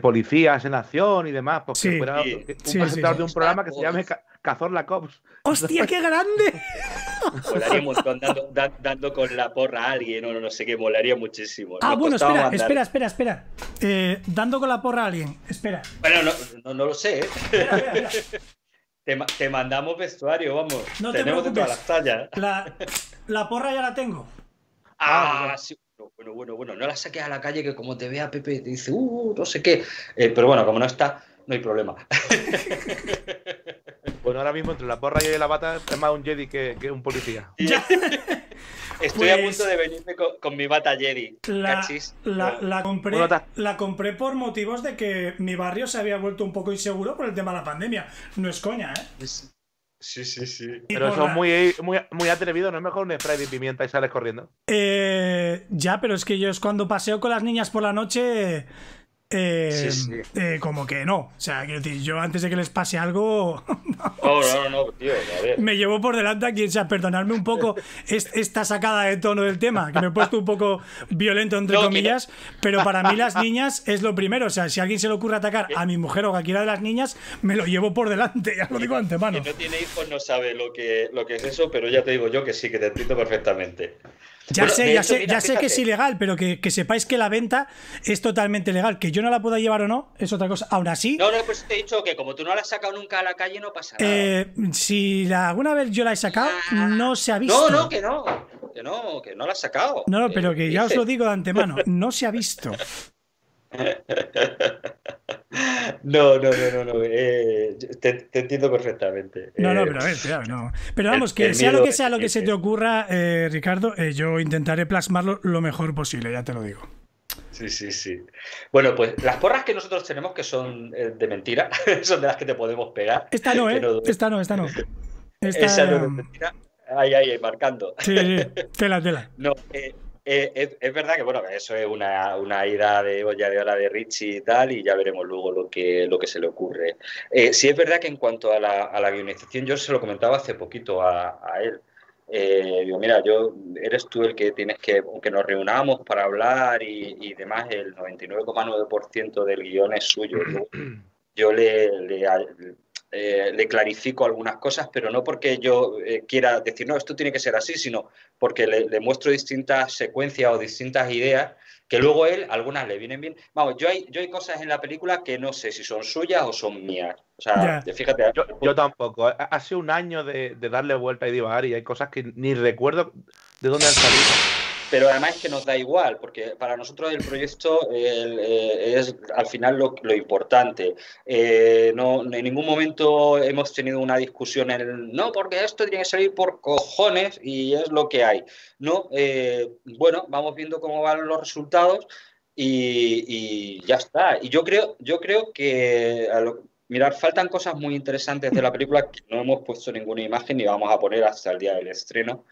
policías en acción y demás, porque fuera un presentador de un programa que se llame Cazorla Cops. ¡Hostia, qué grande! Volaría un montón dando, con la porra a alguien o no, sé qué, volaría muchísimo. Ah, bueno, espera, espera, espera, espera, eh, dando con la porra a alguien, espera. Bueno, no, lo sé. ¿eh? Te, mandamos vestuario, vamos. No Tenemos de todas las tallas. La, porra ya la tengo. Ah, ah bueno, bueno, bueno, no la saques a la calle que como te vea Pepe te dice, uh, uh no sé qué. Eh, pero bueno, como no está, no hay problema. bueno, ahora mismo entre la porra y la bata es más un Jedi que, un policía. Estoy a pues punto de venirme con, mi bata Jedi. La, la, compré, la compré por motivos de que mi barrio se había vuelto un poco inseguro por el tema de la pandemia. No es coña, ¿eh? Pues Sí, sí, sí. Pero son muy, muy, muy ¿no es mejor un spray de pimienta y sales corriendo? Eh, ya, pero es que yo cuando paseo con las niñas por la noche, eh, eh, como que no. O sea, quiero decir, yo antes de que les pase algo. no, tío. Me llevo por delante a quien sea, perdonarme un poco esta sacada de tono del tema, que me he puesto un poco violento, entre comillas, pero para mí las niñas es lo primero. O sea, si alguien se le ocurre atacar a mi mujer o a cualquiera de las niñas, me lo llevo por delante, ya lo digo de antemano. Quien no tiene hijos no sabe lo que, lo que es eso, pero ya te digo yo que sí, que te entiendo perfectamente. Ya sé, que es ilegal, pero que, sepáis que la venta es totalmente legal. Que yo no la pueda llevar o no es otra cosa. Ahora sí. No, no, pues te he dicho que como tú no la has sacado nunca a la calle, no pasa nada. Eh, si alguna vez yo la he sacado, no se ha visto. No, no, que no. Que no, que no la has sacado. No, no, eh, pero que ya os lo digo de antemano, no se ha visto. No, no, no, no, no. Eh, te, entiendo perfectamente. No, no, eh, pero a ver, claro, no. Pero vamos, que sea lo que sea lo que se te ocurra, eh, Ricardo, yo intentaré plasmarlo lo mejor posible, ya te lo digo. Sí, sí, sí. Bueno, pues las porras que nosotros tenemos que son de mentira, son de las que te podemos pegar. Esta no, ¿eh? Esta no, esta no. Esta... no Ahí, ahí, ahí, marcando. Sí, sí. Tela, tela. No, eh, eh, es, verdad que bueno, eso es una, una ida de olla de ola de Richie y tal, y ya veremos luego lo que, lo que se le ocurre. Eh, sí es verdad que en cuanto a la, a guionización, yo se lo comentaba hace poquito a, él. Eh, digo, mira, yo eres tú el que tienes que, aunque nos reunamos para hablar y, demás, el 99,9% del guión es suyo. Yo, le, eh, le clarifico algunas cosas, pero no porque yo eh, quiera decir, no, esto tiene que ser así, sino porque le, muestro distintas secuencias o distintas ideas que luego él, algunas le vienen bien. Vamos, yo hay, yo hay cosas en la película que no sé si son suyas o son mías. O sea, fíjate. Yo, tampoco. Hace un año de, darle vuelta y digo, y hay cosas que ni recuerdo de dónde han salido pero además es que nos da igual, porque para nosotros el proyecto eh, es al final lo, importante. Eh, en ningún momento hemos tenido una discusión en el, no, porque esto tiene que salir por cojones y es lo que hay. No, eh, bueno, vamos viendo cómo van los resultados y, ya está. Y yo creo, yo creo que Mirar, faltan cosas muy interesantes de la película que no hemos puesto ninguna imagen y vamos a poner hasta el día del estreno,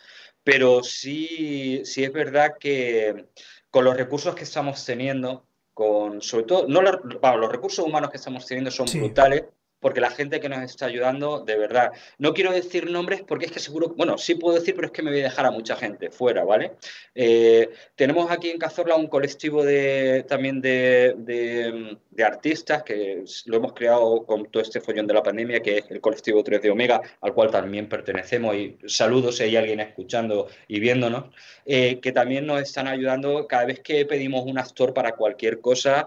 pero sí, es verdad que con los recursos que estamos teniendo, con sobre todo, no los recursos humanos que estamos teniendo son brutales, porque la gente que nos está ayudando, de verdad. No quiero decir nombres porque es que seguro, bueno, sí puedo decir, pero es que me voy a dejar a mucha gente fuera, ¿vale? Eh, tenemos aquí en Cazorla un colectivo de, también de, artistas que lo hemos creado con todo este follón de la pandemia, que es el colectivo 3 de Omega, al cual también pertenecemos. Y saludos si hay alguien escuchando y viéndonos, eh, que también nos están ayudando cada vez que pedimos un actor para cualquier cosa.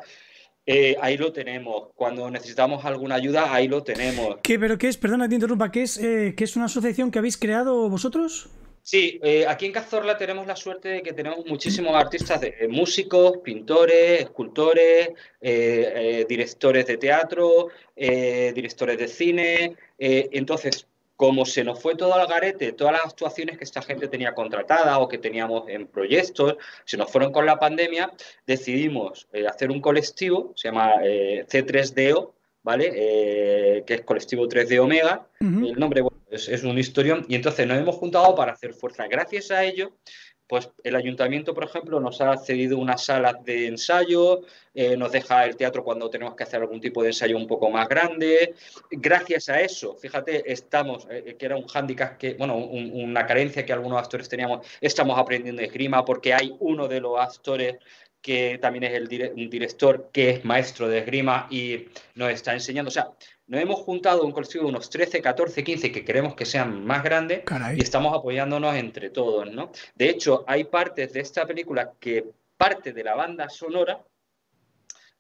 Eh, ahí lo tenemos. Cuando necesitamos alguna ayuda, ahí lo tenemos. ¿Qué, ¿Pero qué es? Perdona, te interrumpa. ¿Qué es, eh, ¿qué es una asociación que habéis creado vosotros? Sí, eh, aquí en Cazorla tenemos la suerte de que tenemos muchísimos artistas, músicos, pintores, escultores, directores de teatro, directores de cine. entonces, como se nos fue todo al garete, todas las actuaciones que esta gente tenía contratada o que teníamos en proyectos, se nos fueron con la pandemia, decidimos eh, hacer un colectivo, se llama eh, C3DO, ¿vale? Eh, que es colectivo 3D Omega, el nombre es, es, un historión, y entonces nos hemos juntado para hacer fuerza. Gracias a ello pues el ayuntamiento, por ejemplo, nos ha cedido unas salas de ensayo, eh, nos deja el teatro cuando tenemos que hacer algún tipo de ensayo un poco más grande. Gracias a eso, fíjate, estamos, eh, eh, que era un hándicap, que, bueno, una carencia que algunos actores teníamos, estamos aprendiendo esgrima porque hay uno de los actores que también es el un director que es maestro de esgrima y nos está enseñando. O sea, nos hemos juntado un colectivo de unos 13, 14, 15 que queremos que sean más grandes y estamos apoyándonos entre todos, ¿no? De hecho, hay partes de esta película que parte de la banda sonora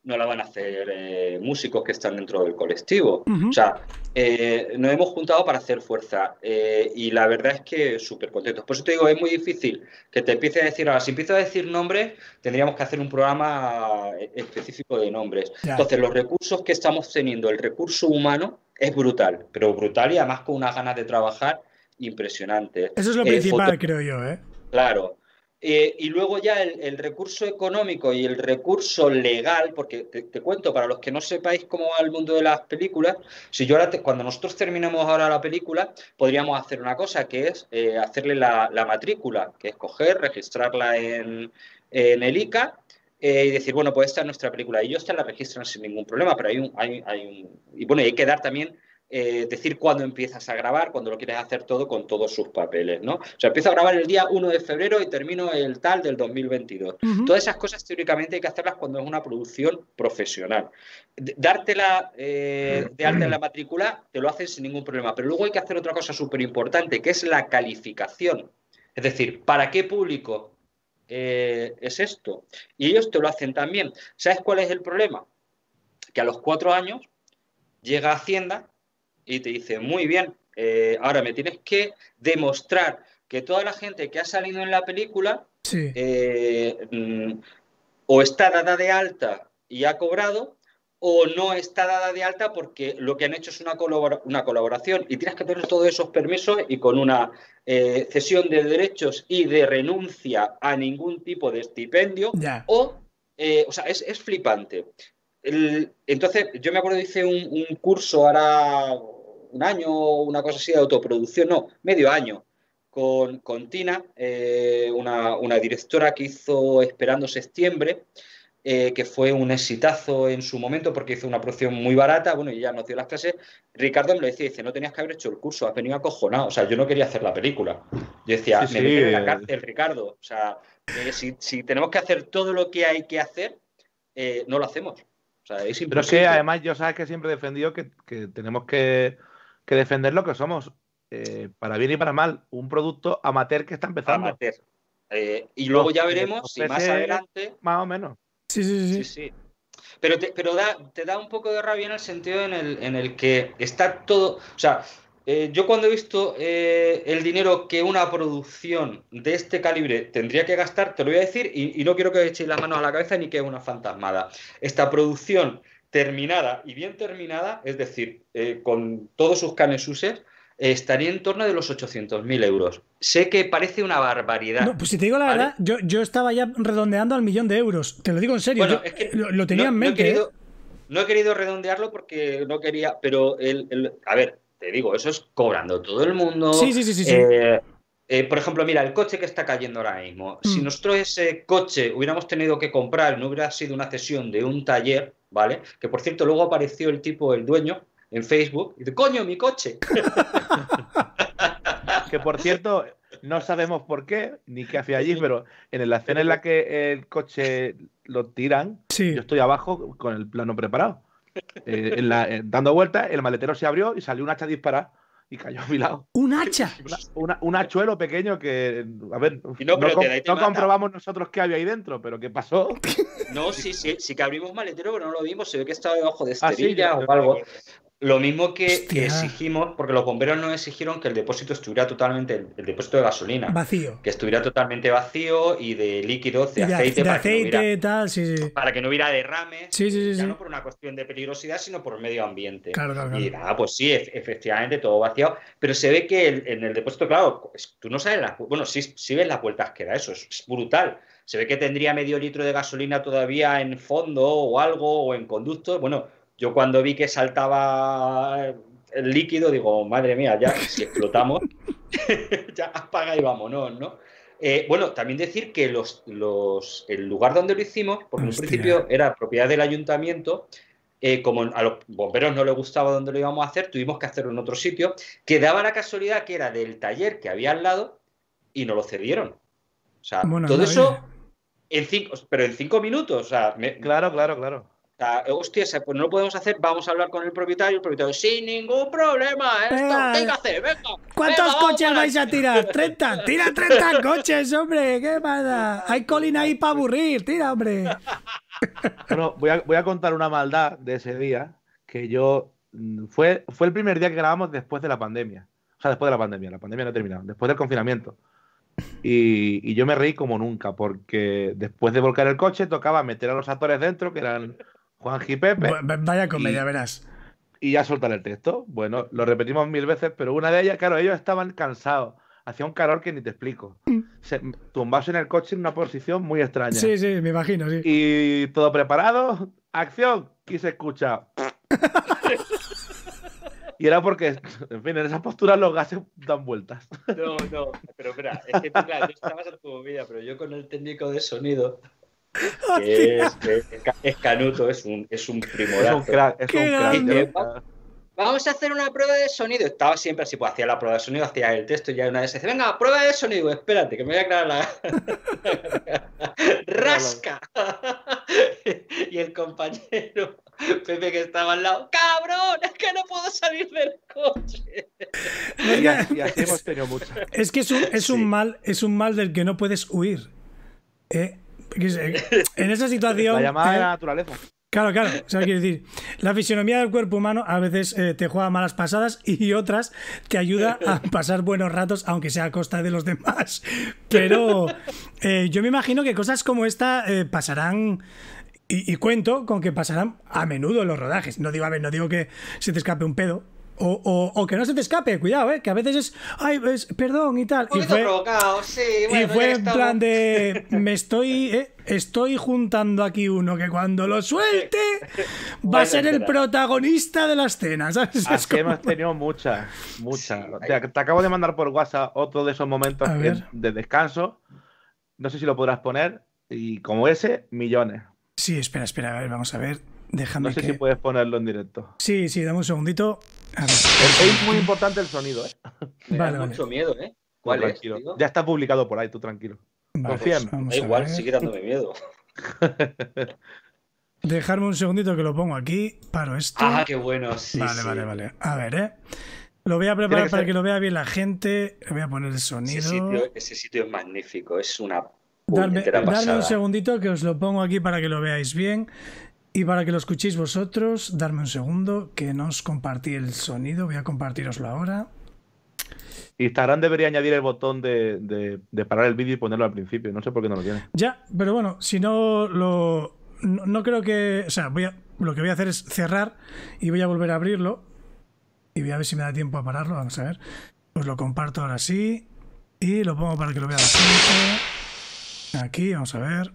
no la van a hacer eh, músicos que están dentro del colectivo. O sea, eh, nos hemos juntado para hacer fuerza eh, y la verdad es que súper contentos. Por eso te digo, es muy difícil que te empiece a decir, ahora, si empiezo a decir nombres, tendríamos que hacer un programa específico de nombres. Entonces, los recursos que estamos teniendo, el recurso humano, es brutal, pero brutal y además con unas ganas de trabajar impresionantes. Eso es lo principal, creo yo, ¿eh? Claro, eh, y luego ya el, recurso económico y el recurso legal, porque te, cuento, para los que no sepáis cómo va el mundo de las películas, si yo ahora cuando nosotros terminamos ahora la película, podríamos hacer una cosa, que es eh, hacerle la, matrícula, que es coger, registrarla en, el ICA eh, y decir, bueno, pues esta es nuestra película. Y ellos te la registran sin ningún problema, pero hay un... Hay, y bueno, hay que dar también eh, decir cuándo empiezas a grabar, cuando lo quieres hacer todo con todos sus papeles, ¿no? O sea, empiezo a grabar el día 1 de febrero y termino el tal del 2022. Todas esas cosas teóricamente hay que hacerlas cuando es una producción profesional. Dártela eh, de arte en la matrícula te lo hacen sin ningún problema, pero luego hay que hacer otra cosa súper importante, que es la calificación. Es decir, ¿para qué público eh, es esto? Y ellos te lo hacen también. ¿Sabes cuál es el problema? Que a los cuatro años llega Hacienda y te dice, muy bien, eh, ahora me tienes que demostrar que toda la gente que ha salido en la película eh, mm, o está dada de alta y ha cobrado o no está dada de alta porque lo que han hecho es una, colaboración y tienes que tener todos esos permisos y con una eh, cesión de derechos y de renuncia a ningún tipo de estipendio o, sea, es, flipante. entonces, yo me acuerdo hice un curso ahora un año, una cosa así de autoproducción, no, medio año, con, con Tina, eh, una, directora que hizo Esperando Septiembre, eh, que fue un exitazo en su momento porque hizo una producción muy barata, bueno, y ya nos dio las clases. Ricardo me lo decía, dice, no tenías que haber hecho el curso, has venido acojonado, o sea, yo no quería hacer la película. Yo decía, sí, me sí. la cárcel, Ricardo, o sea, eh, si, tenemos que hacer todo lo que hay que hacer, no lo hacemos. O sea, es Pero es que además yo sabes que siempre he defendido que, tenemos que que defender lo que somos, eh, para bien y para mal, un producto amateur que está empezando. Amateur. Eh, y luego ya veremos si más adelante. Más o menos. Sí, sí, sí. sí, sí. Pero, te, da, te da un poco de rabia en el sentido en el, que está todo. O sea, eh, yo cuando he visto el dinero que una producción de este calibre tendría que gastar, te lo voy a decir y, no quiero que echéis las manos a la cabeza ni que es una fantasmada. Esta producción terminada y bien terminada, es decir, eh, con todos sus canes uses, eh, estaría en torno de los 800.000 euros. Sé que parece una barbaridad. No, pues si te digo la verdad, yo, estaba ya redondeando al millón de euros. Te lo digo en serio, lo, tenía en mente. ¿eh? No he, querido, redondearlo porque no quería, pero el, a ver, te digo, eso es cobrando todo el mundo. Sí, sí, sí, sí eh, por ejemplo, mira, el coche que está cayendo ahora mismo. Si mm. nosotros ese coche hubiéramos tenido que comprar, no hubiera sido una cesión de un taller, ¿vale? Que por cierto, luego apareció el tipo, el dueño, en Facebook, y dice, coño, mi coche. que por cierto, no sabemos por qué, ni qué hacía allí, pero en la escena en la que el coche lo tiran, yo estoy abajo con el plano preparado. Eh, eh, dando vueltas, el maletero se abrió y salió un hacha disparada y cayó a mi lado. ¡Un hacha! un hachuelo pequeño que, a ver, no, comprobamos nosotros qué había ahí dentro, pero ¿qué pasó? No, sí, sí, sí que abrimos maletero, pero no lo vimos, se ve que estaba debajo de ah, esterilla o algo. Lo mismo que, exigimos, porque los bomberos nos exigieron que el depósito estuviera totalmente, el, depósito de gasolina. Vacío. Que estuviera totalmente vacío y de líquidos, de, aceite. para, que no hubiera, derrame sí, sí. Sí, ya no por una cuestión de peligrosidad, sino por medio ambiente. Claro, claro, Y nada, pues sí, efectivamente, todo vaciado. Pero se ve que en el depósito, claro, tú no sabes las. Bueno, sí, sí ves las vueltas que da eso, es, es brutal. Se ve que tendría medio litro de gasolina todavía en fondo o algo, o en conducto. Bueno yo cuando vi que saltaba el líquido, digo, madre mía, ya si explotamos, ya apaga y vámonos, ¿no? Eh, bueno, también decir que los, el lugar donde lo hicimos, porque en principio era propiedad del ayuntamiento, eh, como a los bomberos no les gustaba donde lo íbamos a hacer, tuvimos que hacerlo en otro sitio, que daba la casualidad que era del taller que había al lado y nos lo cedieron. O sea, todo eso, en cinco, pero en cinco minutos. claro, claro, claro sea, hostia, pues no lo podemos hacer, vamos a hablar con el propietario, el propietario, sin ningún problema, esto hay que hacer, venga. ¿Cuántos coches vais a tirar? ¡30! ¡Tira 30 coches, hombre! ¿Qué maldad Hay colina ahí para aburrir, tira, hombre. Bueno, voy a, contar una maldad de ese día, que yo... Mm, fue, fue el primer día que grabamos después de la pandemia. O sea, después de la pandemia, la pandemia no ha terminado, después del confinamiento. Y, y, yo me reí como nunca, porque después de volcar el coche tocaba meter a los actores dentro, que eran Juan Pepe. Vaya comedia, y, verás. Y ya soltar el texto. Bueno, lo repetimos mil veces, pero una de ellas, claro, ellos estaban cansados. Hacía un calor que ni te explico. Mm. Se, en el coche en una posición muy extraña. Sí, sí, me imagino, sí. Y todo preparado, acción, y se escucha. Y era porque, en fin, en esas posturas los gases dan vueltas. No, no, pero espera, es que claro, yo estaba en tu comida, pero yo con el técnico de sonido que es, Canuto, es un, es un Es un crack, Vamos a hacer una prueba de sonido. Estaba siempre así, pues hacía la prueba de sonido, hacía el texto y ya una vez dice, venga, prueba de sonido, espérate, que me voy a aclarar la... ¡Rasca! y el compañero Pepe que estaba al lado, ¡cabrón! Es que no puedo salir del coche. hemos tenido mucho. Es que es un, es un mal, es un mal del que no puedes huir. ¿eh? Eh, en esa situación. La llamada de la naturaleza. Claro, claro. O sea, quiero decir, la fisionomía del cuerpo humano a veces eh, te juega malas pasadas y otras te ayuda a pasar buenos ratos, aunque sea a costa de los demás. Pero eh, yo me imagino que cosas como esta pasarán. Y, cuento con que pasarán a menudo en los rodajes. No digo, no digo que se te escape un pedo, o, que no se te escape, cuidado, ¿eh? que a veces es, ay, pues, perdón y tal. y fue, provocado, sí, fue en plan de, me estoy, eh, estoy juntando aquí uno que cuando lo suelte va a ser el protagonista de la escena, es hemos tenido muchas, muchas. te, acabo de mandar por WhatsApp otro de esos momentos de, descanso. No sé si lo podrás poner. Y como ese, millones. Sí, espera, espera, a ver, vamos a ver. Déjame no sé si puedes ponerlo en directo. Sí, sí, dame un segundito. Es muy importante el sonido, ¿eh? Me da mucho miedo, ¿eh? ya está publicado por ahí, tú tranquilo. Confía igual, sigue miedo. Dejarme un segundito que lo pongo aquí. Paro esto. Ah, qué bueno. Sí, vale, vale, vale. A ver, ¿eh? Lo voy a preparar para que lo vea bien la gente. voy a poner el sonido. Ese sitio, es magnífico. Es una. Darme, darme un segundito que os lo pongo aquí para que lo veáis bien. Y para que lo escuchéis vosotros, darme un segundo que no os compartí el sonido, voy a compartiroslo ahora. Instagram debería añadir el botón de, parar el vídeo y ponerlo al principio. No sé por qué no lo tiene. Ya, pero bueno, si no lo. No, creo que. O sea, voy a, lo que voy a hacer es cerrar y voy a volver a abrirlo. Y voy a ver si me da tiempo a pararlo. Vamos a ver. Pues lo comparto ahora sí. Y lo pongo para que lo vea la Aquí, vamos a ver.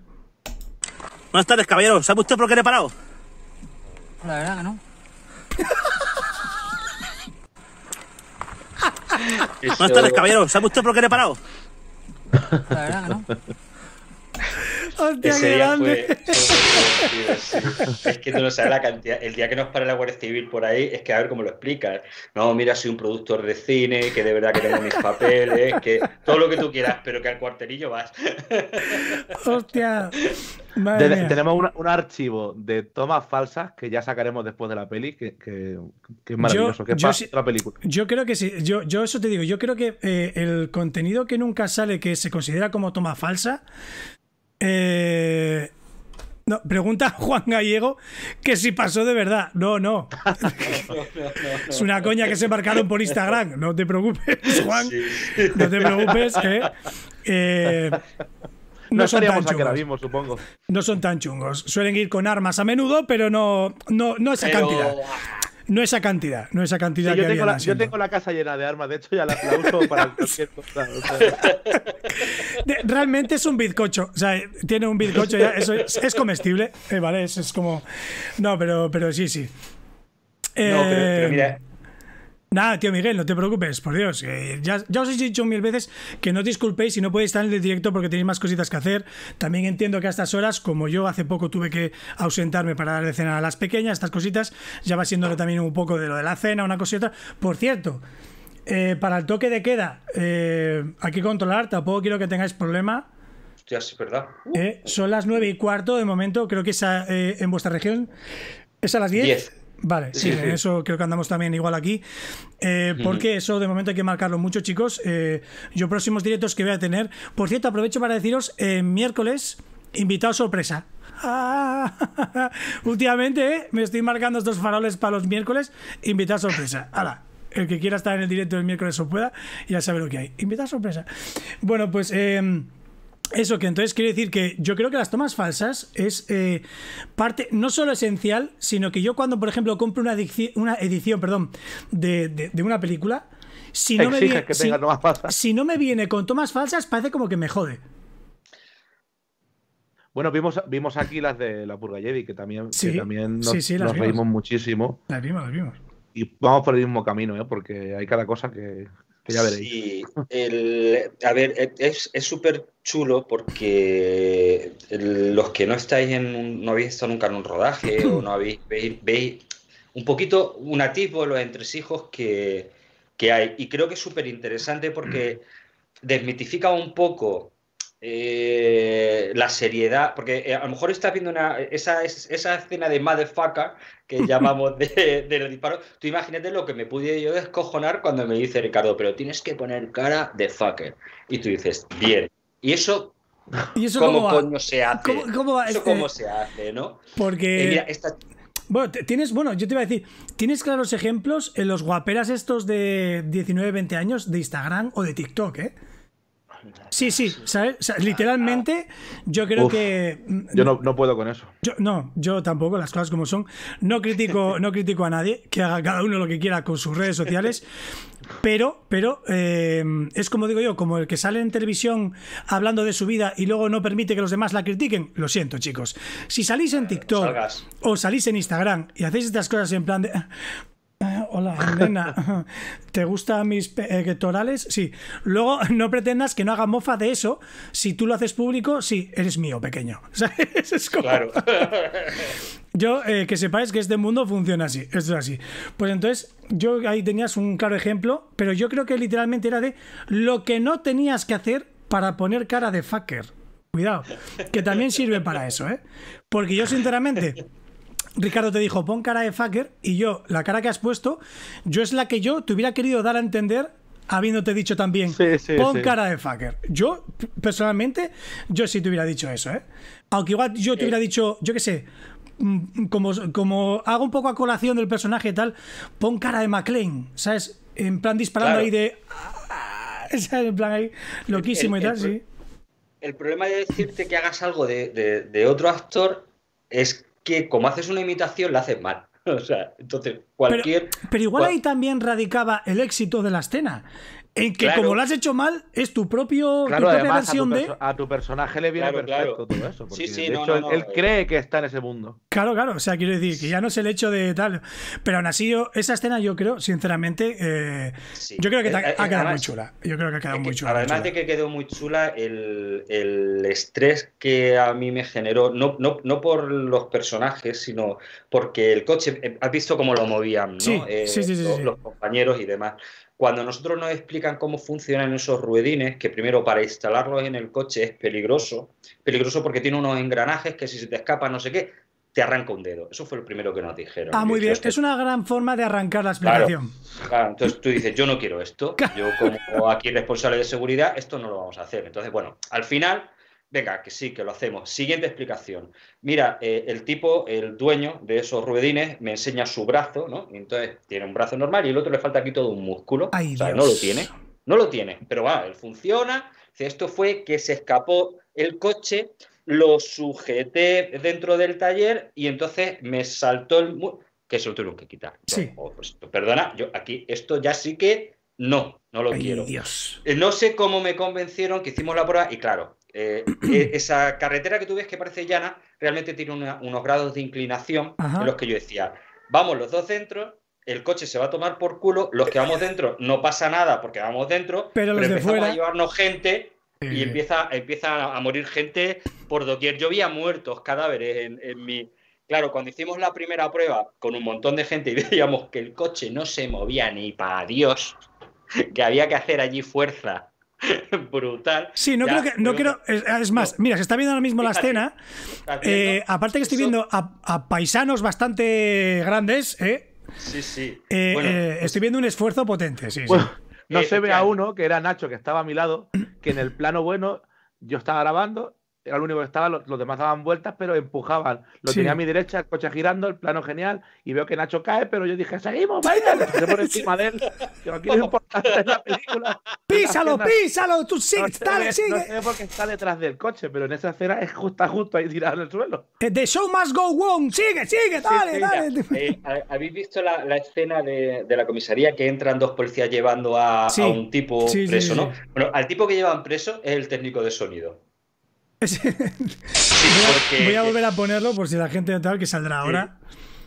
Buenas tardes, caballero. ¿Sabe usted por qué le he parado? La verdad que no. Buenas tardes, caballero. ¿Sabe usted por qué le he parado? La verdad que no. Hostia, Ese día Es que tú no sabes la cantidad. El día que nos para la Guardia Civil por ahí, es que a ver cómo lo explicas. No, mira, soy un productor de cine, que de verdad que tengo mis papeles, que todo lo que tú quieras, pero que al cuarterillo vas. Hostia. tenemos un, archivo de tomas falsas que ya sacaremos después de la peli, que, es maravilloso. que la película. Yo creo que sí. Yo, yo eso te digo. Yo creo que eh, el contenido que nunca sale, que se considera como toma falsa, eh, pregunta Juan Gallego que si pasó de verdad. No, no. es una coña que se marcaron por Instagram. No te preocupes, Juan. No te preocupes. ¿eh? Eh, no son tan chungos. supongo. No son tan chungos. Suelen ir con armas a menudo, pero no, no, esa cantidad no esa cantidad, no esa cantidad de yo tengo la, Yo tengo la casa llena de armas, de hecho ya la, la uso para cualquier cosa. Realmente es un bizcocho, o sea, tiene un bizcocho, ya, eso es, comestible, eh, ¿vale? Es, es, como... No, pero, pero sí, sí. no, eh, Nada, tío Miguel, no te preocupes, por Dios. ya, os he dicho mil veces que no disculpéis si no podéis estar en el directo porque tenéis más cositas que hacer. También entiendo que a estas horas, como yo hace poco tuve que ausentarme para dar de cena a las pequeñas, estas cositas, ya va siendo también un poco de lo de la cena, una cosa y otra. Por cierto, eh, para el toque de queda, eh, hay que controlar, tampoco quiero que tengáis problema. Hostia, sí, ¿verdad? Eh, son las nueve y cuarto de momento, creo que es en vuestra región. ¿Es a las 10. 10. Vale, sí, eso creo que andamos también igual aquí. Eh, porque eso de momento hay que marcarlo mucho, chicos. Eh, yo próximos directos que voy a tener. Por cierto, aprovecho para deciros, eh, miércoles, invitado sorpresa. últimamente me estoy marcando estos faroles para los miércoles. Invitado sorpresa. Hala el que quiera estar en el directo del miércoles o pueda, ya sabe lo que hay. invitado sorpresa. Bueno, pues em, eso que entonces quiere decir que yo creo que las tomas falsas es eh, parte no solo esencial, sino que yo cuando, por ejemplo, compro una, una edición perdón, de, una película, si no, me viene, si, no me viene con tomas falsas, parece como que me jode. Bueno, vimos, vimos aquí las de la Purgayevi, que también, que también nos, reímos muchísimo. Las vimos, las vimos. Y vamos por el mismo camino, ¿eh? porque hay cada cosa que, Sí, el, a ver, es súper chulo porque los que no estáis en un, no habéis estado nunca en un rodaje o no habéis, veis, un poquito un atisbo de los entresijos que, que hay. Y creo que es súper interesante porque desmitifica un poco eh, la seriedad, porque eh, a lo mejor estás viendo una, esa, esa escena de motherfucker que llamamos de, de, los disparos, tú imagínate lo que me pude yo descojonar cuando me dice Ricardo, pero tienes que poner cara de fucker. Y tú dices, bien. Y eso, ¿cómo, coño se hace? Este? ¿Cómo, se hace, ¿no? Porque... Eh, bueno, tienes, bueno, yo te iba a decir, tienes claros ejemplos en los guaperas estos de 19, 20 años de Instagram o de TikTok, ¿eh? Sí, sí, ¿sabes? literalmente yo creo que... Yo no, puedo con eso. Yo, no, yo tampoco, las cosas como son. No critico, no critico a nadie, que haga cada uno lo que quiera con sus redes sociales, pero, pero eh, es como digo yo, como el que sale en televisión hablando de su vida y luego no permite que los demás la critiquen, lo siento chicos. Si salís en eh, TikTok o salís en Instagram y hacéis estas cosas en plan de... Hola, Elena. ¿Te gustan mis pectorales? Eh, sí. Luego, no pretendas que no haga mofa de eso. Si tú lo haces público, sí, eres mío, pequeño. eso Es como... Claro. Yo, eh, que sepáis que este mundo funciona así. Esto es así. Pues entonces, yo ahí tenías un claro ejemplo, pero yo creo que literalmente era de lo que no tenías que hacer para poner cara de fucker. Cuidado, que también sirve para eso, ¿eh? Porque yo, sinceramente, Ricardo te dijo, pon cara de fucker, y yo, la cara que has puesto, yo es la que yo te hubiera querido dar a entender habiéndote dicho también, pon cara de fucker. Yo, personalmente, yo sí te hubiera dicho eso, ¿eh? Aunque igual yo te hubiera dicho, yo qué sé, mm, como, como hago un poco a colación del personaje y tal, pon cara de McLean, ¿sabes? En plan disparando ahí de... En plan ahí, loquísimo y tal, sí. El problema de decirte que hagas algo de otro actor es que como haces una imitación la haces mal. O sea, entonces cualquier... Pero, igual ahí también radicaba el éxito de la escena. En que como lo has hecho mal, es tu propio propia versión a tu de. A tu personaje le viene perfecto todo eso. sí, sí, él, eh. cree que está en ese mundo. Claro, claro. O sea, quiero decir que ya no es el hecho de tal. Pero aún así, esa escena, yo creo, sinceramente, eh, yo creo que eh, ha, quedado muy chula. Yo creo que ha quedado muy chula. Además de que quedó muy chula, el, estrés que a mí me generó, no, no, por los personajes, sino porque el coche, has visto cómo lo movían, ¿no? Sí, los compañeros y demás. Cuando nosotros nos explican cómo funcionan esos ruedines, que primero para instalarlos en el coche es peligroso, peligroso porque tiene unos engranajes que si se te escapa no sé qué, te arranca un dedo. Eso fue lo primero que nos dijeron. Ah, muy bien. que es una gran forma de arrancar la explicación. Entonces tú dices, yo no quiero esto. Yo como aquí responsable de seguridad, esto no lo vamos a hacer. Entonces, bueno, al final Venga, que sí, que lo hacemos. Siguiente explicación. Mira, eh, el tipo, el dueño de esos ruedines, me enseña su brazo, ¿no? Y entonces tiene un brazo normal y el otro le falta aquí todo un músculo. ahí o sea, no lo tiene. No lo tiene. Pero va, él funciona. Esto fue que se escapó el coche, lo sujeté dentro del taller y entonces me saltó el. Que se lo tuvieron que quitar. Sí. Pues, oh, pues, perdona, yo aquí, esto ya sí que no, no lo quiero. Dios. Eh, no sé cómo me convencieron que hicimos la prueba y claro, eh, e, esa carretera que tú ves que parece llana, realmente tiene unos grados de inclinación en los que yo decía, vamos los dos dentro, el coche se va a tomar por culo, los que vamos dentro no pasa nada porque vamos dentro, pero, fuera... a llevarnos gente y eh. empieza, empieza a morir gente por doquier. Yo había muertos, cadáveres en, en, mi... Claro, cuando hicimos la primera prueba con un montón de gente y veíamos que el coche no se movía ni para Dios, que había que hacer allí fuerza brutal. Sí, no creo que. No creo, es, más, mira, se está viendo ahora mismo la escena. Eh, aparte que estoy viendo a, paisanos bastante grandes, ¿eh? Sí, sí. Eh, eh, pues estoy viendo un esfuerzo potente, No se ve a uno, que era Nacho, que estaba a mi lado, que en el plano bueno yo estaba grabando era único que estaba, los, demás daban vueltas, pero empujaban. Lo tenía a mi derecha, el coche girando, el plano genial, y veo que Nacho cae, pero yo dije, seguimos, vaya, por encima de él, aquí importante la película. Písalo, písalo, tú sí, dale, sigue. No sé está detrás del coche, pero en esa escena es justo, justo ahí tirado en el suelo. The show must go on, sigue, sigue, dale, dale. Eh, ¿Habéis visto la, escena de, la comisaría que entran dos policías llevando a, un tipo preso, no? Bueno, al tipo que llevan preso es el técnico de sonido. Voy a volver a ponerlo por si la gente tal que saldrá ahora.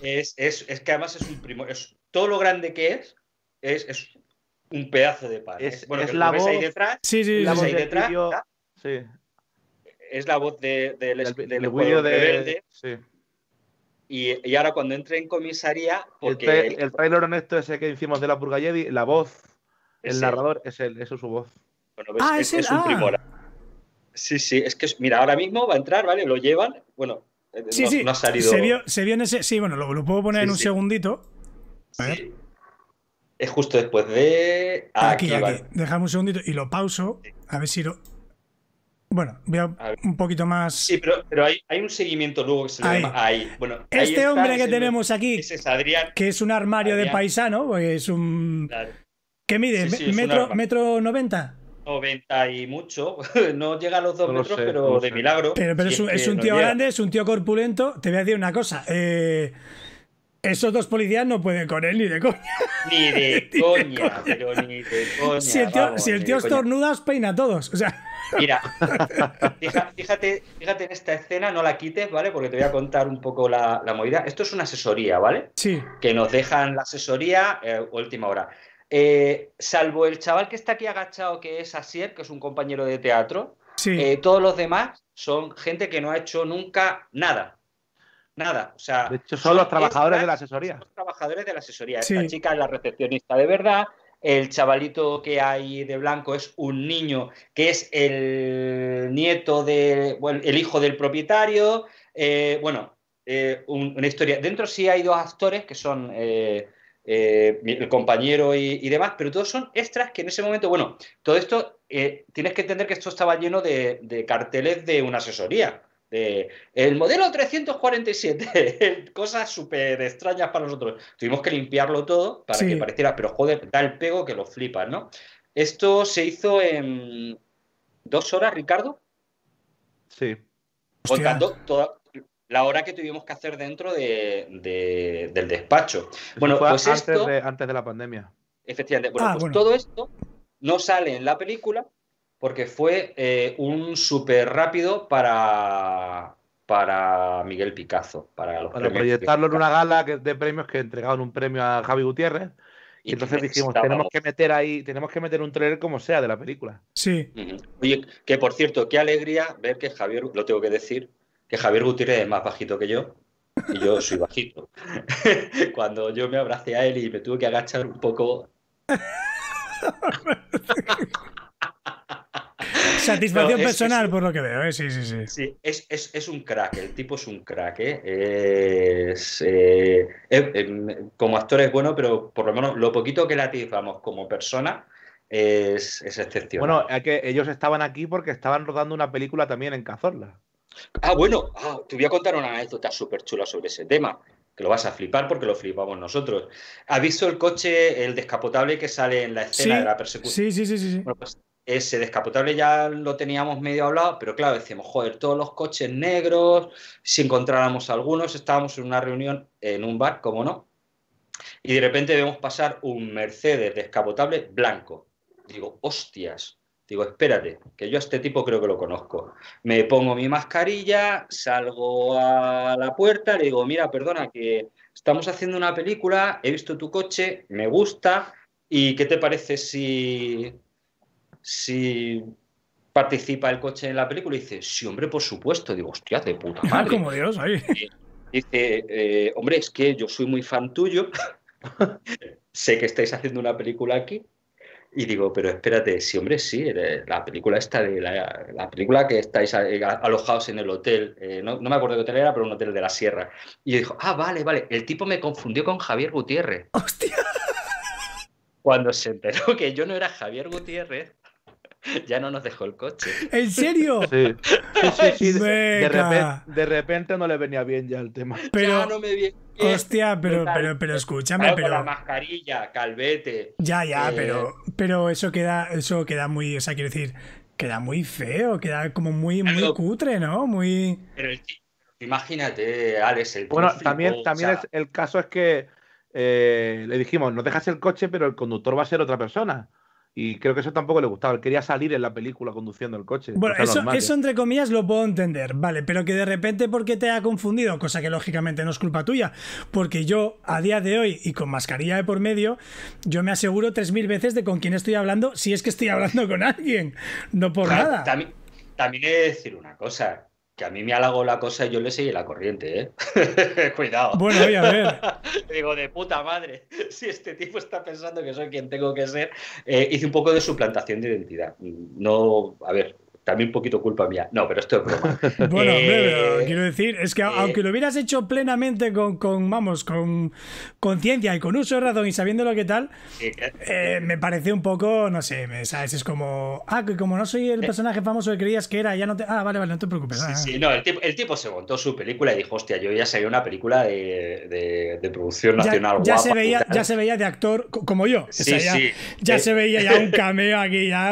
Es, que además es un primo. Es, todo lo grande que es, es, un pedazo de pan. ¿eh? Es, la voz. detrás, sí, sí, Es la voz de, del, del, de, Y, ahora cuando entre en comisaría. Porque el, trailer honesto ese que hicimos de la Burga la voz, el narrador, es él, eso es su voz. Ah, es, es, es ah. Sí, sí, es que mira, ahora mismo va a entrar, ¿vale? Lo llevan, bueno, eh, no, ha salido. Se vio, en ese, sí, bueno, lo, lo puedo poner en un segundito. Es justo después de. Aquí, aquí. Dejamos un segundito y lo pauso, a ver si lo. Bueno, voy un poquito más. Sí, pero, hay, un seguimiento luego que se le llama Bueno, este hombre que tenemos aquí, que es un armario de paisano, pues, es un. ¿Qué mide? ¿Metro, ¿Metro 90? 90 y mucho. no llega a los dos metros, pero de milagro. Pero, es, un, tío grande, es un tío corpulento. Te voy a decir una cosa. Eh, esos dos policías no pueden con él ni de coña. Ni de, coña, pero ni de coña. Si el tío, estornuda, os peina a todos. O sea. Mira, fíjate, fíjate en esta escena, no la quites, ¿vale? Porque te voy a contar un poco la, la movida. Esto es una asesoría, ¿vale? Sí. Que nos dejan la asesoría eh, última hora. Eh, salvo el chaval que está aquí agachado, que es Asier, que es un compañero de teatro, eh, todos los demás son gente que no ha hecho nunca nada. Nada. O sea, de hecho, son los trabajadores de la asesoría. Son los trabajadores de la asesoría. Esta chica es la recepcionista de verdad. El chavalito que hay de blanco es un niño que es el nieto de, bueno, el hijo del propietario. Eh, bueno, una historia. Dentro sí hay dos actores que son eh, el compañero y, demás, pero todos son extras que en ese momento, bueno, todo esto, eh, tienes que entender que esto estaba lleno de, carteles de una asesoría. De, el modelo 347, cosas súper extrañas para nosotros. Tuvimos que limpiarlo todo para que pareciera, pero joder, da el pego que lo flipas, ¿no? Esto se hizo en dos horas, Ricardo. Sí. Contando toda, la hora que tuvimos que hacer dentro del despacho. bueno, pues antes, de, antes de la pandemia. Efectivamente. Bueno, ah, pues todo esto no sale en la película porque fue eh, un súper rápido para, para Miguel Picasso. Para, proyectarlo en una gala de premios que entregaban un premio a Javi Gutiérrez. Y, entonces dijimos, tenemos que meter ahí, tenemos que meter un trailer como sea de la película. Sí. Oye, que por cierto, qué alegría ver que Javier, lo tengo que decir, que Javier Gutiérrez es más bajito que yo y yo soy bajito. Cuando yo me abracé a él y me tuve que agachar un poco. Satisfacción personal, por lo que veo, ¿eh? sí, sí, sí. es, un crack, el tipo es un crack. ¿eh? Eh, como actor es bueno, pero por lo menos lo poquito que la como persona, es, es excepcional. Bueno, que ellos estaban aquí porque estaban rodando una película también en Cazorla. Ah, bueno, ah, te voy a contar una anécdota súper chula sobre ese tema, que lo vas a flipar porque lo flipamos nosotros. ¿Has visto el coche, el descapotable que sale en la escena de la persecución? Sí, sí, sí, sí. Pues, ese descapotable ya lo teníamos medio hablado, pero claro, decíamos, joder, todos los coches negros, si encontráramos algunos, estábamos en una reunión en un bar, cómo no, y de repente vemos pasar un Mercedes descapotable blanco. Digo, hostias, Digo, espérate, que yo a este tipo creo que lo conozco. Me pongo mi mascarilla, salgo a la puerta, le digo, mira, perdona, que estamos haciendo una película, he visto tu coche, me gusta, ¿y qué te parece si, si participa el coche en la película? Y dice, sí, hombre, por supuesto. Digo, hostia, de puta madre. Como Dios, ahí. Dice, eh, hombre, es que yo soy muy fan tuyo, sé que estáis haciendo una película aquí, y digo, pero espérate, sí, hombre, sí, eh, la película esta de la, película que estáis eh, alojados en el hotel, eh, no, me acuerdo qué hotel era, pero un hotel de la sierra. Y yo dijo, ah, vale, vale, el tipo me confundió con Javier Gutiérrez. ¡Hostia! Cuando se enteró que yo no era Javier Gutiérrez, ya no nos dejó el coche. ¿En serio? Sí. De, repente, no le venía bien ya el tema. Pero, no me Hostia, pero, pero, escúchame, pero. la mascarilla, calvete. Ya, ya, eh. pero, pero eso queda, eso queda muy. O sea, quiero decir, queda muy feo, queda como muy, muy cutre, ¿no? Muy. Pero imagínate, Alex, el Bueno, también, también el caso es que eh, le dijimos, no dejas el coche, pero el conductor va a ser otra persona. Y creo que eso tampoco le gustaba. quería salir en la película conduciendo el coche. Bueno, eso, eso, entre comillas lo puedo entender, vale, pero que de repente porque te ha confundido, cosa que lógicamente no es culpa tuya, porque yo a día de hoy y con mascarilla de por medio, yo me aseguro 3.000 veces de con quién estoy hablando si es que estoy hablando con alguien, no por nada. También, también he de decir una cosa, que a mí me halagó la cosa y yo le seguí la corriente, ¿eh? Cuidado. Bueno, voy a ver. Digo, de puta madre, si este tipo está pensando que soy quien tengo que ser, eh, hice un poco de suplantación de identidad. No, a ver, también un poquito culpa mía. No, pero esto es bueno, eh, pero quiero decir, es que eh, aunque lo hubieras hecho plenamente con, vamos, con conciencia y con uso de razón y sabiendo lo que tal, eh, me parece un poco, no sé, ¿sabes? Es como, ah, que como no soy el personaje famoso que creías que era, ya no te. Ah, vale, vale, no te preocupes. Sí, ah. no, el tipo, el tipo, se montó su película y dijo, hostia, yo ya sabía una película de, producción nacional. Ya, se veía, ya se veía de actor como yo. Sí, ya, sí. ya se veía ya un cameo aquí, ya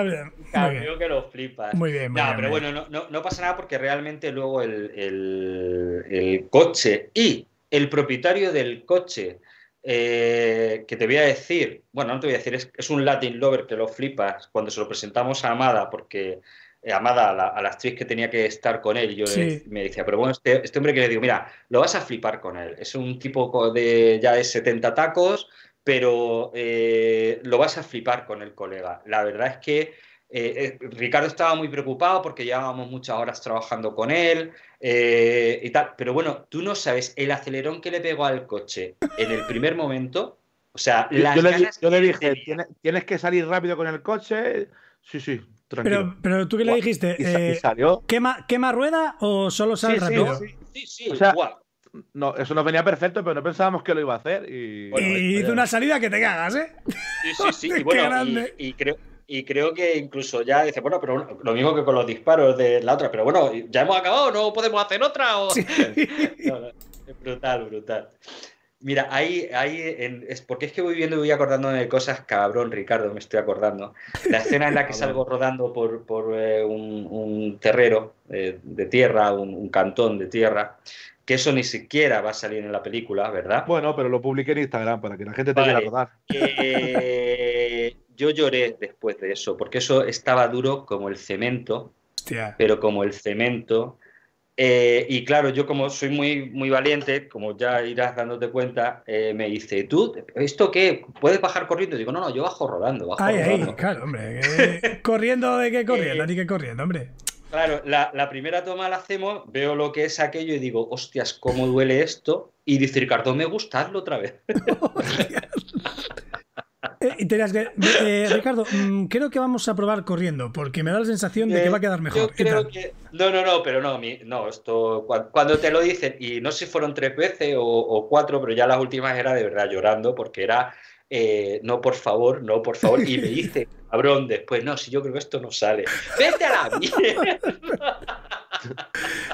cambio que lo flipas. Muy bien, Pero bueno, no, pasa nada porque realmente luego el, coche y el propietario del coche, eh, que te voy a decir, bueno, no te voy a decir, es, un Latin lover que lo flipas cuando se lo presentamos a Amada, porque eh, Amada, a la, actriz que tenía que estar con él, yo me decía, pero bueno, este, este, hombre que le digo, mira, lo vas a flipar con él, es un tipo de ya de 70 tacos pero eh, lo vas a flipar con el colega. La verdad es que eh, eh, Ricardo estaba muy preocupado porque llevábamos muchas horas trabajando con él eh, y tal. Pero bueno, tú no sabes el acelerón que le pegó al coche en el primer momento. O sea, yo, le, dije, tienes, que salir rápido con el coche. Sí, sí, tranquilo. Pero, pero tú qué le dijiste, salió. ¿quema, rueda o solo sale rápido? Sí, sí, sí, no, eso nos venía perfecto, pero no pensábamos que lo iba a hacer. Y, hizo una salida que te cagas, ¿eh? Sí, sí, sí. y bueno, y creo que incluso ya dice, bueno, pero lo mismo que con los disparos de la otra, pero bueno, ya hemos acabado, no podemos hacer otra. es brutal, brutal. Mira, ahí hay es porque es que voy viendo y voy acordándome de cosas, cabrón, Ricardo, me estoy acordando. La escena en la que salgo rodando por, por eh, un, terrero eh, de tierra, un, cantón de tierra, que eso ni siquiera va a salir en la película, ¿verdad? Bueno, pero lo publiqué en Instagram para que la gente te vale, rodar yo lloré después de eso, porque eso estaba duro como el cemento, pero como el cemento. Eh, y claro, yo como soy muy, muy valiente, como ya irás dándote cuenta, eh, me dice, ¿tú esto qué? ¿Puedes bajar corriendo? Y digo, no, no, yo bajo rodando. Bajo ay, ay, hombre. Eh, corriendo de qué corriendo, ni qué corriendo, hombre. Claro, la, primera toma la hacemos, veo lo que es aquello y digo, hostias, cómo duele esto. Y dice Ricardo, me gusta, otra vez. Eh, eh, Ricardo, mm, creo que vamos a probar corriendo, porque me da la sensación de que eh, va a quedar mejor. Yo creo que... No, no, no, pero no, no, esto cuando te lo dicen, y no sé si fueron tres veces o, cuatro, pero ya las últimas era de verdad llorando, porque era no, por favor, no, por favor. Y me dice, cabrón, después, no, si yo creo que esto no sale. ¡Vete a la mierda!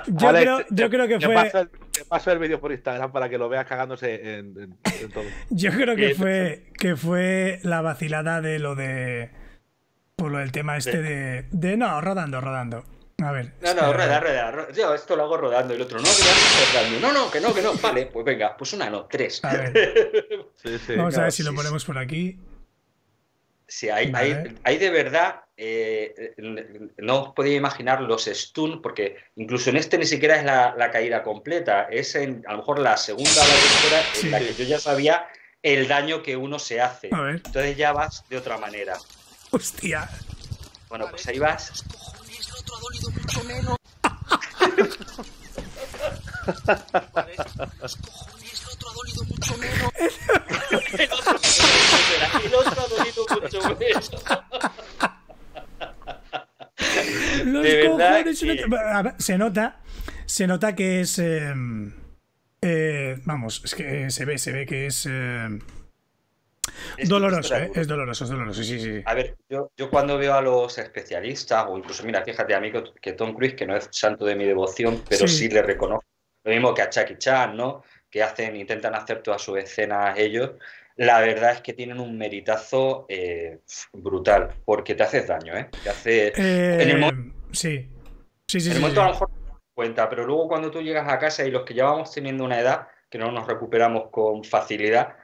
yo, creo, yo creo que fue. te paso el por Instagram para que lo veas cagándose en, todo. yo creo que eh, fue, que fue la vacilada de lo de. Por lo del tema este de, de. No, rodando, rodando. A ver. No, no, rueda, rueda, Yo esto lo hago rodando y el otro no, que no, no, que no, que no. Vale, pues venga, pues una no, tres. A ver. Vamos a ver si lo ponemos por aquí. Sí, hay, hay, hay de verdad, eh, no os podéis imaginar los stun, porque incluso en este ni siquiera es la, caída completa, es a lo mejor la segunda o la tercera en la que yo ya sabía el daño que uno se hace. Entonces ya vas de otra manera. Hostia. Bueno, pues ahí vas. se nota. Se nota que es. Eh, eh, vamos, es que se ve, se ve que es. Eh, doloroso, es doloroso, es doloroso, A ver, yo, cuando veo a los especialistas, o incluso, mira, fíjate a mí que, Tom Cruise, que no es santo de mi devoción, pero sí, sí le reconozco, lo mismo que a Chucky Chan, ¿no? que hacen, intentan hacer todas sus escenas ellos, la verdad es que tienen un meritazo eh, brutal, porque te haces daño, ¿eh? Te hace... en el eh, momento... Sí, sí, sí. el a lo mejor no te das cuenta, pero luego cuando tú llegas a casa y los que ya vamos teniendo una edad, que no nos recuperamos con facilidad,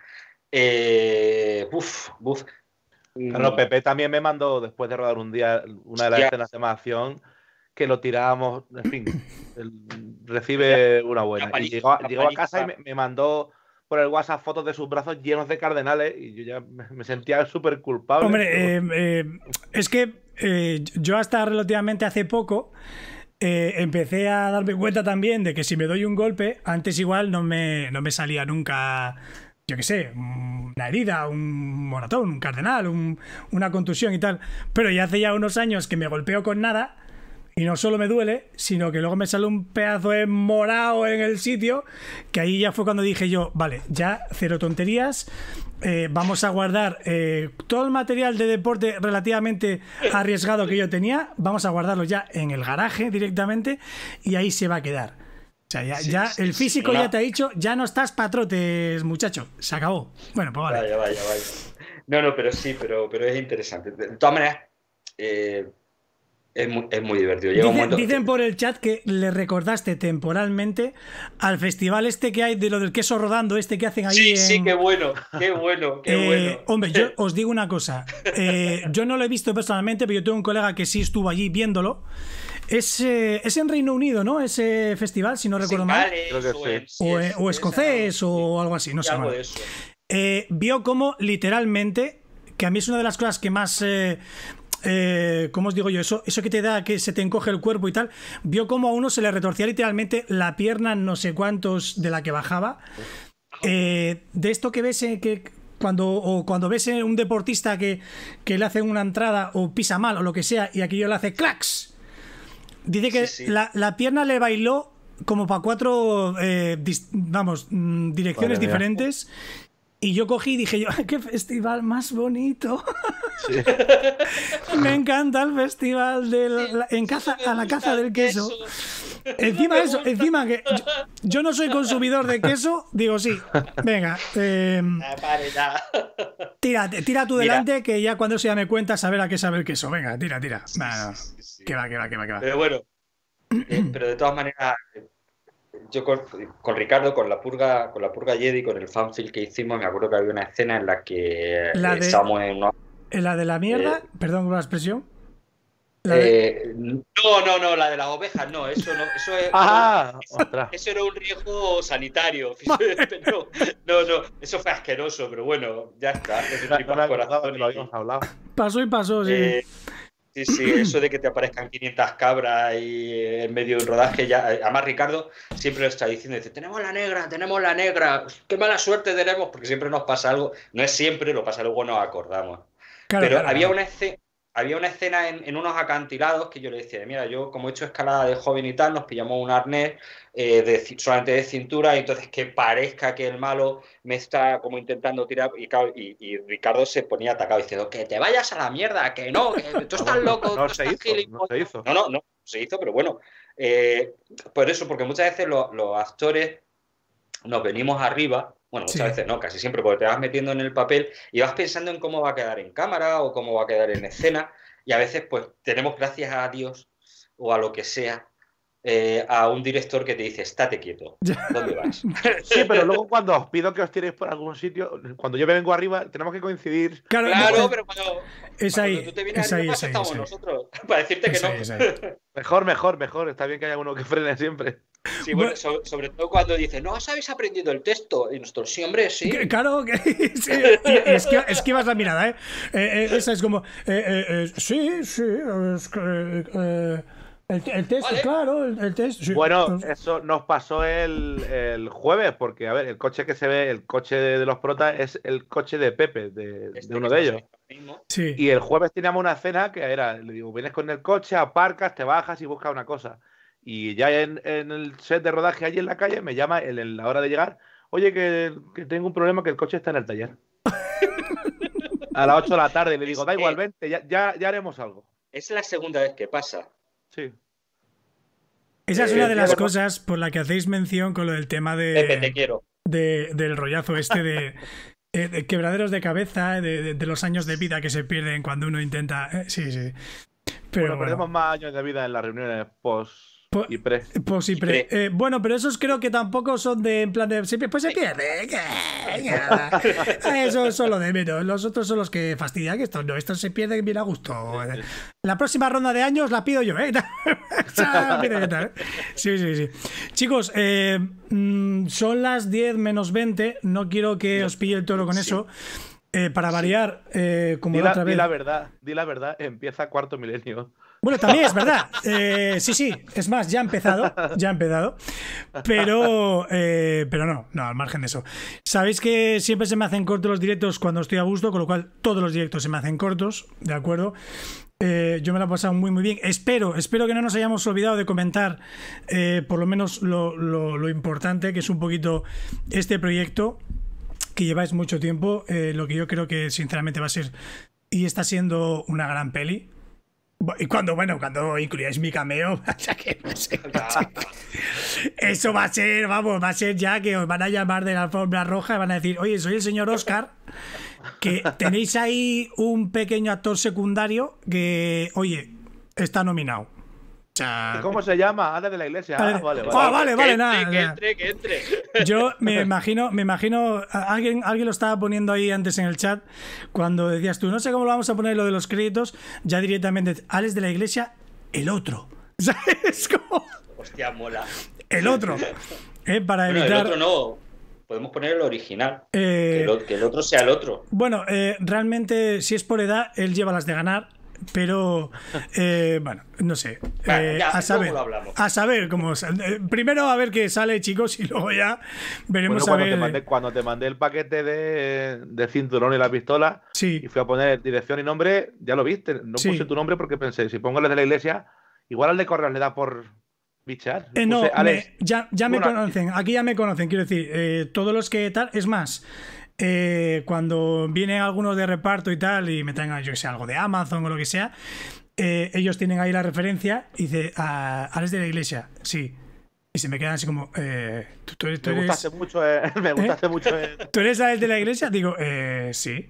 eh, uf, Bueno, mm. Pepe también me mandó, después de rodar un día una de las escenas de más acción, que lo tirábamos, en fin, recibe una buena. Y llegó, a, casa y me, mandó por el WhatsApp fotos de sus brazos llenos de cardenales y yo ya me, sentía súper culpable. Hombre, eh, eh, es que eh, yo hasta relativamente hace poco... empecé a darme cuenta también de que si me doy un golpe, antes igual no me, no me salía nunca, yo qué sé, una herida, un moratón, un cardenal, una contusión y tal. Pero ya hace ya unos años que me golpeo con nada y no solo me duele, sino que luego me sale un pedazo de morado en el sitio, que ahí ya fue cuando dije yo, vale, ya cero tonterías, eh, vamos a guardar eh, todo el material de deporte relativamente arriesgado que yo tenía, vamos a guardarlo ya en el garaje directamente y ahí se va a quedar. O sea, ya, el físico ya te ha dicho, ya no estás patrotes, muchacho, se acabó. Bueno, pues vale. No, no, pero sí, pero, pero es interesante. De todas maneras, eh, es muy, divertido. dicen, por el chat que le recordaste temporalmente al festival este que hay de lo del queso rodando, este que hacen ahí. Sí, sí, qué bueno, qué bueno, qué eh, bueno. Hombre, yo os digo una cosa. Eh, yo no lo he visto personalmente, pero yo tengo un colega que sí estuvo allí viéndolo. Es, eh, en Reino Unido, ¿no? Ese festival, si no recuerdo mal. o, escocés o algo así, no sé. vio cómo literalmente, que a mí es una de las cosas que más como eh, ¿cómo os digo yo? Eso, eso que te da que se te encoge el cuerpo y tal, vio como a uno se le retorcía literalmente la pierna, no sé cuántos, de la que bajaba. Eh, de esto que ves eh, que cuando, o cuando ves un deportista que, le hace una entrada o pisa mal o lo que sea y aquello le hace cracks. Dice que La, pierna le bailó como para cuatro vamos, mm, direcciones diferentes y yo cogí y dije yo, qué festival más bonito. Me encanta el festival de en a la caza del queso. Encima eso, encima que yo, no soy consumidor de queso, digo sí, venga. Eh, ah, tírate, tira tú delante que ya cuando se me cuenta saber a qué sabe el queso. Venga, tira, tira. que va, que va, que va, que va. Pero bueno, eh, pero de todas maneras, eh, yo con, Ricardo, con la purga, con la purga Jedi, con el fanfil que hicimos, me acuerdo que había una escena en la que la eh, en La de la mierda, eh, perdón por la expresión. Eh, no, no, no, la de las ovejas, no, eso no, eso es. Ah, era un riesgo sanitario. no, no, no, eso fue asqueroso, pero bueno, ya está. Pasó y pasó, sí. Sí, sí, eso de que te aparezcan 500 cabras y en medio de un rodaje, ya, además Ricardo siempre lo está diciendo, tenemos la negra, tenemos la negra, qué mala suerte tenemos, porque siempre nos pasa algo, no es siempre, lo pasa luego nos acordamos. Pero había un una había una escena en, unos acantilados que yo le decía, mira, yo como he hecho escalada de joven y tal, nos pillamos un arnés eh, solamente de cintura, y entonces que parezca que el malo me está como intentando tirar, y, Ricardo se ponía atacado diciendo, que te vayas a la mierda, que no, que tú estás loco, no, se hizo, no No, no, no, se hizo, pero bueno, eh, por eso, porque muchas veces los actores nos venimos arriba bueno, muchas veces no, casi siempre, porque te vas metiendo en el papel y vas pensando en cómo va a quedar en cámara o cómo va a quedar en escena. Y a veces, pues, tenemos gracias a Dios o a lo que sea, eh, a un director que te dice, estate quieto, ¿dónde vas? sí, pero luego cuando os pido que os tiréis por algún sitio, cuando yo me vengo arriba, tenemos que coincidir. Claro, pero cuando, tú te vienes es estamos nosotros, para decirte que no. mejor, mejor, mejor. Está bien que haya uno que frene siempre sobre, todo cuando dice, no, habéis aprendido el texto? Y nosotros, sí, hombre, sí. Claro, es que, es la mirada, ¿eh? eh, eh esa es como, eh, sí, sí, es que, el, texto, claro, el, Bueno, eso nos pasó el, el, jueves, porque, a ver, el coche que se ve, el coche de, los protas, es el coche de Pepe, de, este uno de ellos. Y el jueves teníamos una cena que era, le digo, vienes con el coche, aparcas, te bajas y buscas una cosa. Y ya en, el set de rodaje allí en la calle me llama en, la hora de llegar, oye, que, tengo un problema, que el coche está en el taller. a las 8 de la tarde, le digo, da igual, eh, vente, ya, ya, haremos algo. Es la segunda vez que pasa. Sí. Esa es una eh, de las cosas por la que hacéis mención con lo del tema de. quiero. De, del rollazo este de, eh, quebraderos de cabeza, de, los años de vida que se pierden cuando uno intenta. Sí, sí. Pero perdemos más años de vida en las reuniones post pues, y pues eh, bueno, pero esos creo que tampoco son de en plan de. Pues se pierde. Eso es solo de menos. Los otros son los que fastidian, que estos no. Estos se pierden bien a gusto. La próxima ronda de años la pido yo, eh. sí, sí, sí. Chicos, eh, mm, son las 10 menos 20. No quiero que os pille el toro con eso. para variar, como otra vez. verdad, di la verdad, empieza cuarto milenio. Bueno, también es verdad. Eh, sí, sí. Es más, ya ha empezado. Ya ha empezado. Pero, eh, pero no, no, al margen de eso. Sabéis que siempre se me hacen cortos los directos cuando estoy a gusto, con lo cual todos los directos se me hacen cortos, ¿de acuerdo? Eh, yo me la he pasado muy muy bien. Espero, espero que no nos hayamos olvidado de comentar por lo menos lo, importante que es un poquito este proyecto que lleváis mucho tiempo, lo que yo creo que sinceramente va a ser y está siendo una gran peli. Cuando, bueno, cuando incluyáis mi cameo, eso va a ser, vamos, va a ser ya que os van a llamar de la alfombra roja y van a decir, oye, soy el señor Oscar, que tenéis ahí un pequeño actor secundario que, oye, está nominado. ¿Cómo se llama? Ah, de la iglesia. Ah, vale, vale. Ah, nada. Que entre, que entre. Yo me imagino, me imagino, alguien, alguien lo estaba poniendo ahí antes en el chat, cuando decías tú, no sé cómo lo vamos a poner lo de los créditos, ya directamente, Alex de la iglesia, el otro. ¿Sabes cómo? Hostia, mola. El otro. Eh, para evitar. el otro no podemos poner el original. Eh, que, el, otro sea el otro. Bueno, eh, realmente, si es por edad, él lleva las de ganar. Pero, eh, bueno, no sé. Eh, a saber. A saber cómo. Eh, primero a ver qué sale, chicos, y luego ya veremos a ver. cuando te mandé el paquete de, cinturón y la pistola, y fui a poner dirección y nombre, ya lo viste. No puse tu nombre porque pensé, si pongo el de la iglesia, igual al de correo le da por bichar. no, Alex, ya, ya me conocen. Aquí ya me conocen, quiero decir, todos los que tal. Es más. Eh, cuando vienen algunos de reparto y tal, y me traen yo que algo de Amazon o lo que sea, eh, ellos tienen ahí la referencia y dice, a ah, este de la Iglesia, sí. Y se me quedan así como, eh, tú, eres... me gustaste mucho, me ¿Tú eres de la Iglesia? Digo, sí.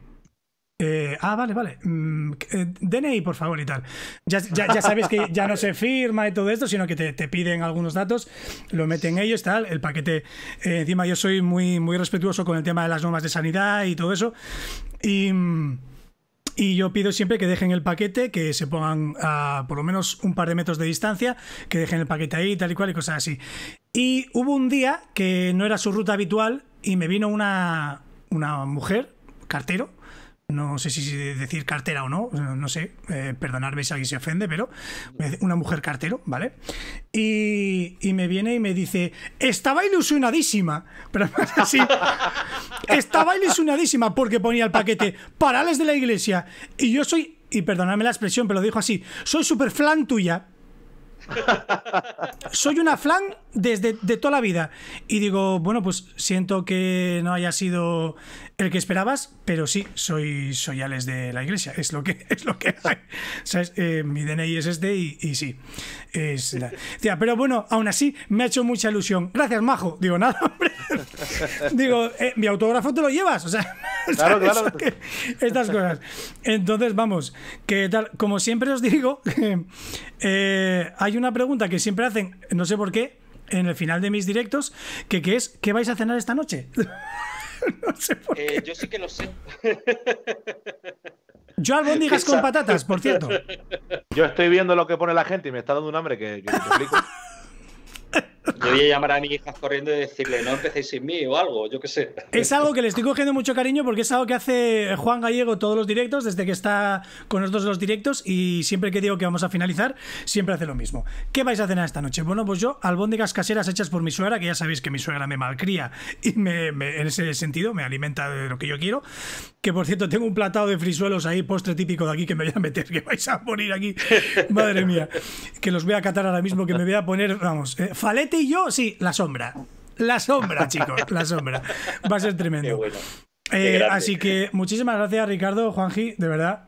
Eh, ah, vale, vale. Mm, eh, DNI, por favor, y tal. Ya, sabes que ya no se firma y todo esto, sino que te, piden algunos datos, lo meten ellos, tal, el paquete. Eh, encima yo soy muy, muy respetuoso con el tema de las normas de sanidad y todo eso. Y... yo pido siempre que dejen el paquete, que se pongan a por lo menos un par de metros de distancia, que dejen el paquete ahí, tal y cual y cosas así. Y hubo un día que no era su ruta habitual y me vino una mujer, cartero, no sé si decir cartera o no, no sé, perdonarme eh, perdonadme si alguien se ofende, pero una mujer cartero, ¿vale? Y, me viene y me dice, estaba ilusionadísima, pero así, estaba ilusionadísima porque ponía el paquete, parales de la iglesia, y yo soy, y perdonadme la expresión, pero lo dijo así, soy super flan tuya. Soy una flan desde de toda la vida. Y digo, bueno, pues siento que no haya sido el que esperabas, pero sí, soy, soyales de la iglesia, es lo que, es lo que hay. Eh, mi DNI es este y, sí. pero bueno, aún así me ha hecho mucha ilusión. Gracias, Majo. Digo, nada, hombre. Digo, eh, mi autógrafo te lo llevas. O sea, estas cosas. Entonces, vamos, que tal, como siempre os digo, eh, hay una pregunta que siempre hacen, no sé por qué, en el final de mis directos, que, es, ¿qué vais a cenar esta noche? no eh, yo sí que lo sé. Yo digas con patatas, por cierto. Yo estoy viendo lo que pone la gente y me está dando un hambre que, que explico. Yo voy a llamar a mi hijas corriendo y decirle, no empecéis sin mí o algo, yo qué sé. Es algo que le estoy cogiendo mucho cariño porque es algo que hace Juan Gallego todos los directos, desde que está con nosotros los directos y siempre que digo que vamos a finalizar, siempre hace lo mismo. ¿Qué vais a cenar esta noche? Bueno, pues yo albóndigas caseras hechas por mi suegra, que ya sabéis que mi suegra me malcría y me, en ese sentido me alimenta de lo que yo quiero. Que por cierto, tengo un platado de frisuelos ahí, postre típico de aquí que me voy a meter, que vais a poner aquí. Madre mía, que los voy a catar ahora mismo, que me voy a poner, vamos, eh, falete y yo, sí, la sombra. La sombra, chicos, la sombra. Va a ser tremendo. Eh, así que muchísimas gracias, Ricardo, Juanji, de verdad.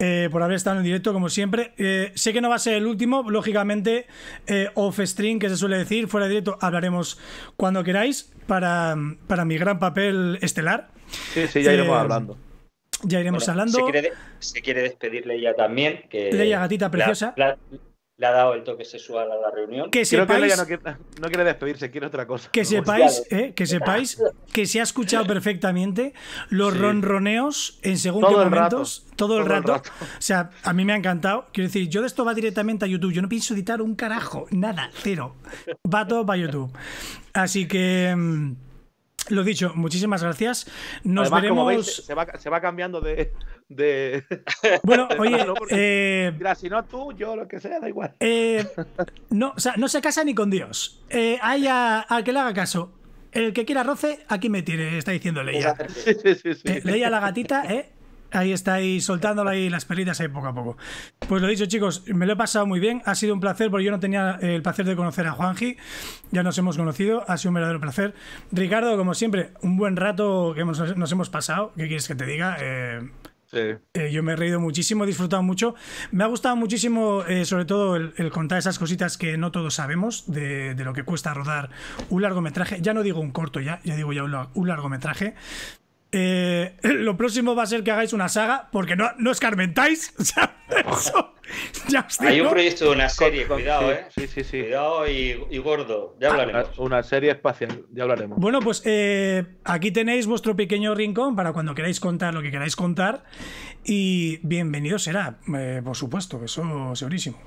Eh, por haber estado en directo, como siempre. Eh, sé que no va a ser el último, lógicamente, off stream, que se suele decir, fuera de directo, hablaremos cuando queráis para, mi gran papel estelar. Sí, sí, ya iremos hablando. Ya iremos hablando. Se quiere, despedirle se también. Que Leia, gatita preciosa ha dado el toque sexual a la reunión. Que sepáis, no, quiere, despedirse, quiere otra cosa. Que sepáis, eh, que sepáis que se ha escuchado perfectamente los ronroneos en segundo todo todo, el, rato. el rato. O sea, a mí me ha encantado. Quiero decir, yo de esto va directamente a YouTube. Yo no pienso editar un carajo, nada, cero. Va todo para YouTube. Así que. Mm, lo dicho, muchísimas gracias. Nos veremos. se, va, cambiando de. Bueno, oye. eh... mira, si no tú, yo, lo que sea, da igual. Eh, no, o sea, no se casa ni con Dios. Eh, hay a, al que le haga caso. El que quiera roce, aquí me tiene, está diciendo Leia. Sí, sí, sí, eh, Leia la gatita, ¿eh? Ahí estáis soltándola ahí las pelitas ahí poco a poco. Pues lo dicho, chicos, me lo he pasado muy bien. Ha sido un placer, porque yo no tenía el placer de conocer a Juanji. Ya nos hemos conocido, ha sido un verdadero placer. Ricardo, como siempre, un buen rato que nos hemos pasado. ¿Qué quieres que te diga? sí. Eh, eh, yo me he reído muchísimo, he disfrutado mucho. Me ha gustado muchísimo, eh, sobre todo, el, contar esas cositas que no todos sabemos de, lo que cuesta rodar un largometraje. Ya no digo un corto, ya, digo ya un largometraje. Eh, lo próximo va a ser que hagáis una saga, porque no, no escarmentáis. ya Hay un proyecto de una serie, cuidado, ¿eh? Sí, sí, sí. y, gordo, ya hablaremos. Ah, una, serie espacial, ya hablaremos. Bueno, pues eh, aquí tenéis vuestro pequeño rincón para cuando queráis contar lo que queráis contar. Y bienvenido será, eh, por supuesto, eso segurísimo.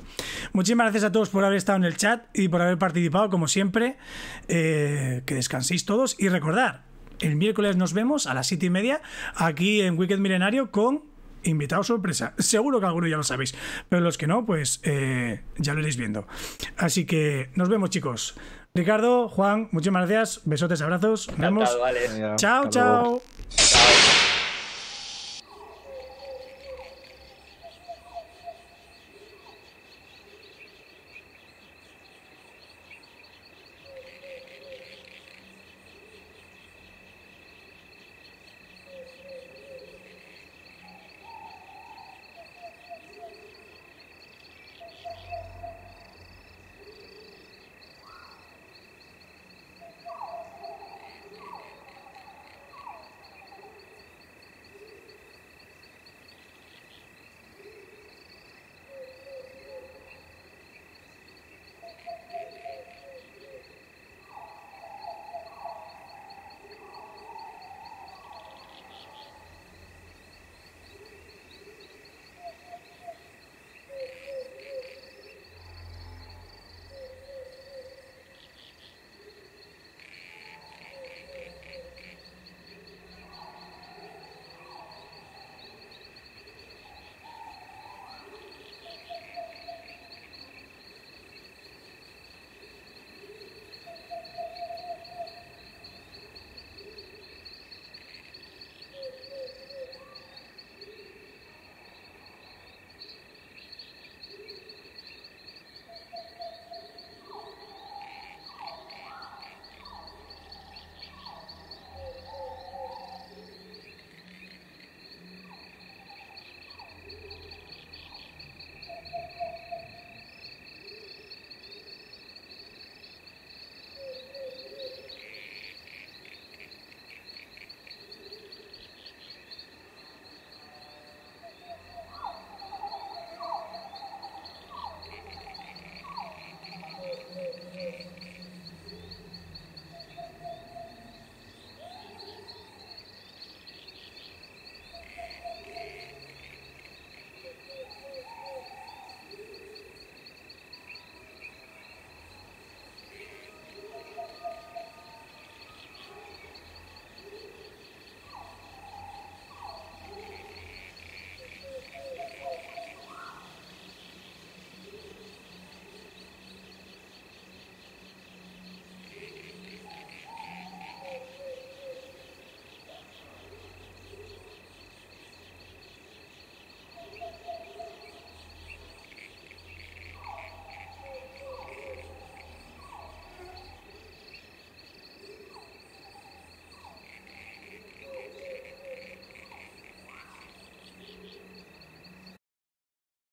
Muchísimas gracias a todos por haber estado en el chat y por haber participado, como siempre. que descanséis todos y recordar el miércoles nos vemos a las 7 y media aquí en Wicked Milenario con invitado sorpresa. Seguro que algunos ya lo sabéis, pero los que no, pues eh, ya lo iréis viendo. Así que nos vemos, chicos. Ricardo, Juan, muchísimas gracias. Besotes, abrazos. Nos vemos. Chao, chao.